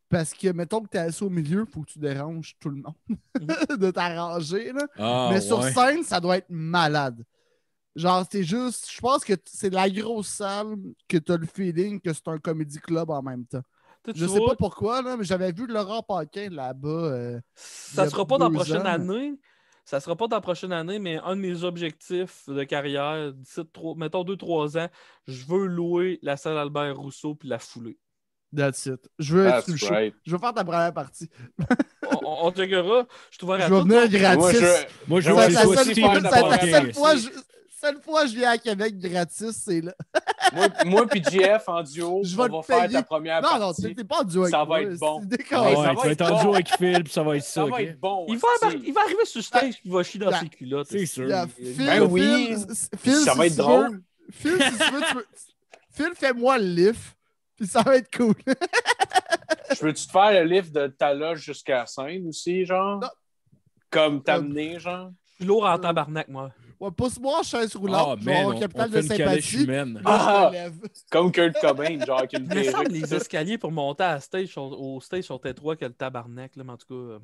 Parce que, mettons que tu es assis au milieu, faut que tu déranges tout le monde mm-hmm. [laughs] de t'arranger. Ah, mais sur scène, ça doit être malade. Genre, c'est juste, je pense que c'est la grosse salle que tu as le feeling que c'est un comédie club en même temps. Je sais pas pourquoi, là, mais j'avais vu Laurent Paquin là-bas. Euh, ça sera pas dans la prochaine année. Ça sera pas dans la prochaine année, mais un de mes objectifs de carrière, d'ici mettons deux trois ans, je veux louer la salle Albert Rousseau puis la fouler. That's it. Je veux être Je veux faire ta première partie. on, on Je te vois Je vais gratis. Moi, je, Moi, je, aussi faire seule fois je viens à Québec gratis, c'est là. moi, moi JF en duo, [laughs] je on va faire ta première non, partie. Non, non, t'es pas en duo ça va être bon. tu vas être en duo avec Phil, puis ça va être ça. Ça va être bon. Il va, arriver sur stage, ah, puis il va chier dans ses culottes, c'est sûr. Ben oui. Ben ça va être drôle. Phil, si tu veux, tu Phil, fais-moi le lift, puis ça va être cool. Je veux tu te faire le lift de ta loge jusqu'à la scène aussi, genre? Non. Comme euh, t'amener, genre? Je suis lourd en tabarnak, moi. Ouais, pousse-moi en chaise roulante, ah, oh, man, capitale de sympathie. Ah, [laughs] comme Kurt Cobain, genre, qui me les escaliers pour monter au stage sont étroits que le tabarnak, là, mais en tout cas. Euh,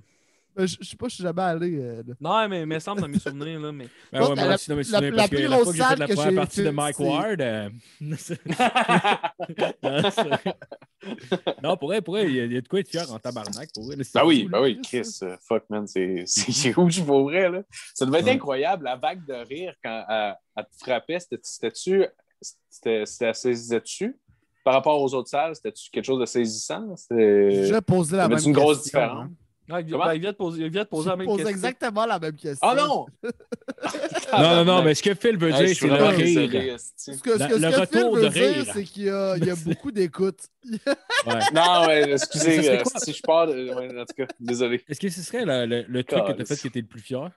ben, je, ne sais pas, je suis jamais allé. Euh, non, mais il me semble dans mes souvenirs. Là, mais... Ben la, moi aussi, dans que la première partie de Mike Ward. Euh, [laughs] non, pour vrai, il y, a, de quoi être fier en tabarnak. Pour vrai Ben oui, ben oui, Chris, euh, fuck man, c'est où je vrai. Là. Ça devait être incroyable, la vague de rire quand elle, te frappait. C'était-tu. C'était tu cétait tu Par rapport aux autres salles, c'était-tu quelque chose de saisissant? C'est une grosse hein. différence. Ben, il, vient de poser, poser pose exactement la même question. Ah non! [laughs] non, non, non, mais ce que Phil veut dire, c'est le rire. rire. Ce que, le, retour de Phil veut dire, c'est qu'il y, a beaucoup d'écoute. [laughs] Non, excusez, euh, si je parle, en tout cas, désolé. Est-ce que ce serait le, truc que tu as fait qui était le plus fier?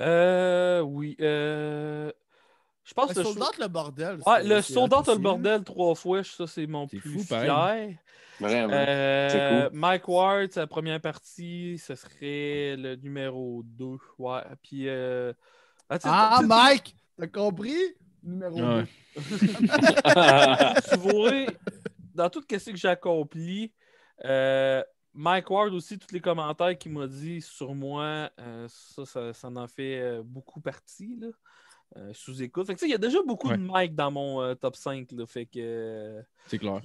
Euh, oui. Euh, je pense le soldat le bordel. Ouais, le soldat le bordel trois fois, ça c'est mon plus fier. Vraiment. Euh, Mike Ward, sa première partie, ce serait le numéro 2. Ouais. Puis euh, ah, ah Mike, t'as compris? Numéro 2. Ouais. [laughs] tu vois, dans tout ce que j'ai euh, Mike Ward aussi, tous les commentaires qu'il m'a dit sur moi, ça, ça, ça, en fait beaucoup partie. Là. Euh, sous écoute. il y a déjà beaucoup de mecs dans mon euh, top 5. fait que. Euh, c'est clair.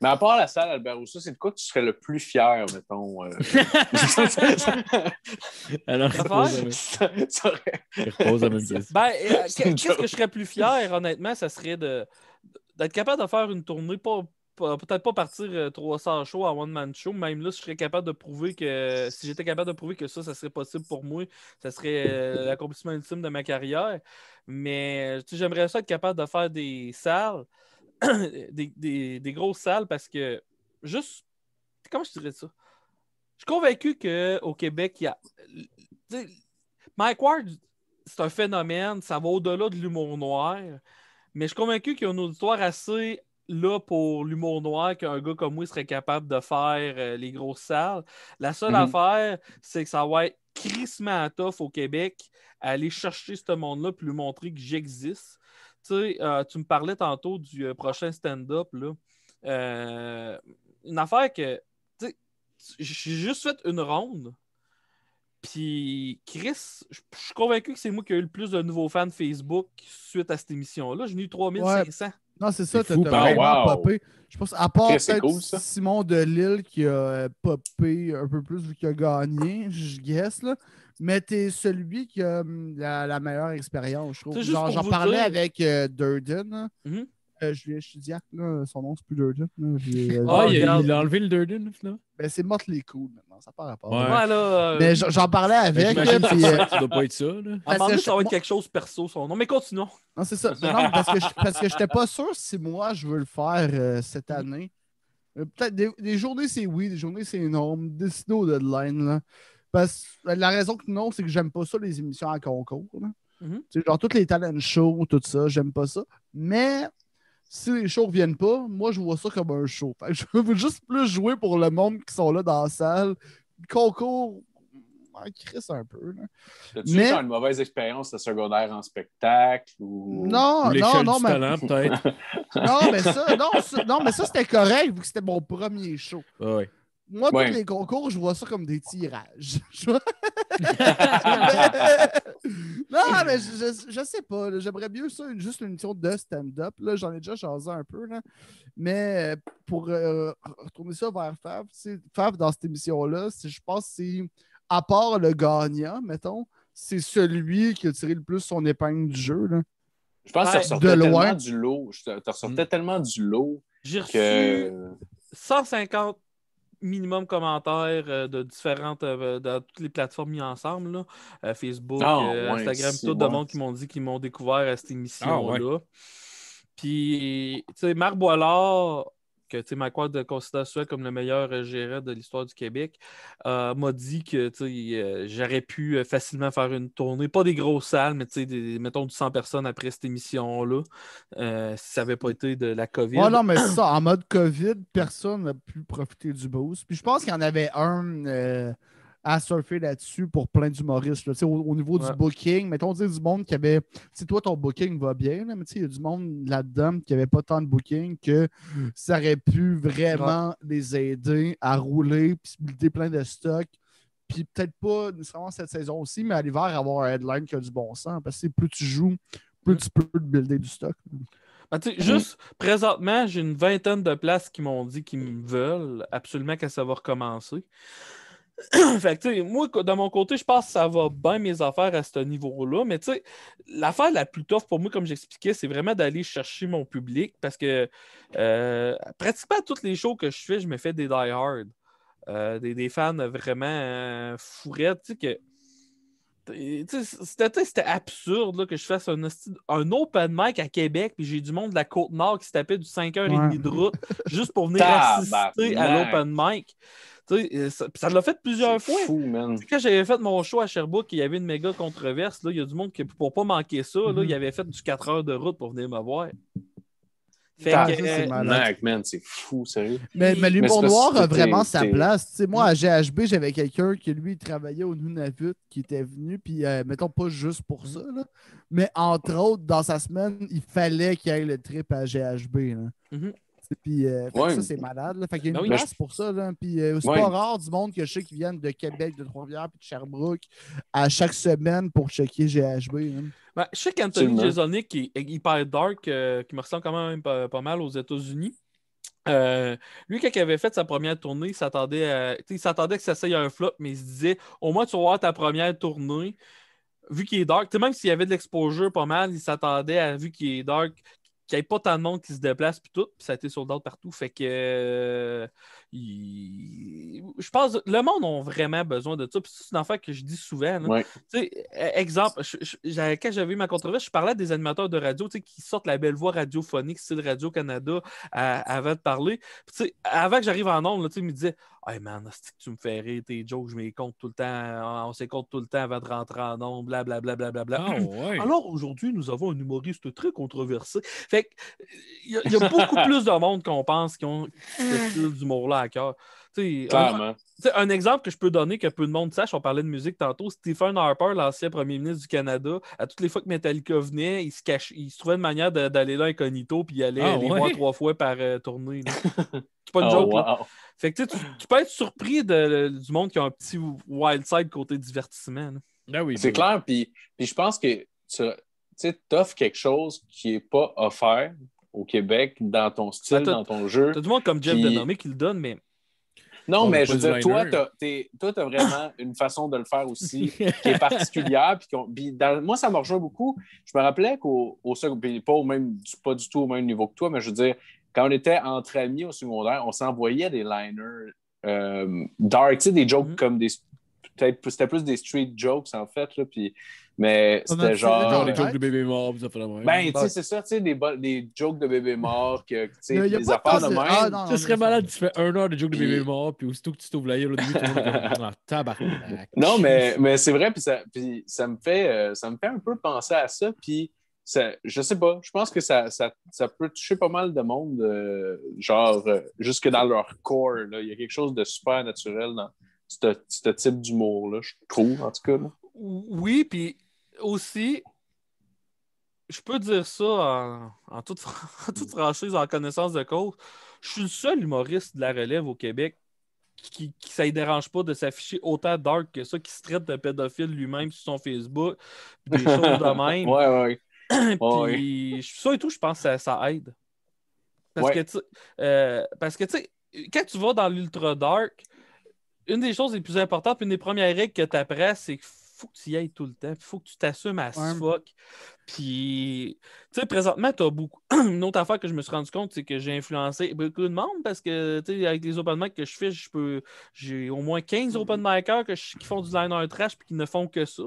Mais à part la salle, Albert Rousseau, c'est de quoi tu serais le plus fier, mettons? Alors, repose à ben, qu'est-ce que je serais plus fier, honnêtement, ça serait de d'être capable de faire une tournée, pas, peut-être pas partir 300 euh, shows à One Man Show. Même là, je serais capable de prouver que si j'étais capable de prouver que ça, ça serait possible pour moi, ça serait euh, l'accomplissement ultime de ma carrière. Mais euh, j'aimerais ça être capable de faire des salles, [coughs] des, grosses salles parce que juste comment je dirais ça? Je suis convaincu qu'au Québec, il y a. Mike Ward, c'est un phénomène, ça va au-delà de l'humour noir, mais je suis convaincu qu'il y a un auditoire assez là pour l'humour noir qu'un gars comme moi serait capable de faire euh, les grosses salles. La seule mhm. affaire, c'est que ça va être Chris tough au Québec à aller chercher ce monde-là puis lui montrer que j'existe. Tu sais, euh, tu me parlais tantôt du euh, prochain stand-up. une affaire que j'ai juste fait une ronde. Puis Chris, je suis convaincu que c'est moi qui ai eu le plus de nouveaux fans Facebook suite à cette émission-là. J'ai eu 3500. Non, c'est ça, t'as ben, vraiment popé. Je pense, à part Simon de Simon qui a euh, popé un peu plus vu qu'il a gagné, je guess, là. Mais t'es celui qui a hum, la, meilleure expérience, je trouve. j'en parlais avec euh, Durden. Euh, je Julien Chidiac, son nom, c'est plus Durden. Euh, ah, il, a, enlevé le Durden, Ben, c'est Motley Cool maintenant, ça par rapport. Ouais. là, euh, Mais j'en parlais avec. Là, puis, ça, doit pas être ça. Là. que ça va être quelque chose perso, son nom. Mais continuons. Non, c'est ça. parce que je parce j'étais pas sûr si moi je veux le faire cette mm. année. Peut-être des, journées c'est oui, des journées c'est non. Décidez au deadline. Là. Parce la raison que non, c'est que j'aime pas ça les émissions à concours. Là. Mm-hmm. Genre toutes les talent shows, tout ça, j'aime pas ça. Mais si les shows ne viennent pas, moi, je vois ça comme un show. je veux [laughs] juste plus jouer pour le monde qui sont là dans la salle. Concours, m'en crisse un peu. Tu as une mauvaise expérience de secondaire en spectacle ou. Non, [laughs] non, mais. peut-être. non, mais ça, non, mais ça, c'était correct vu que c'était mon premier show. oui. Moi, pour les concours, je vois ça comme des tirages. [laughs] [laughs] non, mais je, ne sais pas. J'aimerais mieux ça, juste une émission de stand-up. J'en ai déjà changé un peu. Mais euh, pour euh, retourner ça vers Fab, Fab dans cette émission-là, je pense que c'est, à part le gagnant, mettons, c'est celui qui a tiré le plus son épingle du jeu. Je pense que ça ressortait tellement du lot. tu ressortais mm. tellement du lot. que... 150 minimum commentaires euh, de différentes, euh, de toutes les plateformes mises ensemble, euh, Facebook, ah, Instagram, tout le monde qui m'ont dit qu'ils m'ont découvert à cette ah, émission-là. Puis, tu sais, Marc Boilard, Ma quad de considère ça comme le meilleur euh, gérant de l'histoire du Québec, euh, m'a dit que euh, j'aurais pu facilement faire une tournée, pas des grosses salles, mais des, mettons du 100 personnes après cette émission-là, si ça n'avait pas été de la COVID. non, mais ça, en mode COVID, personne n'a pu profiter du boost. Puis je pense qu'il y en avait un à surfer là-dessus pour plein d'humoristes. Au, niveau du booking, mettons, tu du monde qui avait. Si toi, ton booking va bien, mais il y a du monde là-dedans qui n'avait pas tant de booking que ça aurait pu vraiment les aider à rouler, puis builder plein de stocks. Puis peut-être pas nécessairement cette saison aussi, mais à l'hiver, avoir un headline qui a du bon sens. Parce que plus tu joues, plus tu peux builder du stock. Ben, juste présentement, j'ai une vingtaine de places qui m'ont dit qu'ils me veulent absolument qu'à ça va recommencer. [coughs] fait moi, de mon côté, je pense que ça va bien mes affaires à ce niveau-là. Mais tu sais, l'affaire la plus tough pour moi, comme j'expliquais, c'est vraiment d'aller chercher mon public parce que euh, pratiquement toutes les shows que je fais, je me fais des die-hard. Euh, des, fans vraiment euh, fourrés. que. C'était absurde que je fasse un, open mic à Québec, puis j'ai du monde de la Côte-Nord qui se tapait du 5h30 de route juste pour [laughs] venir assister à l'open mic. Euh, ça, ça l'a fait plusieurs fois. C'est Fou, man. Quand j'avais fait mon show à Sherbrooke, il y avait une méga controverse. Là, il y a du monde qui, pour pas manquer ça, mhm. il avait fait du 4 heures de route pour venir me voir. Ah, c'est euh, man, c'est fou, sérieux. Mais, l'humour noir a vraiment sa place. moi, à mhm. GHB, j'avais quelqu'un qui, lui, travaillait au Nunavut, qui était venu, puis euh, mettons pas juste pour mhm. ça, mais entre autres, dans sa semaine, il fallait qu'il aille le trip à GHB. Puis euh, ça, c'est malade. y a ben pour ça. Puis c'est euh, pas rare du monde que je sais qui viennent de Québec, de Trois-Rivières, puis de Sherbrooke à chaque semaine pour checker GHB. Ben, je sais qu'Anthony Jasonic qui est hyper dark, euh, qui me ressemble quand même pas, mal aux États-Unis. lui, quand il avait fait sa première tournée, il s'attendait à... il s'attendait que ça soit un flop, mais il se disait au moins tu vas voir ta première tournée vu qu'il est dark, même s'il y avait de l'exposure pas mal, il s'attendait à, vu qu'il est dark, qu'il n'y ait pas tant de monde qui se déplace, puis tout, puis ça a été sur d'autres partout. Fait que euh, je pense le monde a vraiment besoin de ça. C'est une affaire que je dis souvent. E-, exemple, quand j'avais eu ma controverse, je parlais des animateurs de radio qui sortent la belle voix radiophonique, style Radio-Canada, avant de parler. Puis, avant que j'arrive en nombre ils me disaient Hey man, tu me fais rire tes jokes, je m'écoute compte tout le temps, on s'écoute compte tout le temps avant de rentrer en nombre blablabla. Bla, bla, bla, ah, [laughs] Alors aujourd'hui, nous avons un humoriste très controversé. Fait il y, a beaucoup [laughs] plus de monde qu'on pense qui ont ce style d'humour-là cœur. Un, exemple que je peux donner que peu de monde sache, on parlait de musique tantôt, Stephen Harper, l'ancien premier ministre du Canada, à toutes les fois que Metallica venait, il se, cachait, il se trouvait une manière d'aller là incognito, puis il allait ah les trois fois par euh, tournée. [laughs] C'est pas une oh, joke. Fait que tu, peux être surpris du monde qui a un petit wild side côté divertissement. Ben C'est ben clair, puis je pense que tu offres quelque chose qui n'est pas offert au Québec, dans ton ah, style, dans ton jeu. tout le monde comme Jeff puis... qui le donne, mais. Non, mais je veux dire, toi, tu as vraiment une façon de le faire aussi qui est particulière. Puis moi, ça m'en rejoint beaucoup. Je me rappelais qu'au secondaire, pas, pas du tout au même niveau que toi, mais je veux dire, quand on était entre amis au secondaire, on s'envoyait des liners euh, dark, tu sais, des jokes mm-hmm. comme des, c'était plus des street jokes, en fait. Là, puis, mais c'était genre. Genre des jokes de bébé mort, ça fait la Ben, tu sais, c'est ça, tu sais, des, jokes de bébé mort, que, tu sais, des affaires de même. Ah, tu serais malade, tu fais un heure de jokes de bébé mort, puis aussitôt que tu t'ouvres la gueule au début, en ah, tabarnak. Non, mais, mais c'est vrai, puis ça, puis ça, me fait, euh, ça me fait un peu penser à ça, puis. Ça, je sais pas, je pense que ça, ça, ça peut toucher pas mal de monde, euh, genre euh, jusque dans leur corps. Il y a quelque chose de super naturel dans, ce type d'humour-là, je trouve, en tout cas. Oui, puis aussi, je peux dire ça en, toute, [laughs] toute, franchise, en connaissance de cause. Je suis le seul humoriste de la relève au Québec qui, ça dérange pas de s'afficher autant dark que ça, qui se traite de pédophile lui-même sur son Facebook, des [laughs] choses de même. Oui, oui. [clears throat] puis, ça et tout, je pense que ça, aide. Parce, que, euh, parce que, tu sais, quand tu vas dans l'ultra dark, une des choses les plus importantes, une des premières règles que tu apprends, c'est qu'il faut que tu y ailles tout le temps. Il faut que tu t'assumes à ce fuck. Puis, tu sais, présentement, tu as beaucoup. [clears throat] une autre affaire que je me suis rendu compte, c'est que j'ai influencé beaucoup de monde parce que, tu sais, avec les open mic que je fais, je peux. J'ai au moins 15 mm-hmm. open micers qui font du liner trash puis qui ne font que ça.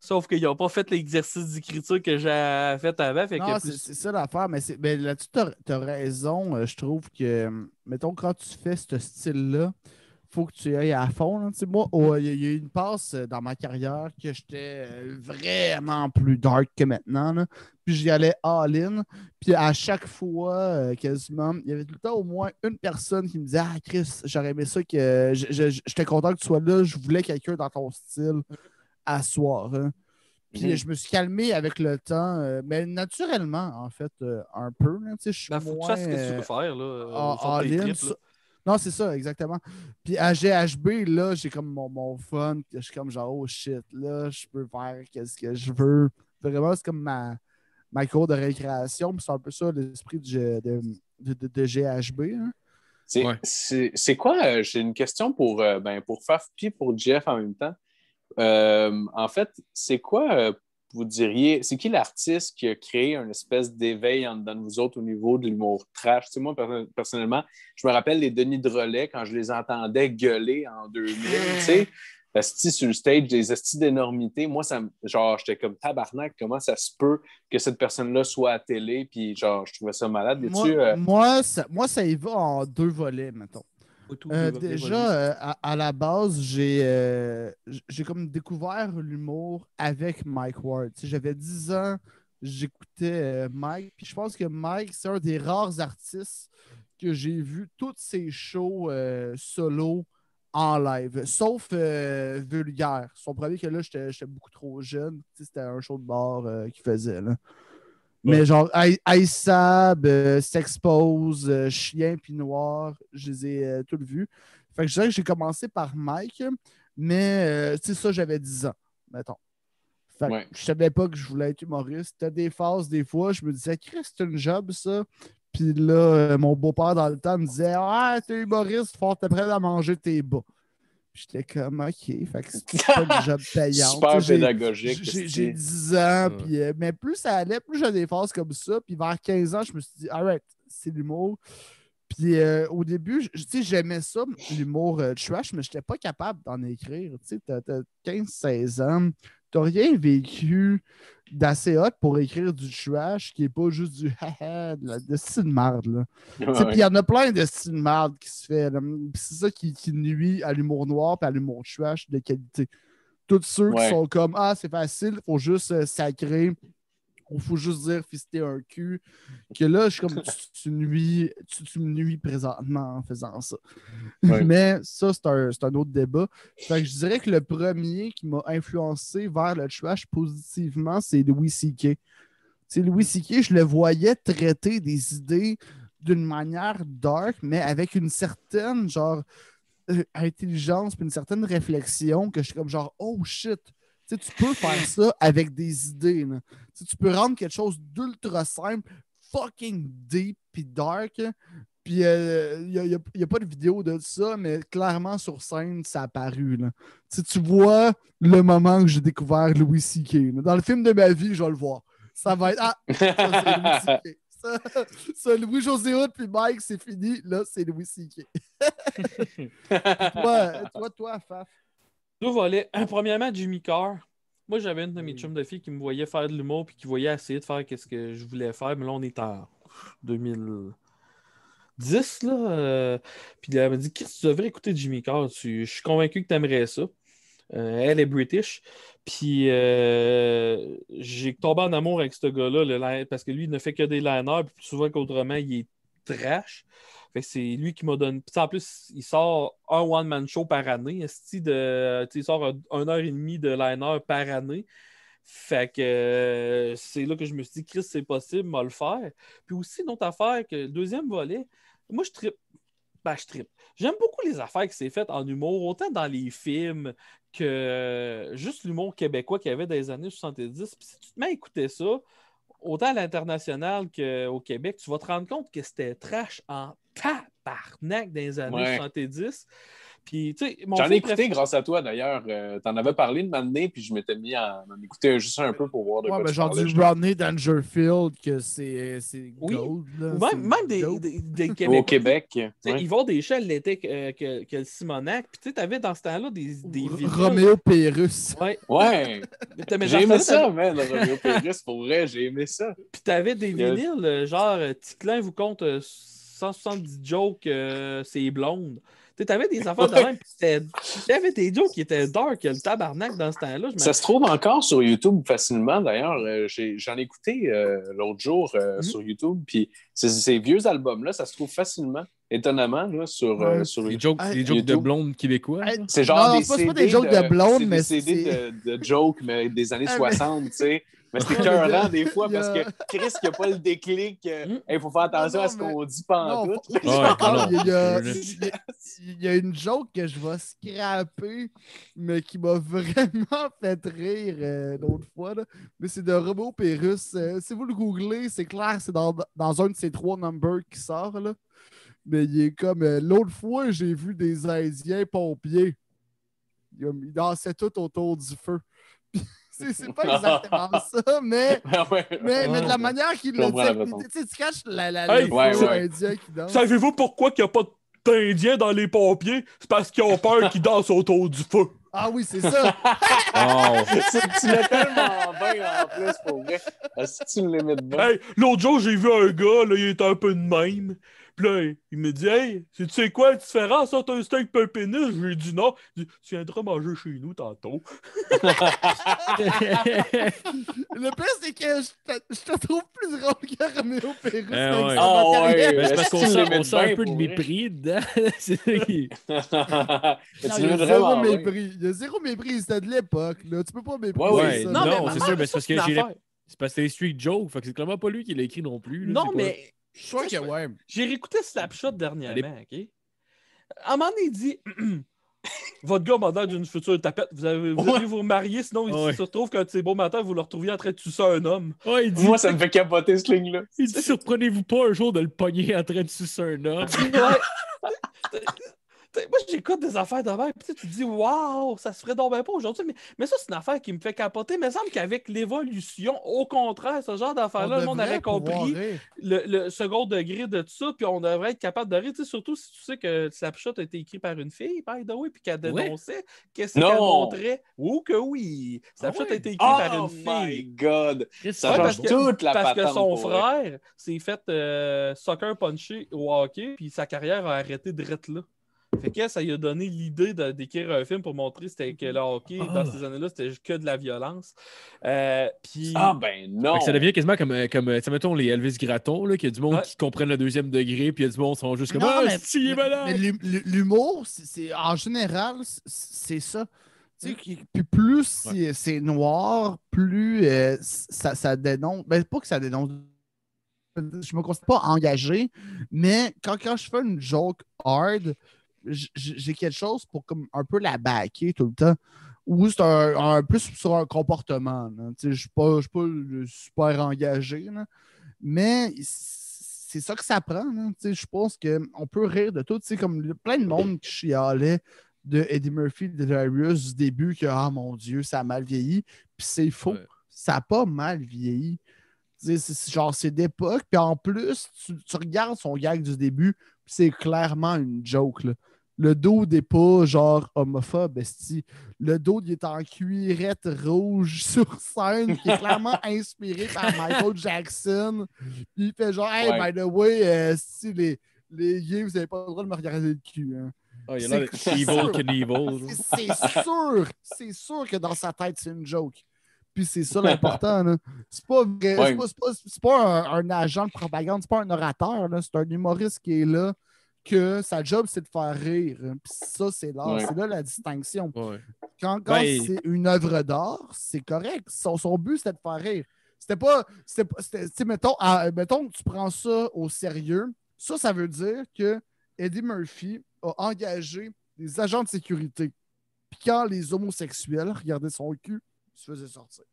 Sauf qu'ils n'ont pas fait l'exercice d'écriture que j'ai fait avant. c'est ça l'affaire, mais, là-dessus, tu raison. Euh, je trouve que, mettons, quand tu fais ce style-là, faut que tu ailles à fond. Là. Moi, oh, il y, a eu une passe euh, dans ma carrière que j'étais euh, vraiment plus dark que maintenant. Puis j'y allais all-in. Puis à chaque fois, euh, quasiment, il y avait tout le temps au moins une personne qui me disait Ah, Chris, j'aurais aimé ça que. J'étais content que tu sois là. Je voulais quelqu'un dans ton style à soir. Hein. Puis mhm. je me suis calmé avec le temps, mais naturellement, en fait, un peu. tu ben, ce que tu faire. Non, c'est ça, exactement. Puis à GHB, là, j'ai comme mon, mon fun. Je suis comme genre, oh shit, là, je peux faire qu'est-ce que je veux. Vraiment, c'est comme ma, ma cour de récréation. Puis c'est un peu ça l'esprit de, GHB. Hein. C'est quoi? Euh, j'ai une question pour, euh, ben, pour Faf puis pour Jeff en même temps. Euh, en fait, c'est quoi vous diriez, c'est qui l'artiste qui a créé une espèce d'éveil en dedans vous autres au niveau de l'humour trash? Tu moi, personnellement, je me rappelle les Denis de quand je les entendais gueuler en 2000, tu sais. sur le stage, des astis d'énormité. Moi, ça, genre, j'étais comme tabarnak, comment ça se peut que cette personne-là soit à télé, puis genre, je trouvais ça malade. Euh, moi, ça, moi, ça y va en deux volets, mettons. Euh, déjà, euh, à, la base, euh, j'ai comme découvert l'humour avec Mike Ward. J'avais 10 ans, j'écoutais Mike. Puis je pense que Mike, c'est un des rares artistes que j'ai vu toutes ses shows solo en live, sauf Vulgaire. Son premier que là, j'étais beaucoup trop jeune. C'était un show de bord qu'il faisait. Mais genre, ISAB, euh, S'Expose, euh, Chien puis Noir, je les ai euh, tous vus. Fait que je dirais que j'ai commencé par Mike, mais tu ça, j'avais 10 ans, mettons. Fait que je savais pas que je voulais être humoriste. T'as des phases, des fois, je me disais, Chris, c'est une job, ça. Puis là, mon beau-père, dans le temps, me disait, ah, t'es humoriste, faut t'es prêt à manger tes bas. J'étais comme, OK, fait c'est pas du [laughs] job payant. Super pédagogique. J'ai 10 ans, euh, mais plus ça allait, plus j'avais des phases comme ça. Puis vers 15 ans, je me suis dit, alright, c'est l'humour. Puis euh, au début, j'aimais ça, l'humour euh, trash, mais je n'étais pas capable d'en écrire. Tu sais, t'as 15-16 ans, t'as rien vécu d'assez hot pour écrire du trash qui n'est pas juste du [laughs] haha de de style marde. Puis il y en a plein de style marde qui se fait. c'est ça qui, nuit à l'humour noir et à l'humour trash de qualité. Tous ceux qui sont comme Ah, c'est facile, il faut juste euh, sacrer on faut juste dire fister un cul. Que là, je suis comme tu, nuis, tu, me nuis présentement en faisant ça. [laughs] Mais ça, c'est un, autre débat. Fait je dirais que le premier qui m'a influencé vers le trash positivement, c'est Louis C.K. C'est Louis C.K., je le voyais traiter des idées d'une manière dark, mais avec une certaine genre euh, intelligence puis une certaine réflexion que je suis comme genre oh shit, tu peux faire ça avec des idées. Tu peux rendre quelque chose d'ultra simple, fucking deep puis dark. Puis il euh, n'y a, pas de vidéo de ça, mais clairement sur scène, ça a paru. tu vois le moment que j'ai découvert Louis C.K. Dans le film de ma vie, je vais le voir. Ça va être. Ah, Louis C.K. [laughs] Ça, Louis-José Hood puis Mike, c'est fini. Là, c'est Louis C.K. [laughs] toi, toi, toi, Faf. Deux volets. Un, euh, premièrement, Jimmy Carr. Moi, j'avais une de mes mm. chums de filles qui me voyait faire de l'humour puis qui voyait essayer de faire ce que je voulais faire. Mais là, on est en 2010. Là, euh, Puis elle m'a dit que tu devrais écouter Jimmy Carr. Je suis convaincu que tu aimerais ça. Euh, elle est british. Puis j'ai tombé en amour avec ce gars-là parce que lui, il ne fait que des liners. Puis souvent qu'autrement, il est trash c'est lui qui m'a donné. en plus, il sort un one-man show par année. De, il sort un, heure et demie de liner par année. Fait que euh, c'est là que je me suis dit, Chris, c'est possible, m'a le faire. Puis aussi, une autre affaire, que le deuxième volet, moi, je tripe. Ben, je J'aime beaucoup les affaires qui s'est faites en humour, autant dans les films que euh, juste l'humour québécois qu'il y avait dans les années 70. Puis si tu te mets à écouter ça, autant à l'international qu'au Québec, tu vas te rendre compte que c'était trash en tabarnak dans les années 70. J'en ai écouté grâce à toi d'ailleurs. Euh, t'en avais parlé de m'amener, puis je m'étais mis à en écouter juste un peu pour voir de ouais, genre du Rodney Dangerfield, que c'est euh, même, des, [laughs] Québécois, Au Québec. Ils vont des chats l'été que, le Simonac. Puis tu avais dans ce temps-là des, des vidéos. Roméo Pérus. Ouais. ouais. [laughs] j'ai aimé ça, man, Roméo Pérus. Pour vrai, j'ai aimé ça. Puis t'avais des vinyles, euh, genre Ticlin vous compte. 170 jokes, euh, c'est blonde. Tu avais des [laughs] affaires de même, tu avais des jokes qui étaient dark, le tabarnak dans ce temps-là. Ça se trouve encore sur YouTube facilement, d'ailleurs. Euh, j'en ai, écouté euh, l'autre jour mm-hmm. sur YouTube, puis ces, vieux albums-là, ça se trouve facilement étonnamment, là, sur, sur les jokes, de blondes québécois. c'est genre des jokes de, c'est des jokes mais des années 60, ah, tu sais. Mais c'est [laughs] curant des fois parce que Chris, il a pas le déclic. Il euh, hmm? faut faire attention à ce qu'on dit pendant tout. il, y a, une joke que je vais scraper, mais qui m'a [laughs] vraiment fait rire l'autre euh, fois. Mais c'est de Robo euh, si vous le googlez, c'est clair, c'est dans, dans un de ces trois numbers qui sort. Là. Mais il est comme l'autre fois, j'ai vu des Indiens pompiers. Ils dansaient tout autour du feu. [laughs] c'est pas exactement [laughs] ça, ben mais, mais, de la manière qu'il le dit. Tu caches la, la, hey, qui danse. Savez-vous pourquoi il n'y a pas d'indien dans les pompiers? C'est parce qu'ils ont peur qu'ils dansent autour du feu. Ah oui, c'est ça! [laughs] oh. tu, l'as tellement bien en plus pour vrai. Si tu me l'imites L'autre jour, j'ai vu un gars, là, il était un peu de même. Puis il me dit Hey, tu sais quoi la différence entre un steak et un pénis J'ai dit non. Il dit, tu viendras manger chez nous tantôt. [laughs] le plus, c'est que je te, trouve plus drôle que Roméo Pérou. Ah c'est ouais. Ah parce qu'on sent, un peu de mépris dedans. [laughs] [laughs] il, y a zéro mépris. il y a zéro mépris. C'était de l'époque. Tu peux pas mépriser. ça. Non, mais c'est sûr, mais c'est parce que j'ai. C'est parce que Street Joke, fait que c'est clairement pas lui qui l'a écrit non plus. non, mais je que J'ai réécouté Slapshot dernièrement, OK? À un moment donné, il dit [clears throat] Votre gars m'a d'une future tapette, vous, avez, vous vous remarier, sinon il se retrouve quand c'est ces matin, vous le retrouviez en train de sucer un homme. Moi, ça me fait capoter ce ligne-là. Il dit Surprenez-vous pas un jour de le pogner en train de sucer un homme. [laughs] moi, j'écoute des affaires de même, puis tu te dis, waouh, ça se ferait donc pas aujourd'hui. Mais, ça, c'est une affaire qui me fait capoter. Mais il me semble qu'avec l'évolution, au contraire, ce genre d'affaires-là, le monde aurait compris le, second degré de tout ça, puis on devrait être capable de rire. surtout si tu sais que Slapshot a été écrit par une fille, by the way, puis qu'elle dénonçait, dénoncé qu'est-ce qu'elle montrait. Ou que oui, Slapshot ah a été écrit par oh une fille. Oh my God! Ça change toute la Parce que son frère s'est fait euh, soccer puncher au hockey, puis sa carrière a arrêté de de là. Fait que ça lui a donné l'idée d'écrire un film pour montrer c'était que le hockey, dans ah. ces années-là, c'était que de la violence. Euh, ah ben non! Ça devient quasiment comme, euh, comme euh, mettons, les Elvis Graton, là, qu'il y a du monde qui comprennent le deuxième degré, puis il y a du monde qui sont juste comme Ah, si, L'humour, en général, c'est ça. Tu sais, plus c'est noir, plus ça, ça dénonce. Ben, pas que ça dénonce je me considère pas engagé, mais quand, quand je fais une joke hard, j'ai quelque chose pour comme un peu la baquer tout le temps. Ou c'est un, un, plus sur un comportement. Je ne suis pas, pas super engagé. Mais c'est ça que ça prend. Je pense qu'on peut rire de tout. Comme plein de monde qui chialait de Eddie Murphy, de Darius du début, que Ah mon Dieu, ça a mal vieilli. Puis c'est faux. Ça a pas mal vieilli. C'est, genre, c'est d'époque. Puis en plus, tu, regardes son gag du début, c'est clairement une joke. Là. Le dos n'est pas genre homophobe, Le dos, il est en cuirette rouge [laughs] sur scène, qui est clairement [laughs] inspiré par Michael Jackson. Il fait genre, hey, by the way, euh, si les, les gays, vous n'avez pas le droit de me regarder le cul. Hein. Ah, il y a [laughs] C'est sûr, c'est sûr que dans sa tête, c'est une joke. Puis c'est ça l'important. C'est pas, pas, un, un, agent de propagande, c'est pas un orateur, c'est un humoriste qui est là que sa job, c'est de faire rire. ça, c'est l'art. C'est là la distinction. Quand, ben, c'est une œuvre d'art, c'est correct. Son, but, c'était de faire rire. C'était pas. C'était, mettons, ah, mettons que tu prends ça au sérieux. Ça, ça veut dire que Eddie Murphy a engagé des agents de sécurité. Puis quand les homosexuels regardaient son cul, ils se faisaient sortir.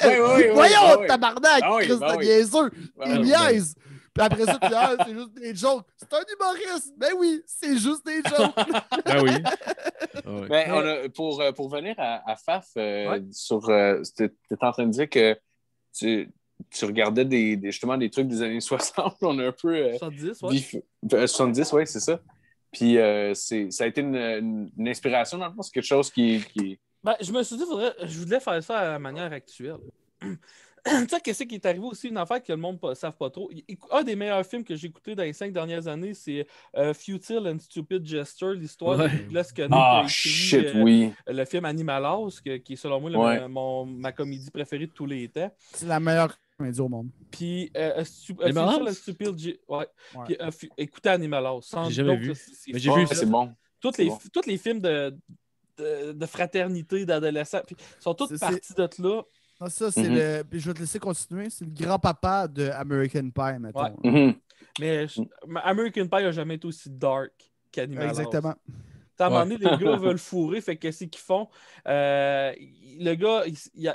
voyons Voyons, tabarnak, Chris de Il niaise. D'après après ça, tu ah, c'est juste des jokes. C'est un humoriste. Ben oui, c'est juste des jokes. [laughs] Ah ah ben oui. mais on a, pour, euh, pour venir à, Faf, euh, euh, tu étais en train de dire que tu, regardais des, justement des trucs des années 60. [laughs] On a un peu. 70, oui. 70, oui, c'est ça. Puis ça a été une, inspiration, dans le c'est quelque chose qui. qui... Ben, je me suis dit, je voulais faire ça à la manière actuelle. [clears throat] [clears throat] tu sais, qu'est-ce qui est arrivé aussi, une affaire que le monde ne savent pas trop. Un des meilleurs films que j'ai écouté dans les cinq dernières années, c'est euh, Futile and Stupid Gesture, l'histoire de Douglas Ah, shit, euh, oui. Le film Animal House, qui est selon moi ma comédie préférée de tous les temps. C'est la meilleure comédie au monde. Puis, euh, euh Futile and Stupid... Ouais. écoutez house J'ai jamais vu. j'ai vu, Tous les, les films de, de, fraternité, d'adolescents, sont toutes partis de là ça, c'est mhm. Je vais te laisser continuer. C'est le grand-papa de American Pie, maintenant. Mhm. Mais American Pie n'a jamais été aussi dark qu'Animal Exactement. À un moment les gars [laughs] veulent fourrer, fait qu'est-ce qu'ils font? Euh, le gars,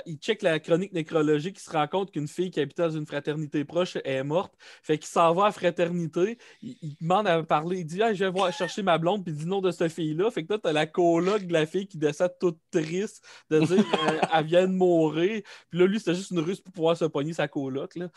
il, check la chronique nécrologique, il se rend compte qu'une fille qui habitait dans une fraternité proche est morte. Fait qu'il s'en va à la fraternité, il, demande à parler, il dit Je vais voir, chercher ma blonde, puis il dit non de cette fille-là. Fait que là, t'as la coloc de la fille qui descend toute triste de dire [laughs] euh, Elle vient de mourir. Puis là, lui, c'était juste une ruse pour pouvoir se pogner sa coloc. Là.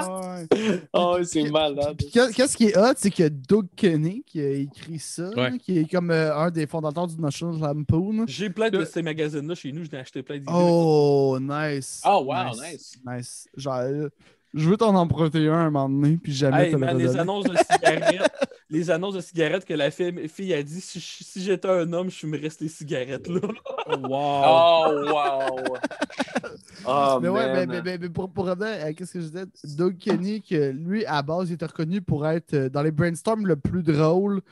[laughs] oh, c'est malade. Qu'est-ce qui est hot, c'est que Doug Kenny qui a écrit ça qui est comme euh, un des fondateurs du National Lampoon. J'ai plein de, euh, ces magazines-là chez nous, j'en ai acheté plein. Oh, nice. Oh, wow, nice. Nice. Genre, euh, je veux t'en emprunter un un moment donné, puis jamais te les annonces de cigarettes, [laughs] les annonces de cigarettes que la fille, a dit si, j'étais un homme, je me reste les cigarettes là. wow. Oh wow. [laughs] Oh, [laughs] oh, mais ouais, mais, pour, pour revenir qu'est-ce que je disais, Doug Kenny, lui à base il était reconnu pour être dans les brainstorms le plus drôle,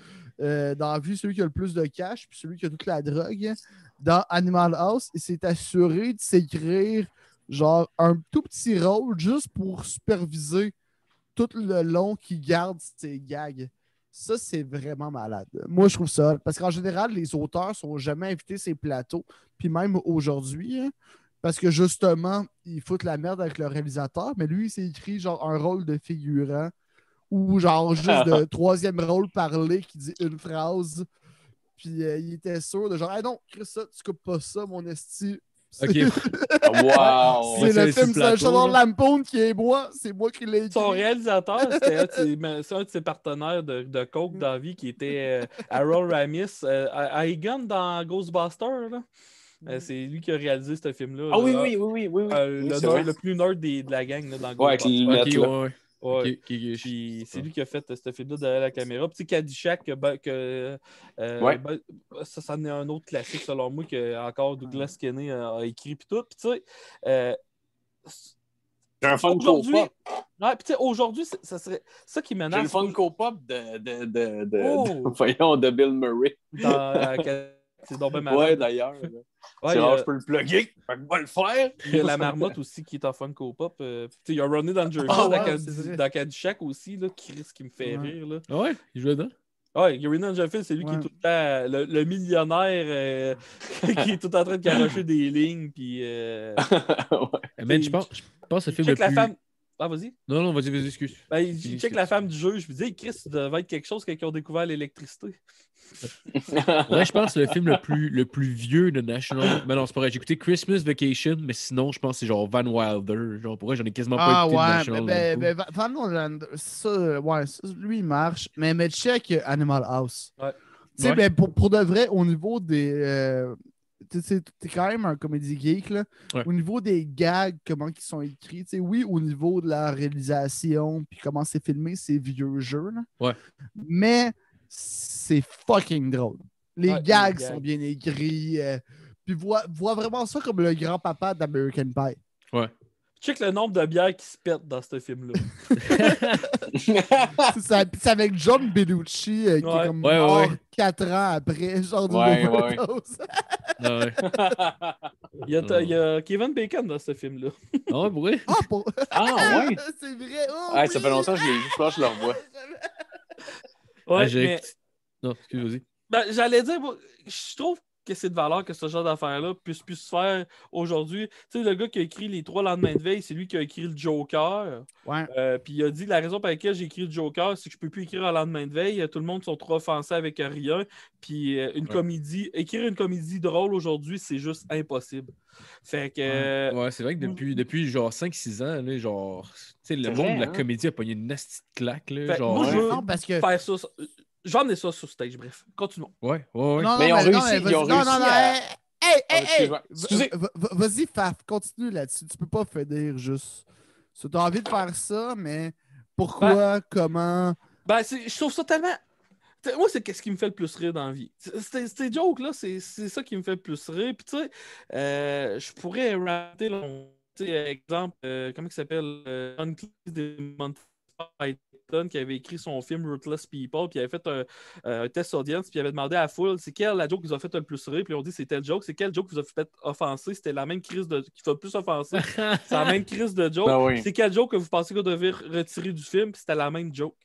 euh, dans la vue, celui qui a le plus de cash, puis celui qui a toute la drogue, dans Animal House, il s'est assuré de s'écrire genre un tout petit rôle juste pour superviser tout le long qui garde ses gags. Ça, c'est vraiment malade. Moi, je trouve ça. Parce qu'en général, les auteurs sont jamais invités ces plateaux. Puis même aujourd'hui, hein, parce que justement, ils foutent la merde avec le réalisateur, mais lui, il s'est écrit genre un rôle de figurant ou genre juste de [laughs] troisième rôle parlé qui dit une phrase. Puis euh, il était sûr de genre, ah non, Chris, tu coupes pas ça, mon esti. Ok. Ah, wow! [laughs] C'est le film Salvador Lampone qui est moi, c'est moi qui l'ai dit. Son réalisateur, [laughs] c'était un, de ses partenaires de, Coke dans vie qui était euh, Harold Ramis, euh, dans Ghostbusters. Là. Mm. c'est lui qui a réalisé ce film-là. Ah oui, oui, oui, oui, le, plus nerd des, de la gang là, dans ouais, avec ouais c'est lui qui a fait euh, ce film-là derrière la caméra. Petit que, euh, ça, ça en est un autre classique selon moi que encore Douglas Kenney a, écrit puis tout. Puis tu sais, euh, un aujourd'hui, ouais, aujourd'hui, ça serait ça qui menace. C'est le fun pop de, de, de, de oh! [laughs] Bill Murray. [laughs] C'est Ouais, d'ailleurs. Ouais, je peux le plugger. Fait que le faire. Il y a la marmotte aussi qui est en Funko Pop. Euh, il y a Ronnie Dangerfield ah dans, Caddyshack aussi, là, qui, qui me fait rire. Là. Ah ouais, il jouait dedans. ouais Gary Dangerfield, c'est lui qui est tout le temps le, millionnaire euh, [laughs] qui est tout en train de carocher des lignes. Puis, euh, [laughs] eh, je pense, je pense que le film le plus... Femme... Ah, vas-y. Non, non, vas-y, vas-y, excuse. Ben, je check la femme du jeu, je me dis, Chris, ça devait être quelque chose quand ils ont découvert l'électricité. Ouais, je pense que le film le plus, le plus vieux de National. Mais ben non, c'est pas vrai. J'ai écouté Christmas Vacation, mais sinon, je pense que c'est genre Van Wilder. Genre, pour vrai, j'en ai quasiment pas ah, écouté de National. Ben, ben, Van Wilder, lui, il marche. Mais, mais check euh, Animal House. Tu sais, pour, de vrai, au niveau des. Euh, tu sais, t'es quand même un comédie geek, là. Au niveau des gags, comment ils sont écrits, tu oui, au niveau de la réalisation, puis comment c'est filmé, c'est vieux jeu, là. Ouais. Mais c'est fucking drôle. Les gags sont bien écrits. Euh, puis vois, vois, vraiment ça comme le grand-papa d'American Pie. Ouais. Check le nombre de bières qui se pètent dans ce film-là. [laughs] [laughs] c'est avec John Bellucci euh, qui est comme mort 4 ans après, genre [laughs] il, y a, il, y a, Kevin Bacon dans ce film-là. Ah oui. Ah, pour... ah ouais? C'est vrai. Oh, ça fait longtemps que je l'ai vu, je le revois. Ouais, ah, mais... Non, excusez-moi. Ben, J'allais dire, je trouve qu'est-ce que c'est de valeur que ce genre d'affaires-là puisse, puisse se faire aujourd'hui. Tu sais, le gars qui a écrit Les Trois Lendemains de Veille, c'est lui qui a écrit le Joker. Ouais. Euh, puis il a dit La raison pour laquelle j'ai écrit le Joker, c'est que je ne peux plus écrire un lendemain de veille. Tout le monde sont trop offensés avec rien. Puis euh, une comédie, écrire une comédie drôle aujourd'hui, c'est juste impossible. Fait que. Ouais, euh, c'est vrai que depuis, mm. depuis genre 5-6 ans, là, genre, le monde de la hein? comédie a pogné une nasty claque. genre, moi, parce que... Je vais emmener ça sur stage, bref. Continuons. Ouais, ouais, ouais. Non, mais non, ils ont non, réussi. Non, ont réussi. Hey, hey, ah, Excusez. Vas-y, Faf, continue là-dessus. Tu peux pas finir juste. Si tu as envie de faire ça, mais pourquoi, ben- comment. Ben, je trouve ça tellement. Moi, c'est ce qui me fait le plus rire dans la vie. C'est des jokes-là, c'est ça qui me fait le plus rire. Puis, tu sais, euh, je pourrais rater, exemple, euh, comment il s'appelle, euh, des qui avait écrit son film Ruthless People, puis avait fait euh, un, test audience, puis avait demandé à la foule c'est quelle la joke qui vous a fait le plus rire, puis on dit c'était le joke, c'est quel joke qui vous a fait offenser, c'était la même crise de qui fait le plus offenser, [laughs] c'est la même crise de joke, ben c'est quel joke que vous pensez qu'on devait retirer du film, c'était la même joke.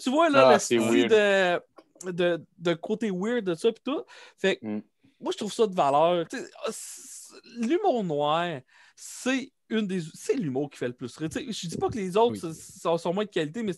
tu vois là ah, la de, côté weird de ça, puis tout. Fait mm. moi je trouve ça de valeur. Ah, l'humour noir, c'est des. C'est l'humour qui fait le plus rire. je dis pas que les autres sont, moins de qualité, mais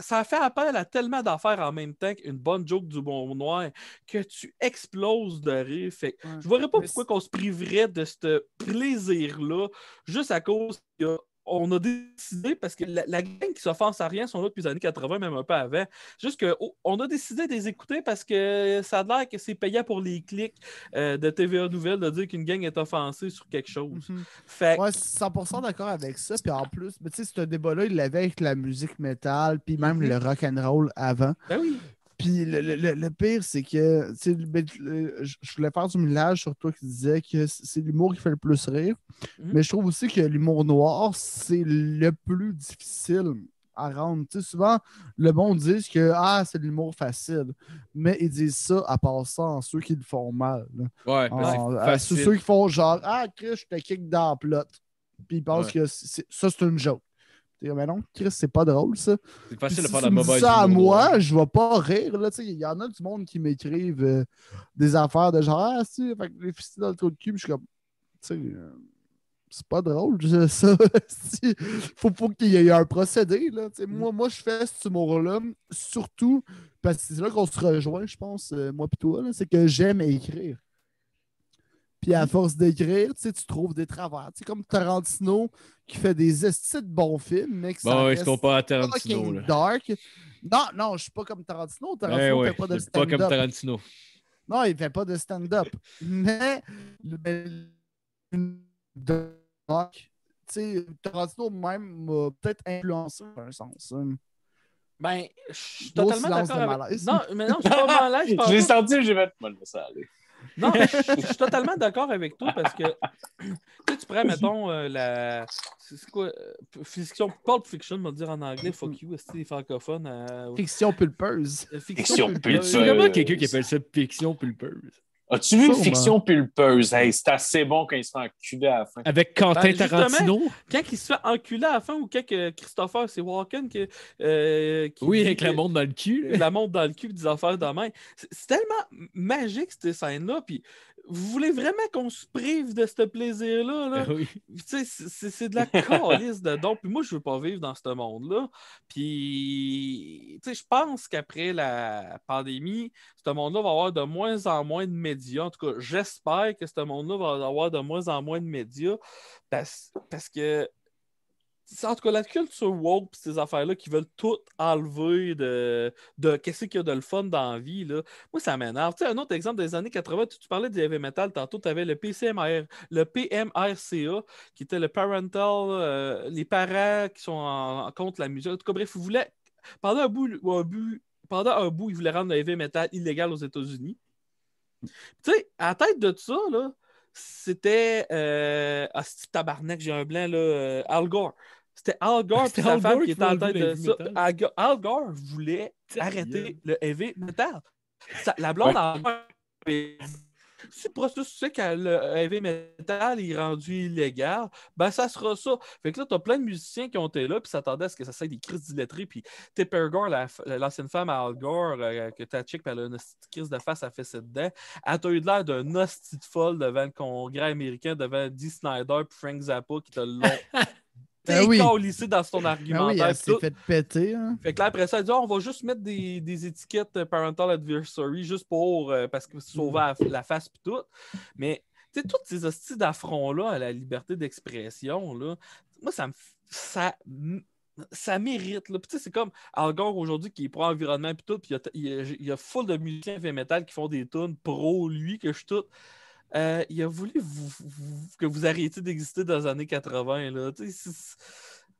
ça, fait appel à tellement d'affaires en même temps qu'une bonne joke du bon noir que tu exploses de rire. je ne vois pas pourquoi on se priverait de ce plaisir-là juste à cause qu'il y a on a décidé, parce que la, gang qui s'offense à rien sont là depuis les années 80, même un peu avant. Juste qu'on oh, a décidé de les écouter parce que ça a l'air que c'est payant pour les clics euh, de TVA Nouvelle de dire qu'une gang est offensée sur quelque chose. Mhm. fait... 100% d'accord avec ça. Puis en plus, tu sais, ce débat-là, il l'avait avec la musique métal, puis même mhm. le rock and roll avant. Ben oui. Puis le, pire, c'est que ben, je voulais faire du millage sur toi qui disait que c'est l'humour qui fait le plus rire. Mhm. Mais je trouve aussi que l'humour noir, c'est le plus difficile à rendre. souvent, le monde dit que ah, c'est l'humour facile. Mais ils disent ça à part à ceux qui le font mal. Ouais, ceux, qui font genre Ah, Chris, je te kick dans la plot. Puis ils pensent que ça, c'est une joke mais non, Chris, c'est pas drôle, ça. C'est facile de faire la mauvaise ça à moi, je vais pas rire, là, Il y en a du monde qui m'écrivent euh, des affaires de genre, ah, si, fait que les dans le trou de cul, je suis comme, tu sais, euh, c'est pas drôle, [laughs] ça. faut, faut qu'il y ait un procédé, là. Mm. Moi, moi, je fais ce humour-là, surtout parce que c'est là qu'on se rejoint, je pense, euh, moi pis toi, c'est que j'aime écrire. Puis à force d'écrire, tu trouves des travers. Tu sais, comme Tarantino qui fait des esthétiques de bons films, mais qui sont pas à Tarantino. Là. Dark. Non, non, je suis pas comme Tarantino. Tarantino fait pas de stand-up. comme Tarantino. Non, il fait pas de stand-up. mais, ben, le Dark, tu sais, Tarantino même m'a peut-être influencé dans un sens. Hein. Ben, je suis totalement d'accord. Avec... Non, mais non, je suis pas [laughs] malade. je l'ai senti, j'ai fait ça aller. Non, je, suis totalement d'accord avec toi parce que tu prends, mettons, euh, la. C'est quoi euh, Fiction, Pulp Fiction, on va dire en anglais, fuck you, c'est -ce francophone. Euh, fiction pulpeuse. Fiction, pulpeuse. Il y a pas quelqu'un qui appelle ça fiction pulpeuse. As-tu vu une Fiction Pulpeuse? c'est assez bon quand il se fait enculer à la fin. Avec Quentin ben, Tarantino? Quand il se fait enculer à la fin ou quand Christopher, c'est Walken euh, qui, Oui, avec la montre dans le cul. La montre dans le cul, des affaires de main. C'est tellement magique, cette scène-là. Puis vous voulez vraiment qu'on se prive de ce plaisir-là? [laughs] Oui. C'est de la calice de Puis moi, je ne veux pas vivre dans ce monde-là. Puis, je pense qu'après la pandémie, ce monde-là va avoir de moins en moins de médias. En tout cas, j'espère que ce monde-là va avoir de moins en moins de médias parce que en tout cas, la culture woke et ces affaires-là qui veulent tout enlever de, de qu'est-ce qu'il y a de le fun dans la vie, moi, ça m'énerve. Tu sais, un autre exemple des années 80, tu, parlais du heavy metal tantôt, tu avais le le PMRCA, qui était le parental, euh, les parents qui sont en, contre la musique. En tout cas, bref, ils voulaient, pendant un bout, pendant un bout, ils voulaient rendre le heavy metal illégal aux États-Unis. Tu sais, à tête de ça, là, c'était. Euh, ah, c'est tabarnak, j'ai un blanc, là. Euh, Al Gore. C'était Al ah, Gore sa femme qui était en tête de ça. Al, Gore voulait arrêter le heavy metal. la blonde a si le processus tu sais qu'à heavy metal est rendu illégal, ben ça sera ça. Fait que là, t'as plein de musiciens qui ont été là, puis s'attendaient à ce que ça soit des crises d'illettrés, puis Tipper Gore, l'ancienne femme à Al Gore, euh, que t'as check, puis elle a une crise de face, elle fait cette dedans, elle a eu l'air d'un hostie de folle devant le congrès américain, devant Dee Snyder puis Frank Zappa qui t'a long [laughs] T'es ben oui. dans son ben argumentaire. Il a fait péter. Hein. Fait que là, après ça, ah, on va juste mettre des, étiquettes euh, Parental Adversary juste pour euh, parce que sauver la, face et tout. Mais tu sais, toutes ces hosties d'affront-là à la liberté d'expression, là, moi, ça me. Ça, ça mérite. c'est comme Algor aujourd'hui qui est pro-environnement puis tout, puis il y a, y, full de musiciens heavy metal qui font des tunes pro lui que je suis tout. Euh, il a voulu que vous arrêtiez d'exister dans les années 80.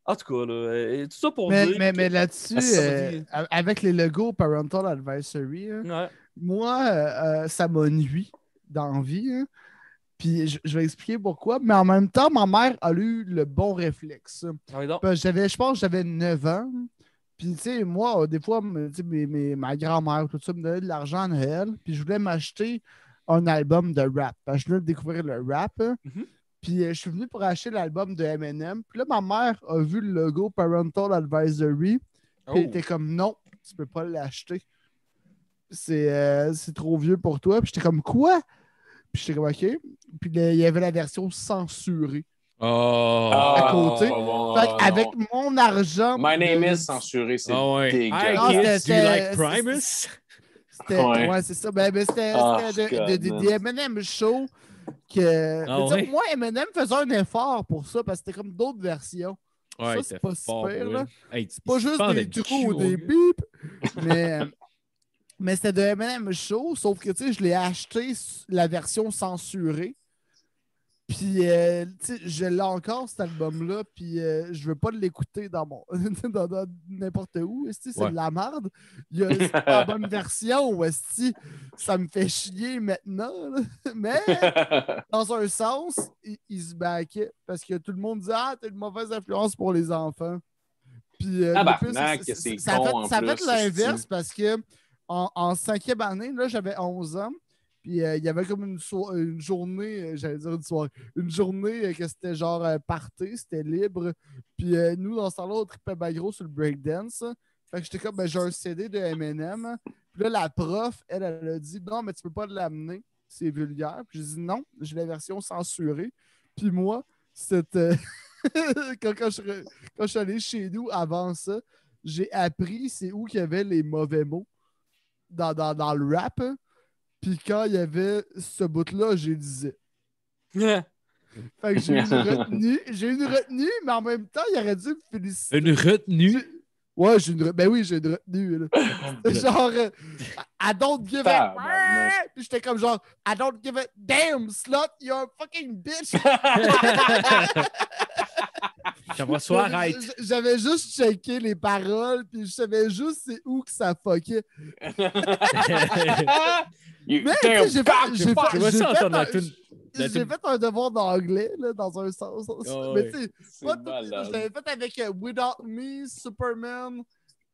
En tout cas, euh, tout ça pour mais, dire. Mais, là-dessus, euh, avec les logos Parental Advisory, hein, moi, ça m'a nuit d'envie. Hein, puis je, vais expliquer pourquoi. Mais en même temps, ma mère a eu le bon réflexe. Hein, ah j'avais, je pense que j'avais 9 ans. Puis, tu sais, moi, des fois, ma grand-mère, tout ça, me donnait de l'argent à elle. Puis, je voulais m'acheter un album de rap. je de découvrir le rap. Hein. Mm-hmm. Puis euh, je suis venu pour acheter l'album de Eminem. Puis là, ma mère a vu le logo Parental Advisory. Puis elle oh. était comme non, tu peux pas l'acheter. Euh, c'est trop vieux pour toi. Puis j'étais comme quoi? Puis j'étais comme OK. Puis il y avait la version censurée. Oh. à côté. Ah, avec mon argent. My name is censuré, c'est oh, like Primus? [laughs] C'était, ouais. c'est ça. Ben, ben ah, c'était de, des M&M show que... Ah moi, M&M faisait un effort pour ça parce que c'était comme d'autres versions. ça, c'est pas super, là. c'est pas juste des trous ou des beeps [laughs] mais... Euh, mais c'était de M&M show, sauf que, je l'ai acheté la version censurée. Puis, euh, sais, je l'ai encore, cet album-là, puis euh, je veux pas l'écouter dans mon [laughs] dans, n'importe où. C'est de la merde. Il y a la [laughs] bonne version. que Ça me fait chier maintenant. [laughs] Mais, dans un sens, il, se baquait parce que tout le monde dit Ah, t'as une mauvaise influence pour les enfants. Puis, euh, plus, ça, con fait, l'inverse parce que en cinquième année, là, j'avais 11 ans. Puis euh, il y avait comme une, une journée, euh, j'allais dire une soirée, une journée euh, que c'était genre parté, c'était libre. Puis nous, dans ce temps-là, on tripait pas gros sur le breakdance. Fait que j'étais comme, ben, j'ai un CD de M&M. Puis là, la prof, elle, elle a dit, non, mais tu peux pas l'amener, c'est vulgaire. Puis j'ai dit, non, j'ai la version censurée. Puis moi, c'était. [laughs] quand, je, suis allé chez nous avant ça, j'ai appris c'est où qu'il y avait les mauvais mots dans, le rap. Puis quand il y avait ce bout-là, j'ai disais. [laughs] Fait que j'ai une [laughs] retenue. J'ai une retenue, mais en même temps, il aurait dû me féliciter. Une retenue? Ouais, j'ai une retenue. Ben oui, j'ai une retenue. [laughs] genre, euh, I don't give a. Bah, bah, bah. Puis j'étais comme genre, I don't give a damn, slut, you're a fucking bitch. J'avais juste checké les paroles, puis je savais juste c'est où que ça fuckait. [laughs] Mais j'ai fait, j'ai fait un devoir d'anglais, dans un sens. Oh, mais tu sais, je l'avais fait avec euh, Without Me, Superman,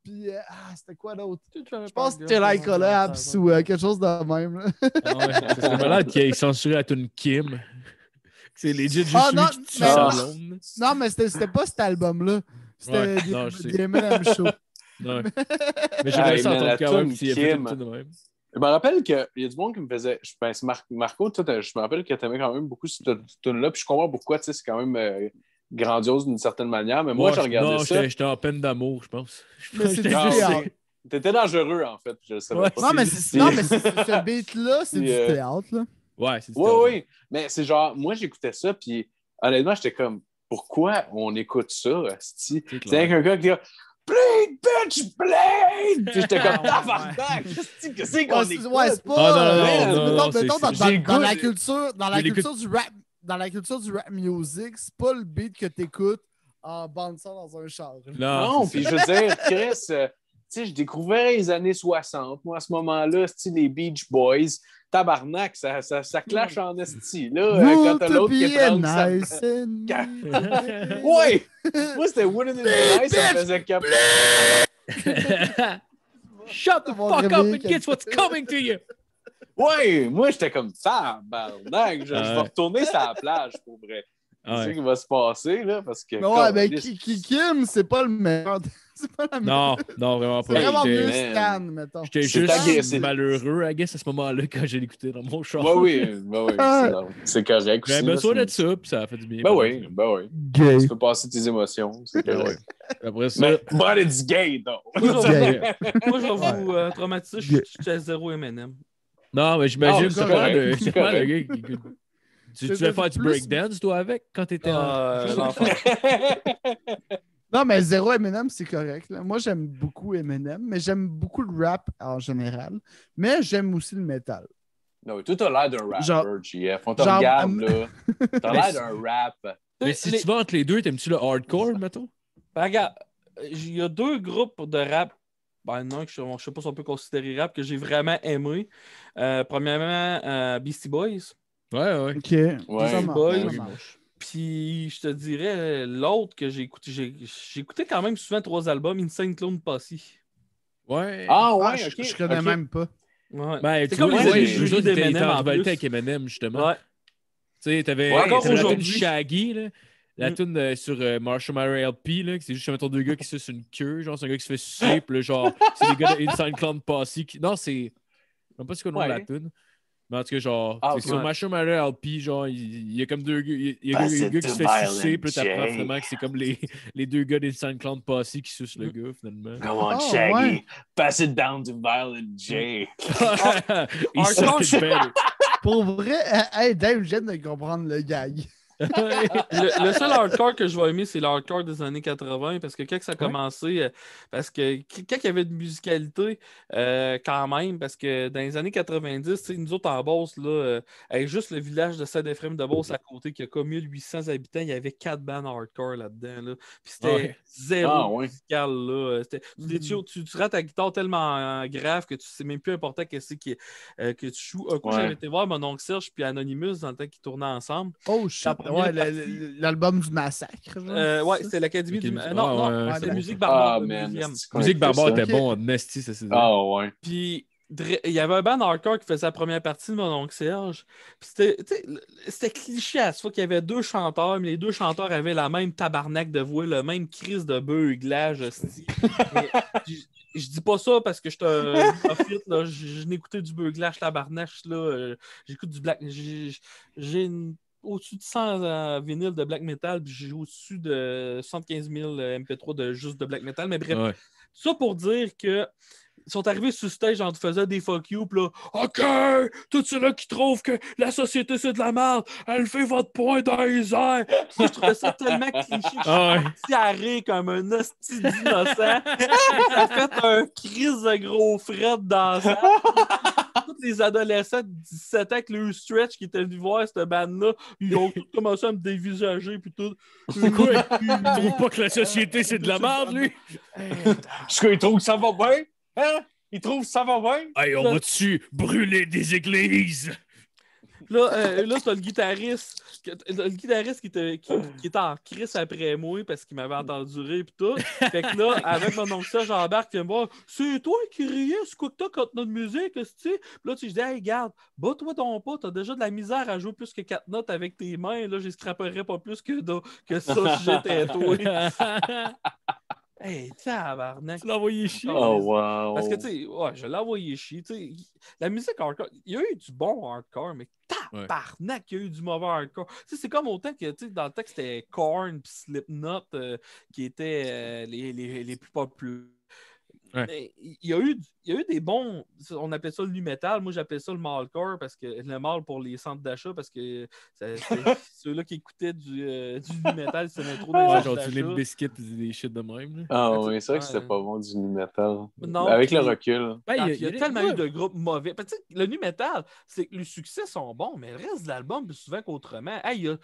puis euh, ah, c'était quoi d'autre? Je pense que c'était like Collapse ou euh, quelque chose de même. Ah c'est malade qu'ils censuré à une Kim. C'est legit juste ah, non, qui mais, sa Non, mais c'était pas cet album-là. C'était des M&M Show. Non. [laughs] [laughs] Mais j'avais ça en tant que puis il tout de même. Je me rappelle qu'il y a du monde qui me faisait. Je, pense Marco, je me rappelle que tu aimais quand même beaucoup cette tune-là, puis je comprends pourquoi, tu sais, c'est quand même euh, grandiose d'une certaine manière, mais moi, j'ai regardé regardais non, J'étais en peine d'amour, je pense. [laughs] T'étais dangereux, en fait, je savais pas. Non, mais, non, mais ce beat-là, c'est du théâtre, là. Ouais, c'est Oui, oui. Mais c'est genre, moi, j'écoutais ça, puis honnêtement, j'étais comme, pourquoi on écoute ça, C'est un gars qui dit Blade, bitch, Blade! Puis j'étais comme, [laughs] ah, tabarnak! Qu'est-ce qu'on écoute? Ouais, c'est pas. dans, la culture, dans la culture du rap. Dans la culture du rap music, c'est pas le beat que t'écoutes en bande son dans un char. Non, puis je veux dire, Chris, euh, sais, je découvrais les années 60. Moi, à ce moment-là, les Beach Boys, tabarnak, ça, ça, ça clash en esti, là, euh, quand t'as l'autre qui est 30 nice [laughs] [laughs] Ouais! Moi, c'était Wooden in the Night, ça me faisait cap... [laughs] Shut the fuck up and get what's coming to you! Ouais, moi, j'étais comme ça, tabarnak! je, vais retourner sur la plage, pour vrai. sais ce qui va se passer, là, parce que... ouais, mais ben, Kim, c'est pas le meilleur... Non, non, vraiment pas. mieux Stan, euh, mettons. J'étais juste malheureux, I guess, à ce moment-là, quand j'ai écouté. dans mon chant. Bah oui, bah oui, c'est correct. j'ai besoin de ça, puis ça a fait du bien. Bah oui, bah oui. Tu peux passer tes émotions, c'est ben correct. Après ça. Mais, but it's gay, though. Moi, je vais vous euh, traumatiser, je suis à zéro M&M. Non, mais j'imagine ah, que c'est pas le Tu, vas faire du breakdance, toi, avec, quand t'étais en... [laughs] l'enfant? [laughs] Non, mais zéro Eminem, c'est correct. Moi, j'aime beaucoup Eminem, mais j'aime beaucoup le rap en général. Mais j'aime aussi le métal. Non, tout a l'air d'un rap. GF. On te regarde, là. T'as l'air d'un rap. Mais si tu vas entre les deux, t'aimes-tu le hardcore, Mato? Ben, regarde, il y a deux groupes de rap. Ben non, je ne sais pas si on peut considérer rap, que j'ai vraiment aimé. Euh, premièrement, euh, Beastie Boys. Ouais, ouais. OK. Beastie Boys. Puis je te dirais, l'autre que j'ai écouté, j'ai écouté quand même souvent trois albums, Insane Clone Passy ». Ouais. Ah ouais, ah, je, ne connais même pas. Ouais. Ben, tu vois, les, les, avec Eminem, justement. Ouais. Tu sais, t'avais ouais, avais la Shaggy, là, la mm. tune euh, sur euh, Marshmallow LP, là, c'est juste un tour de gars qui se suce une queue, genre c'est un gars qui se fait sucer, genre c'est des gars d'Inside Clown Posse. Qui... Non, c'est. Je sais pas ce que nom la tune. Mais en tout cas, genre, ah, c'est sur Macho Mara LP, genre, il, y a comme deux, il, y a ben, gars qui se fait sucer, puis t'apprends finalement que c'est comme les, [laughs] les deux gars des clans de Posse qui sucent le mm. gars, finalement. Come on, ah, Shaggy, pass it down to Violent J. Mm. [laughs] [laughs] Pour vrai, hey, Dave, j'aime de comprendre le gag le, seul hardcore que je vais aimer, c'est l'hardcore des années 80, parce que quand ça a commencé, euh, parce que quand il y avait de musicalité, euh, quand même, parce que dans les années 90, nous autres en Beauce, là, avec euh, juste le village de Saint-Éphrem de Beauce à côté, qui a comme 1800 habitants, il y avait quatre bands hardcore là-dedans. Puis c'était zéro ah, musical. Tu, rates hmm. ta guitare tellement grave que tu sais même plus important que c'est que tu joues. Un coup, j'avais été voir mon oncle Serge puis Anonymous dans le temps qu'ils tournaient ensemble. Oh, ouais, l'album du massacre. Euh, ouais, c'est l'Académie du massacre. Non, non, c'est Musique Barbare. Ah, musique Barbare était bon, Nasty, ça c'est Ah ouais. Puis il y avait un band hardcore qui faisait la première partie de mon oncle Serge. C'était cliché à ce fois qu'il y avait deux chanteurs, mais les deux chanteurs avaient la même tabarnak de voix, le même crise de beuglage. [laughs] Je dis pas ça parce que je te profite, Je, n'écoutais du beuglage tabarnache, là. Euh, j'écoute du black. J'ai une au-dessus de 100 euh, vinyles de black metal, puis j'ai au-dessus de 115 000 MP3 de juste de black metal. Mais bref, ça pour dire que ils sont arrivés sur stage en faisant des fuck you, pis là, OK, tous ceux-là qui trouvent que la société c'est de la merde, elle fait votre point dans les airs. je trouvais ça tellement cliché. [laughs] Ah je suis comme un hostie d'innocent. [laughs] ça fait un crise de gros fret dans ça. [laughs] tous les adolescents de 17 ans avec le stretch qui étaient venus voir cette bande-là, ils ont tous commencé à me dévisager. Puis tout. [laughs] Ils trouvent pas que la société, c'est de la merde, lui. Parce qu'ils trouvent que ça va bien. Hein? Ils trouvent que ça va bien. Hey, on va-tu brûler des églises? Là, euh, là t'as le guitariste. Le guitariste qui, qui, était en crise après moi parce qu'il m'avait entendu rire et tout. Fait que là, avec mon oncle ça, j'embarque me voir. c'est toi qui riais, ce quoi que t'as contre notre musique, tu sais? Là, tu dis, hey, regarde, bats-toi ton pas, t'as déjà de la misère à jouer plus que quatre notes avec tes mains. Là, je scraperais pas plus que, que ça si j'étais toi. [laughs] Hey, tabarnak! Tu l'as envoyé chier! Oh, wow! Parce que, tu sais, je l'ai envoyé chier. la musique hardcore, il y a eu du bon hardcore, mais tabarnak, il y a eu du mauvais hardcore. c'est comme autant que, tu sais, dans le texte, c'était Korn et Slipknot euh, qui étaient euh, les, les, les plus populaires il, y a eu, il y a eu des bons. On appelle ça le nu metal. Moi, j'appelle ça le malcore parce que le mal pour les centres d'achat parce que [laughs] ceux-là qui écoutaient du, euh, nu metal, c'était trop des ouais, Genre du des shit de même. Ah ouais, oui, c'est vrai que c'était pas bon du nu metal. Avec le recul. Ben, il y a, tellement eu de groupes mauvais. Ben, le nu metal, c'est que les succès sont bons, mais le reste de l'album, plus souvent qu'autrement. Hey, euh,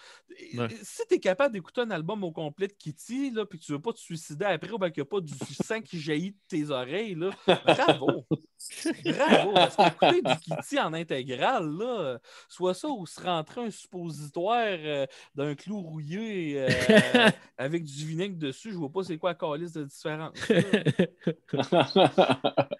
Si tu es capable d'écouter un album au complet de Kitty, là, puis que tu veux pas te suicider après ou ben, qu'il n'y a pas du sang qui jaillit de tes oreilles, oreilles. Là. Bravo! Bravo! Parce qu'écouter du Kitty en intégrale, là, soit ça ou se rentrer un suppositoire euh, d'un clou rouillé euh, avec du vinaigre dessus, je vois pas c'est quoi la calice de différence. [laughs]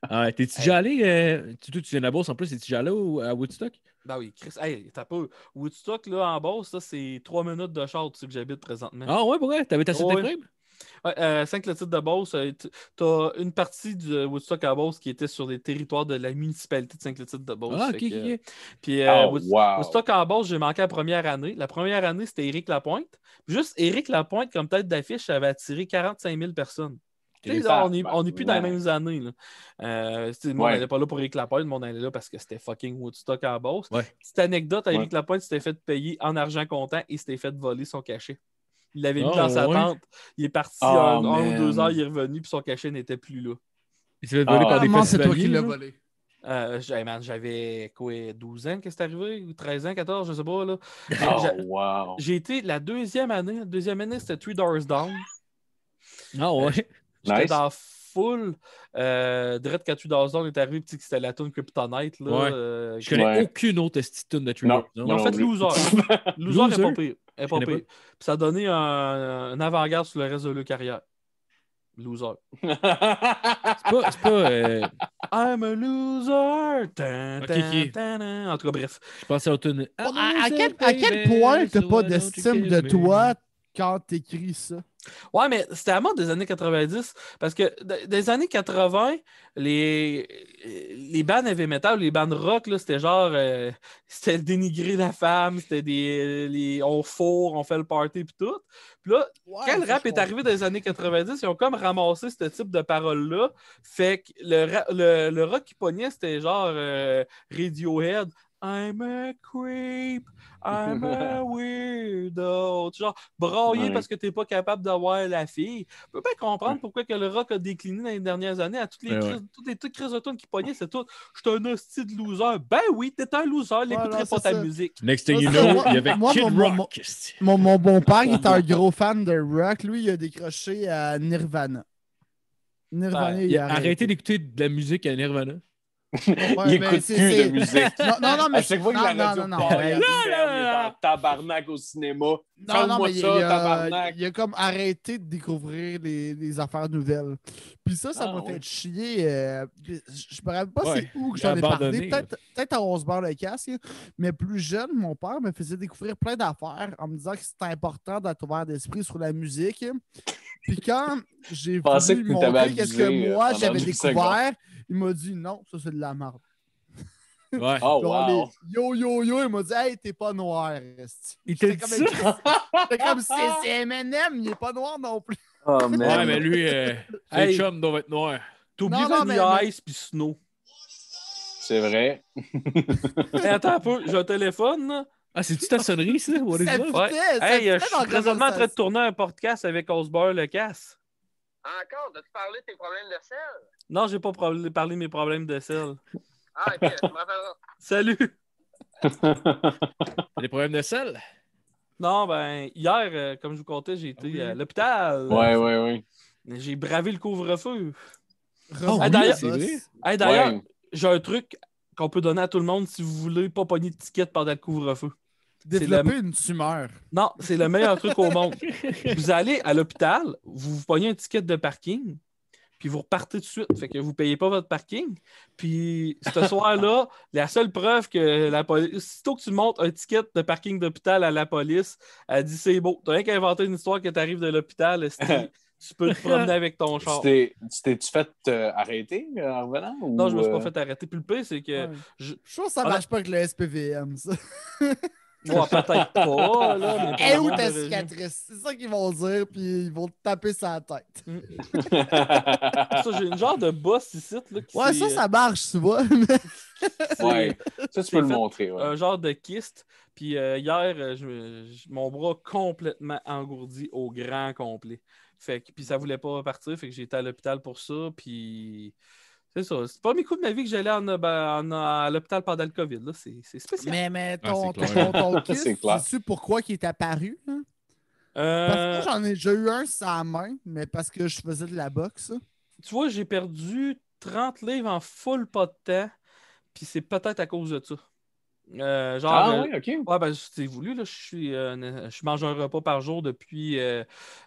ah, T'es-tu déjà allé? Euh, tu, viens de la bourse en plus, es-tu déjà allé à Woodstock? Ben oui, Chris, hey, t'as peu. Woodstock, là, en ça c'est trois minutes de char, tu que j'habite présentement. Ah ouais, pourquoi? T'avais ta ouais saint euh, cinq titre de Beauce, tu as une partie du euh, Woodstock à Beauce qui était sur les territoires de la municipalité de saint titre de Beauce. Ah, euh, Puis oh, Woodstock à Boss, j'ai manqué la première année. La première année, c'était Éric Lapointe. Juste Éric Lapointe, comme tête d'affiche, avait attiré 45 000 personnes. on n'est plus dans les mêmes années. Là. Euh, moi, on pas là pour Eric Lapointe, mais on allait là parce que c'était fucking Woodstock à Beauce. Ouais. Cette anecdote, Eric Lapointe s'était fait payer en argent comptant et s'était fait voler son cachet. Il l'avait mis ah, dans sa tente. Il est parti en ah, un ou deux heures, il est revenu, puis son cachet n'était plus là. Il s'est volé ah, par des c'est toi qui l'as volé? Euh, j'avais quoi, 12 ans que c'est arrivé, ou 13 ans, 14, je sais pas. Là. J'ai été la deuxième année, La deuxième année, c'était Three Doors Down. Ah euh, ouais. J'étais nice full. Euh, Dread quand tu Dawson est arrivé, que c'était la tune Kryptonite. Là, ouais. euh, je connais aucune autre tune de Trigger. Ils ont fait Loser. Loser, [laughs] Loser est pas Est pas ça a donné un, un avant-garde sur le reste de leur carrière. Loser. c'est pas. C'est pas euh... I'm a loser. Tan, okay, okay. en tout cas, bref. Je pensais À, à, quel, à quel point t'as pas d'estime de toi quand t'écris ça. Ouais, mais c'était à mode des années 90. Parce que des années 80, les, les bandes avaient metal, les bandes rock, c'était genre. Euh, [laughs] c'était dénigrer la femme, c'était des. on fourre, on fait le party, puis tout. Puis là, quand le rap est arrivé dans les années 90, ils ont comme ramassé ce type de paroles-là. Fait que le, rock qui pognait, c'était genre euh, Radiohead. I'm a creep, I'm a [laughs] weirdo. Genre, brailler parce que t'es pas capable d'avoir la fille. Je peux pas comprendre pourquoi que le rock a décliné dans les dernières années à toutes les, ben crises, ouais. toutes les toutes qui pognaient, c'est tout. Je suis un hostie de loser. Ben oui, t'es un loser, n'écouterais pas ta musique. Next thing you know, il y avait Kid mon, Rock. Mon, mon, bon père, il est un [laughs] gros fan de rock. Lui, il a décroché à Nirvana. Nirvana, ah, a d'écouter de la musique à Nirvana il écoute plus de musique. [laughs] Non, non, mais. À chaque fois que la radio tabarnak au cinéma. Non, non, mais il a comme arrêté de découvrir les affaires nouvelles. Puis ça, ça ah, m'a fait chier. Euh, je me rappelle pas c'est où que j'en ai parlé. Peut-être à 11 le casque, mais plus jeune, mon père me faisait découvrir plein d'affaires en me disant que c'était important d'être ouvert d'esprit sur la musique. Puis quand j'ai vu montrer qu'est-ce que euh, moi j'avais découvert, il m'a dit non, ça c'est de la merde. Ouais. [laughs] Oh, Yo, yo, yo, il m'a dit, hey, t'es pas noir. Il comme ça? c'est comme c'est M&M, il est pas noir non plus. Oh, [laughs] man. Ouais, mais lui, euh, [laughs] hey. doit être noir. T'oublies Vanilla Ice puis Snow. C'est vrai. attends un peu, j'ai un téléphone, là. Ah, c'est-tu ta sonnerie, ça? Hey, je suis présentement en train de tourner un podcast avec Osborne le casse. Encore, de tu parler de tes problèmes de sel? Non, j'ai pas parlé de mes problèmes de sel. Ah, ok, [laughs] Salut! Les problèmes de sel? Non, ben, hier, euh, comme je vous contais, j'ai été ah à l'hôpital. Ouais, ouais, ouais. J'ai bravé le couvre-feu. Oh, D'ailleurs, j'ai un truc qu'on peut donner à tout le monde si vous voulez pas pogner de tickets pendant le couvre-feu. Développer une tumeur. Non, c'est le meilleur truc au monde. [laughs] Vous allez à l'hôpital, vous vous un ticket de parking, puis vous repartez tout de suite. Fait que vous ne payez pas votre parking. Puis ce soir-là, la seule preuve que la police. Sitôt que tu montes un ticket de parking d'hôpital à la police, elle dit c'est beau. Tu rien qu'à inventer une histoire que tu arrives de l'hôpital, [laughs] tu peux te promener avec ton char. Tu t'es-tu fait euh, arrêter euh, en revenant? Non, je me suis pas euh? fait arrêter. Puis le pire, c'est que. Je... je... trouve que ça marche pas avec le SPVM, ça. [laughs] Moi, peut-être pas. Là, Et où ta cicatrice? C'est ça qu'ils vont dire, puis ils vont te taper sa tête. Mm. [laughs] ça, j'ai une genre de bosse ici. Là, qui ouais, ça, ça marche, tu vois. [laughs] ouais, ça, tu peux le montrer. Ouais. Un genre de kyste. Puis euh, hier, euh, je, mon bras complètement engourdi au grand complet. Fait que, puis ça voulait pas partir, fait que j'étais à l'hôpital pour ça. Puis c'est ça. C'est le premier coup de ma vie que j'allais ben, à l'hôpital pendant le COVID. C'est spécial. Mais, mais ah, ton, ton, [laughs] sais pourquoi il est apparu? Parce que euh, j'en ai eu un sans main, mais parce que je faisais de la boxe. Tu vois, j'ai perdu 30 livres en full pas de temps, puis c'est peut-être à cause de ça. Euh, genre, ah euh, oui, ok. Ouais, ben, c'est voulu, là, je, suis, euh, je mange un repas par jour depuis euh,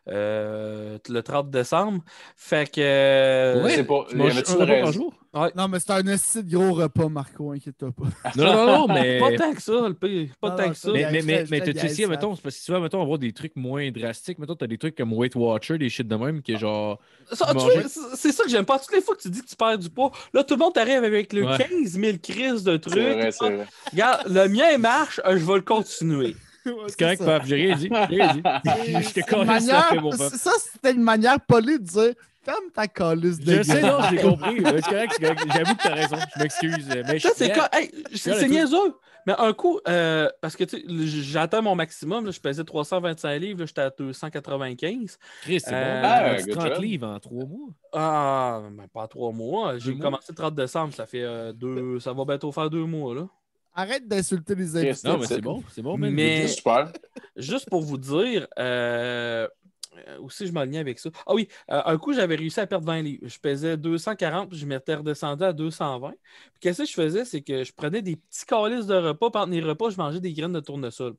euh le 30 décembre. Fait que. Oui, c'est pas. Tu manges un repas par jour? Non, mais c'est un assez gros repas, Marco, inquiète-toi pas. [laughs] Non, non, non, mais. Pas tant que ça, le Pas tant que ça. Mais, mais, mais, mais t'as-tu essayé, mettons, parce que souvent, mettons, on des trucs moins drastiques. Mettons, t'as des trucs comme Weight Watcher, des shit de même, qui est ah. genre. C'est ça que j'aime pas. Toutes les fois que tu dis que tu perds du poids, là, tout le monde arrive avec le 15 000 crises de trucs. Regarde, le mien marche, euh, je vais le continuer. [laughs] c'est correct, Pap, j'ai rien dit. J'ai rien dit. [laughs] Je te connais Ça, c'était une manière polie de dire Ferme ta calice de Je sais, non, j'ai compris. Euh, c'est J'avoue que t'as raison. Je m'excuse. Euh, c'est c'est niaiseux. Mais un coup, euh, parce que j'atteins mon maximum. je pesais 325 livres. J'étais à 295. Chris, c'est bon. 30 euh, ah, livres en trois mois. Ah, mais pas trois mois. J'ai mm-hmm. commencé le 30 décembre. Ça fait deux. Ça va bientôt faire deux mois, là. Arrête d'insulter les investisseurs. Non, mais c'est bon, c'est bon. Mais, juste pour vous dire, euh, aussi, je m'alignais avec ça. Ah oui, euh, un coup, j'avais réussi à perdre 20 livres. Je pesais 240, puis je m'étais redescendu à 220. Puis qu'est-ce que je faisais? C'est que je prenais des petits calices de repas. Pendant les repas, je mangeais des graines de tournesol.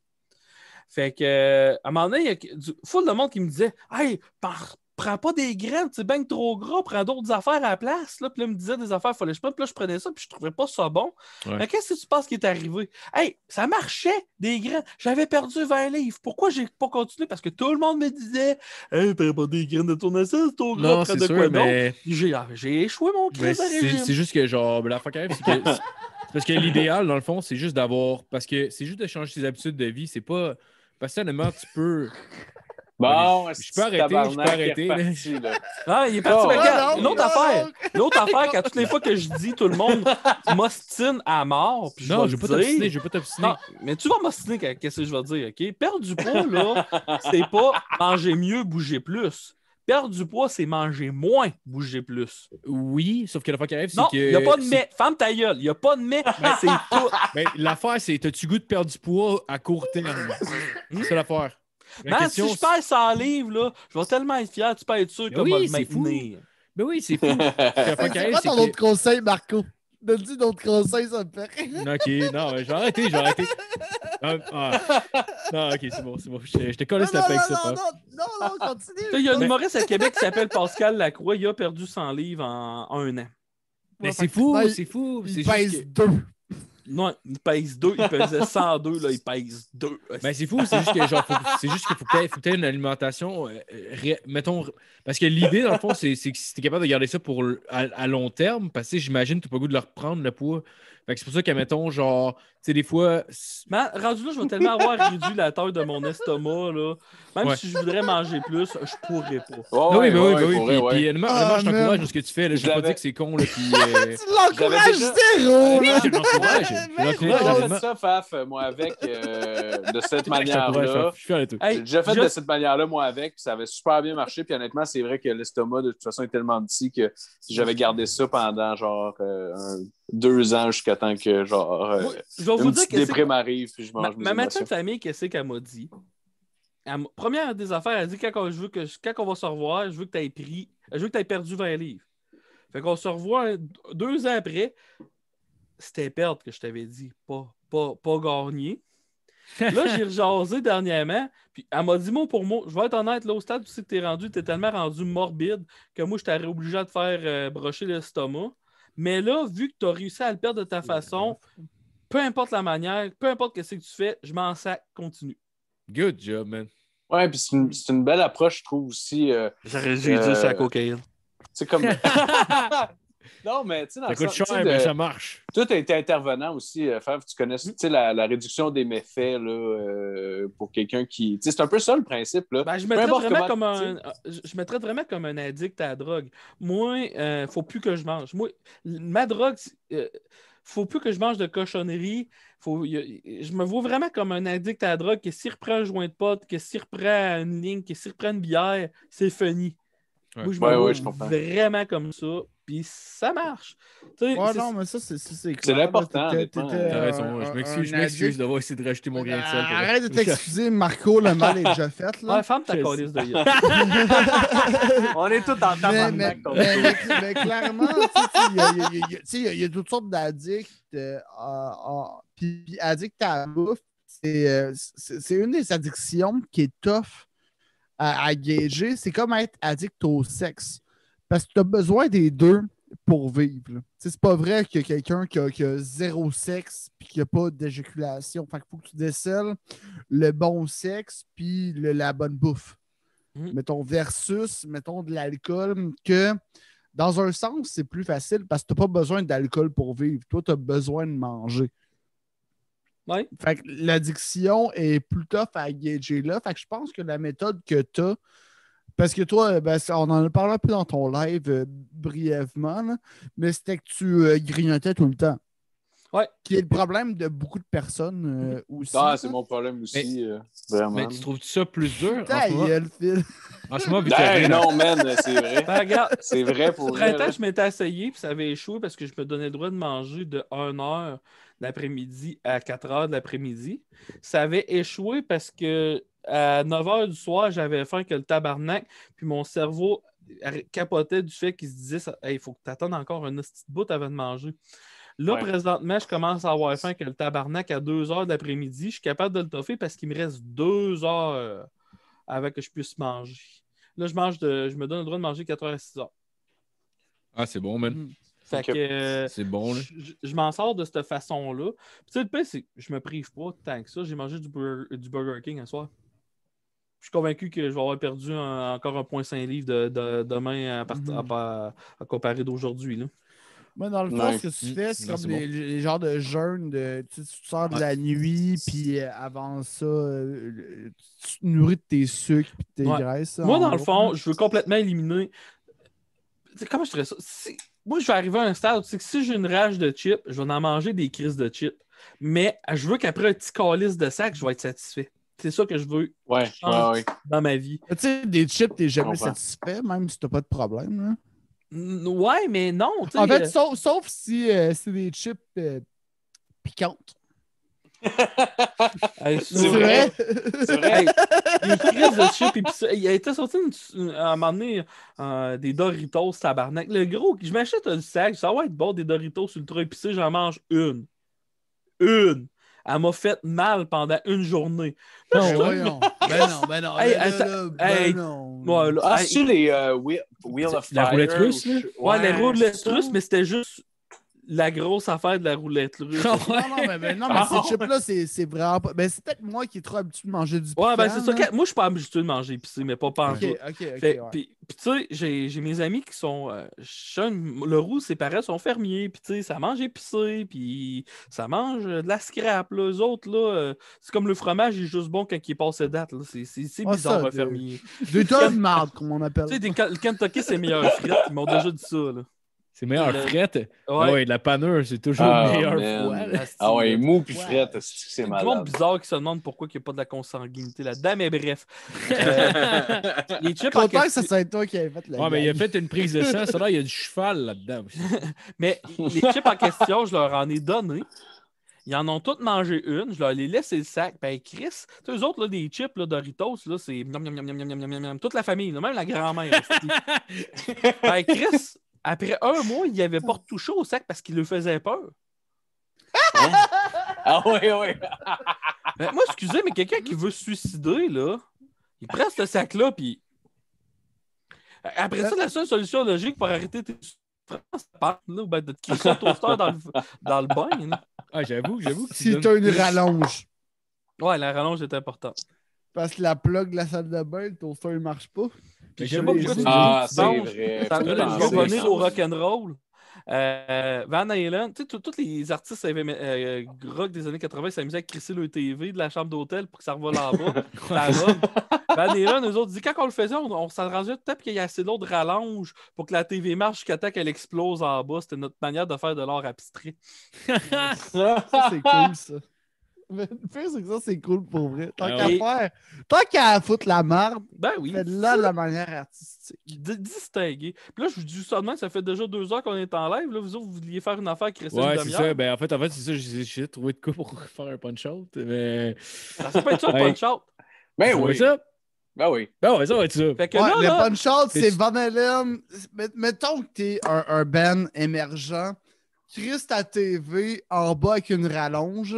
Fait que, euh, à un moment donné, il y a du, de monde qui me disait Hey, par, prends pas des graines, c'est bien trop gros. prends d'autres affaires à la place. Là. Puis là, il me disait des affaires, fallait je prenne. Puis là, je prenais ça, puis je trouvais pas ça bon. Mais qu'est-ce que tu penses qui est arrivé? Hey, ça marchait, des graines. J'avais perdu 20 livres. Pourquoi j'ai pas continué? Parce que tout le monde me disait, hey, prends pas des graines de tournesol, trop gros, tu prends de quoi mais... Ah, j'ai, échoué mon crise C'est juste que, genre, la fois c'est parce que l'idéal, dans le fond, c'est juste d'avoir. Parce que c'est juste de changer ses habitudes de vie. C'est pas. Parce que, tu peux. Bon, je peux arrêter, je peux arrêter. Il ah, il est parti. Oh, regarde, une autre affaire, l'autre affaire, qu'à toutes les fois que je dis, tout le monde [laughs] m'ostine à mort. Puis je non, je vais pas t'obstiner, je vais pas t'obstiner. mais tu vas m'ostiner, qu'est-ce que je vais dire, OK? Perdre du poids, là, c'est pas manger mieux, bouger plus. Perdre du poids, c'est manger moins, bouger plus. Oui, sauf que la fois qui arrive, c'est non, Il n'y a pas de mais. Femme ta gueule, il n'y a pas [laughs] de mais. mais c'est tout. Mais ben, l'affaire, c'est as-tu goût de perdre du poids à court terme? [laughs] c'est l'affaire. Mais si je perds 100 livres, là, je vais tellement être fier, tu peux être sûr ben que je c'est fou. Mais ben oui, c'est fou. [laughs] c'est pas ton autre conseil, Marco. Donne-tu d'autres conseil, ça me fait. ok, non, mais j'ai arrêté, j'ai arrêté. [laughs] Ah, ah. Non, ok, c'est bon, c'est bon. Je, te connais la avec ça. Non, non, non, non, continue. Il y a un humoriste à Québec qui s'appelle Pascal Lacroix. Il a perdu 100 livres en, un an. Mais c'est fou, ben, c'est fou. Il pèse deux. Non, il pèse 2, il pesait 102, là, il pèse 2. Ben, c'est fou, c'est juste juste qu'il faut peut-être une alimentation, euh, mettons, parce que l'idée, dans le fond, c'est, que si t'es capable de garder ça pour, à, long terme, parce que j'imagine que tu pas le goût de le reprendre le poids. c'est pour ça que, mettons, genre, sais, des fois, rendu là, je vais tellement avoir réduit la taille de mon estomac, là. Même si je voudrais manger plus, je pourrais pas. oui, oui, oui, oui. oui. Puis, puis, ah, vraiment, je t'encourage de ce que tu fais. Là. Je pas dit que c'est con, là. Puis, [laughs] euh, tu l'encourages zéro, là! J'ai fait ça, Faf, euh, moi, avec, euh, de cette [laughs] manière-là. J'ai déjà fait de cette manière-là, moi, avec, ça avait super bien marché. Puis honnêtement, c'est vrai que l'estomac, de toute façon, est tellement petit que si j'avais gardé ça pendant, genre, deux ans jusqu'à temps que, genre vais vous dire que. déprime arrive, je mange Ma, ma de famille, qu'est-ce qu'elle m'a dit? Première des affaires, elle a dit quand, je veux que, quand on va se revoir, je veux que tu aies pris, je veux que tu perdu 20 livres. Fait qu'on se revoit deux ans après. C'était perdre que je t'avais dit, pas, pas, pas gagner. Là, j'ai [laughs] rejasé dernièrement, puis elle m'a dit mot pour mot, je vais être honnête, là, au stade où tu que t'es rendu, tu es tellement rendu morbide que moi, je t'aurais obligé de faire euh, brocher l'estomac. Mais là, vu que tu as réussi à le perdre de ta façon, peu importe la manière, peu importe ce que tu fais, je m'en sac, continue. Good job, man. Ouais, puis c'est une, belle approche, je trouve aussi. Euh, J'aurais réduit à euh, cocaïne. C'est comme. [laughs] non, mais tu sais, dans ça ça marche. Toi, tu été intervenant aussi, euh, Fav, tu connais la, réduction des méfaits là, euh, pour quelqu'un qui. Tu c'est un peu ça le principe. Là. Ben, je, mettrais traite je mettrais vraiment comme un addict à la drogue. Moi, il ne faut plus que je mange. Moi, ma drogue faut plus que je mange de cochonneries. je me vois vraiment comme un addict à la drogue qui, s'y reprend un joint de pote, qui, s'y reprend une ligne, qui, s'y reprend une bière, c'est fini. Ouais. je ouais, vraiment comme ça, puis ça marche. c'est l'important. raison, je m'excuse, je m'excuse d'avoir essayé de rajouter mon grain de sel. Arrête de t'excuser, Marco, le mal est déjà fait. Là. Ouais, ta de [laughs] On est tous en train de mais, clairement, il y, a toutes sortes d'addicts, pis euh, puis addict à la bouffe, euh, c'est une des addictions qui est tough à, à c'est comme être addict au sexe. Parce que tu as besoin des deux pour vivre. C'est pas vrai que quelqu'un qui, a, zéro sexe puis qui n'a pas d'éjaculation. il faut que tu décèles le bon sexe puis la bonne bouffe. Mhm. Mettons, versus, mettons, de l'alcool que, dans un sens, c'est plus facile parce que tu n'as pas besoin d'alcool pour vivre. Toi, tu as besoin de manger. Fait que l'addiction est plus tough à gager là. Fait que je pense que la méthode que tu as, parce que toi, ben, on en a parlé un peu dans ton live euh, brièvement, mais c'était que tu euh, grignotais tout le temps. Ouais. Qui est le problème de beaucoup de personnes euh, aussi. Ah, c'est mon problème aussi, mais, tu trouves ça plus dur? Franchement, ben, non, c'est vrai. Ben, regarde, c'est vrai pour. printemps, je m'étais essayé, puis ça avait échoué parce que je me donnais le droit de manger de 1 heure l'après-midi à 4 heures de l'après-midi. Ça avait échoué parce que à 9 h du soir, j'avais faim que le tabarnak, puis mon cerveau capotait du fait qu'il se disait il faut que tu attendes encore un petite bout avant de manger. Là, présentement, je commence à avoir faim que le tabarnak à 2 heures daprès midi Je suis capable de le toffer parce qu'il me reste 2 heures avant que je puisse manger. Là, je mange de, je me donne le droit de manger 4 heures à 6 heures. Ah, c'est bon, man. Mm. Fait que. c'est bon, Je, m'en sors de cette façon-là. Tu sais, le pire, c'est je me prive pas tant que ça. J'ai mangé du, burger, du Burger King un soir. Je suis convaincu que je vais avoir perdu encore un point 5 livres de, demain mhm. à, comparer d'aujourd'hui, là. Moi, dans le fond, ce que tu fais, c'est mm, comme les, genres de jeûne. De, tu, sors de la nuit, puis euh, avant ça, euh, tu te nourris de tes sucres et tes graisses. Moi, dans le fond, je veux complètement éliminer. Comment je ferais ça? moi, je vais arriver à un stade, où que si j'ai une rage de chips, je vais en manger des crises de chips. Mais je veux qu'après un petit calice de sac, je vais être satisfait. C'est ça que je veux dans ma vie. Tu sais, des chips, t'es jamais satisfait, même si t'as pas de problème. Ouais, mais non. En fait, euh, sauf, si euh, c'est des chips euh, piquantes. [laughs] c'est vrai. C'est vrai. Il a été sorti à un euh, des Doritos tabarnak. Le gros, je m'achète un sac, ça va être bon des Doritos ultra épicés, j'en mange une. Une. Elle m'a fait mal pendant une journée. Non, non, non. ben non, ben non. ben, non. Ouais, ah, ah les euh, Wheel, of Fire? Ouais, les de russes, mais c'était juste la grosse affaire de la roulette [laughs] russe. Ah non, non, mais, mais, non, mais ces ah chips-là, c'est vraiment pas. Ben, c'est peut-être moi qui suis trop habitué de manger du piquant. Ouais, ben c'est ça. Moi, je suis pas habitué de manger épicé, mais pas pas okay, Puis, tu sais, j'ai mes amis qui sont. Euh, le roux, c'est pareil sont fermiers, puis tu sais, ça mange épicé, puis ça mange euh, de la scrap. Là. Eux autres, là, euh, c'est comme le fromage, il est juste bon quand il passe ses date. C'est ah, bizarre, un fermier. tonnes de marde, [laughs] comme on appelle. Tu sais, le Kentucky, c'est meilleur frites. Ils m'ont déjà dit ça, là. C'est meilleur le... frette. Ouais. Ah ouais, la panure, c'est toujours le meilleur froid. Ah ouais, mou puis frette, c'est malade. C'est monde bizarre qui se demande pourquoi qu'il n'y a pas de la consanguinité là-dedans, mais bref. les chips en question... que toi qui avais fait la Ouais, mais il a fait une prise de sang, ça là, il y a du cheval là-dedans. mais les chips en question, je leur en ai donné. Ils en ont toutes mangé une, je leur ai laissé le sac. Ben, Chris, tu eux autres, là, des chips, là, Doritos, là, c'est toute la famille, même la grand-mère. ben, Chris, après un mois, il avait pas touché au sac parce qu'il le faisait peur. [laughs] ah oui, oui. Ben, moi, excusez, mais quelqu'un qui veut se suicider, là, il prend ce sac-là, puis. Après ça, la seule solution logique pour arrêter tes souffrances, c'est de te sont ton toaster dans le, dans le bain. Ah, j'avoue, j'avoue. Si tu une rallonge. Ouais, la rallonge est importante parce que la plug de la salle de bain, ton feu il marche pas. je sais pas pourquoi tu ah, c'est vrai. Ça venir au rock'n'roll. Euh, Van Halen, tu sais, tous les artistes euh, rock des années 80 s'amusaient à crisser le TV de la chambre d'hôtel pour que ça revole en bas. Van Halen, nous autres, dit quand on le faisait, on, s'en rendait peut-être qu'il y a assez d'autres de rallonge pour que la TV marche jusqu'à temps qu'elle explose en bas. C'était notre manière de faire de l'art abstrait. ça, c'est cool, ça. [laughs] Mais le pire, c'est que ça, c'est cool pour vrai. Tant ah qu'à faire, tant qu'à foutre la marbre, ben oui. là de la manière artistique. Distinguer. Puis là, je vous dis seulement que ça fait déjà deux heures qu'on est en live. Là, vous vous vouliez faire une affaire qui restait ouais, une demi Ben, en fait, en fait c'est ça, j'ai trouvé de quoi pour [laughs] faire un punch-out. Mais... Ça peut être ça, un punch-out. Ben oui. Ça? Ben oui. Ben oui, ça va être ça. le punch out, c'est Van Halen. Mettons que t'es un, un band émergent. Christ à TV en bas avec une rallonge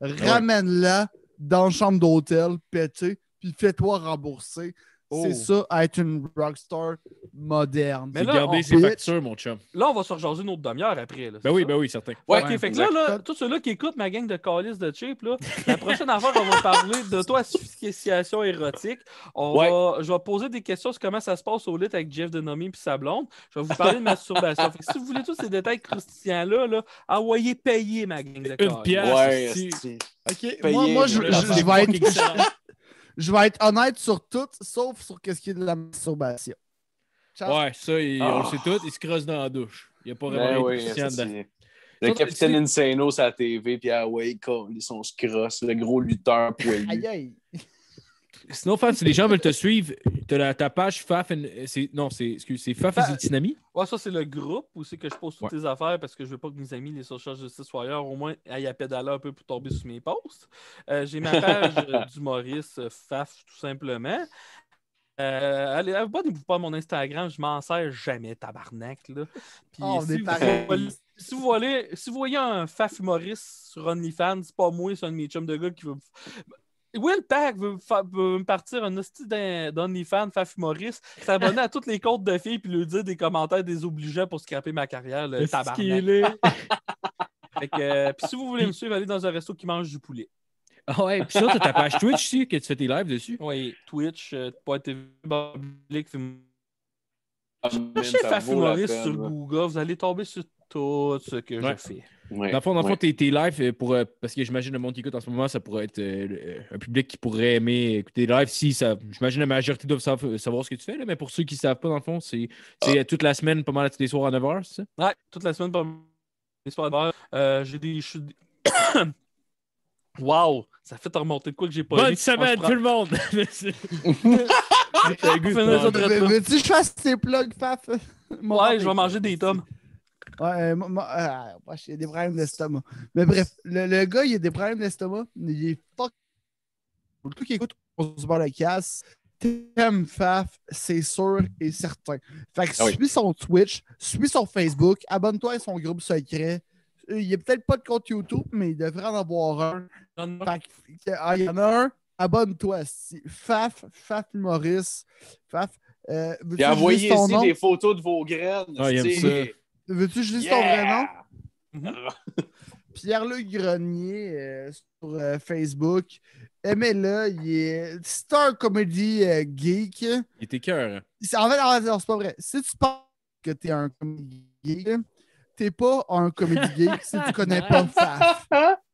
ramène-la dans la chambre d'hôtel, pété, puis fais-toi rembourser. C'est oh. ça, être une rockstar moderne. Mais là, garder ses factures, mon chum. Là, on va se une autre demi-heure après. ben oui, ben oui, certain. Ouais, ok, fait que là, là, tous ceux-là qui écoutent ma gang de callistes de chip, là, la prochaine affaire, on va parler de toi érotique. On érotique. va... Je vais poser des questions sur comment ça se passe au lit avec Jeff Denomi et sa blonde. Je vais vous parler de masturbation. fait si vous voulez tous ces détails croustillants-là, là, envoyez payer ma gang de Une pièce. Ouais, si... Ok, moi, moi je, je vais être. [laughs] je vais être honnête sur tout, sauf sur ce qui est de la masturbation. Ouais, ça, on le ah. sait tout, il se creuse dans la douche. Il n'y a pas ben vraiment rien de Le capitaine Insano, la TV, puis à Wake, ils sont se crosse, le gros lutteur poilu. aïe, aïe. Sinon, si les gens veulent te suivre, as ta page Faf. Euh, non, c'est Faf et Zitinami. Ben, ouais, ça, c'est le groupe où c'est que je pose toutes tes affaires parce que je veux pas que mes amis, les surcharges de ailleurs. au moins, aillent à pédaler un peu pour tomber sur mes posts. Euh, j'ai ma page euh, [laughs] d'humoriste Faf, tout simplement. allez, abonnez-vous pas mon Instagram, je m'en sers jamais, tabarnak. Là. Puis, ah, si, vous voyez, si, vous voyez, un faf humoriste sur OnlyFans, c'est pas moi, c'est un de mes chums de gars qui veut Will Pack veut, me partir un hostie d'OnlyFans, faf humoriste, s'abonner à toutes les comptes de filles puis lui dire des commentaires désobligeants pour scraper ma carrière, le tabarnak. Est... [laughs] Euh, puis si vous voulez me suivre, allez dans un resto qui mange du poulet. Ah ouais, puis ça, ta page Twitch aussi, que tu fais tes lives dessus. Oui, Twitch, euh, pas TV public, ah, Cherchez Faf sur Google, vous allez tomber sur tout ce que je fais dans le fond, dans le fond tes, lives, euh, pour, euh, parce que j'imagine le monde qui écoute en ce moment, ça pourrait être euh, un public qui pourrait aimer écouter les lives. Si ça, j'imagine la majorité doivent savoir, ce que tu fais, là, mais pour ceux qui ne savent pas, dans le fond, c'est, ah. toute la semaine, pas mal tous les soirs à 9h, Ouais, toute la semaine, pas mal les soirs à 9 j'ai des. [coughs] wow! Ça fait remonter de quoi que j'ai pas Bonne semaine, tout le monde! Veux-tu que je fasse ces plugs, Faf? Ouais, je vais manger des tomes. Ouais, euh, moi, moi, ah, moi j'ai des problèmes d'estomac. Mais bref, le, gars, il a des problèmes d'estomac. Il est fuck. Pour le qui écoute, on se bat la casse. Faf, c'est sûr et certain. Fait que ah suis son Twitch, suis son Facebook, abonne-toi à son groupe secret. Euh, il n'y a peut-être pas de compte YouTube, mais il devrait en avoir un. ah, il y en a un, abonne-toi. Faf, Faf Maurice, Faf. Euh, envoyez ici des photos de vos graines. Ah, il Veux-tu juste yeah! ton vrai nom? Mhm. [laughs] pierre Le Grenier euh, sur euh, Facebook. Aimez-le, il est. star comedy comédie euh, geek. Il était cœur. En fait, c'est pas vrai. Si tu penses que t'es un comédie geek, t'es pas un comédie geek si tu connais pas [laughs] Faf.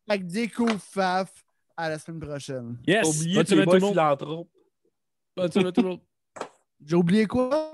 Fait que Faf à la semaine prochaine. Yes! Oubliez tu tout le monde. J'ai oublié quoi?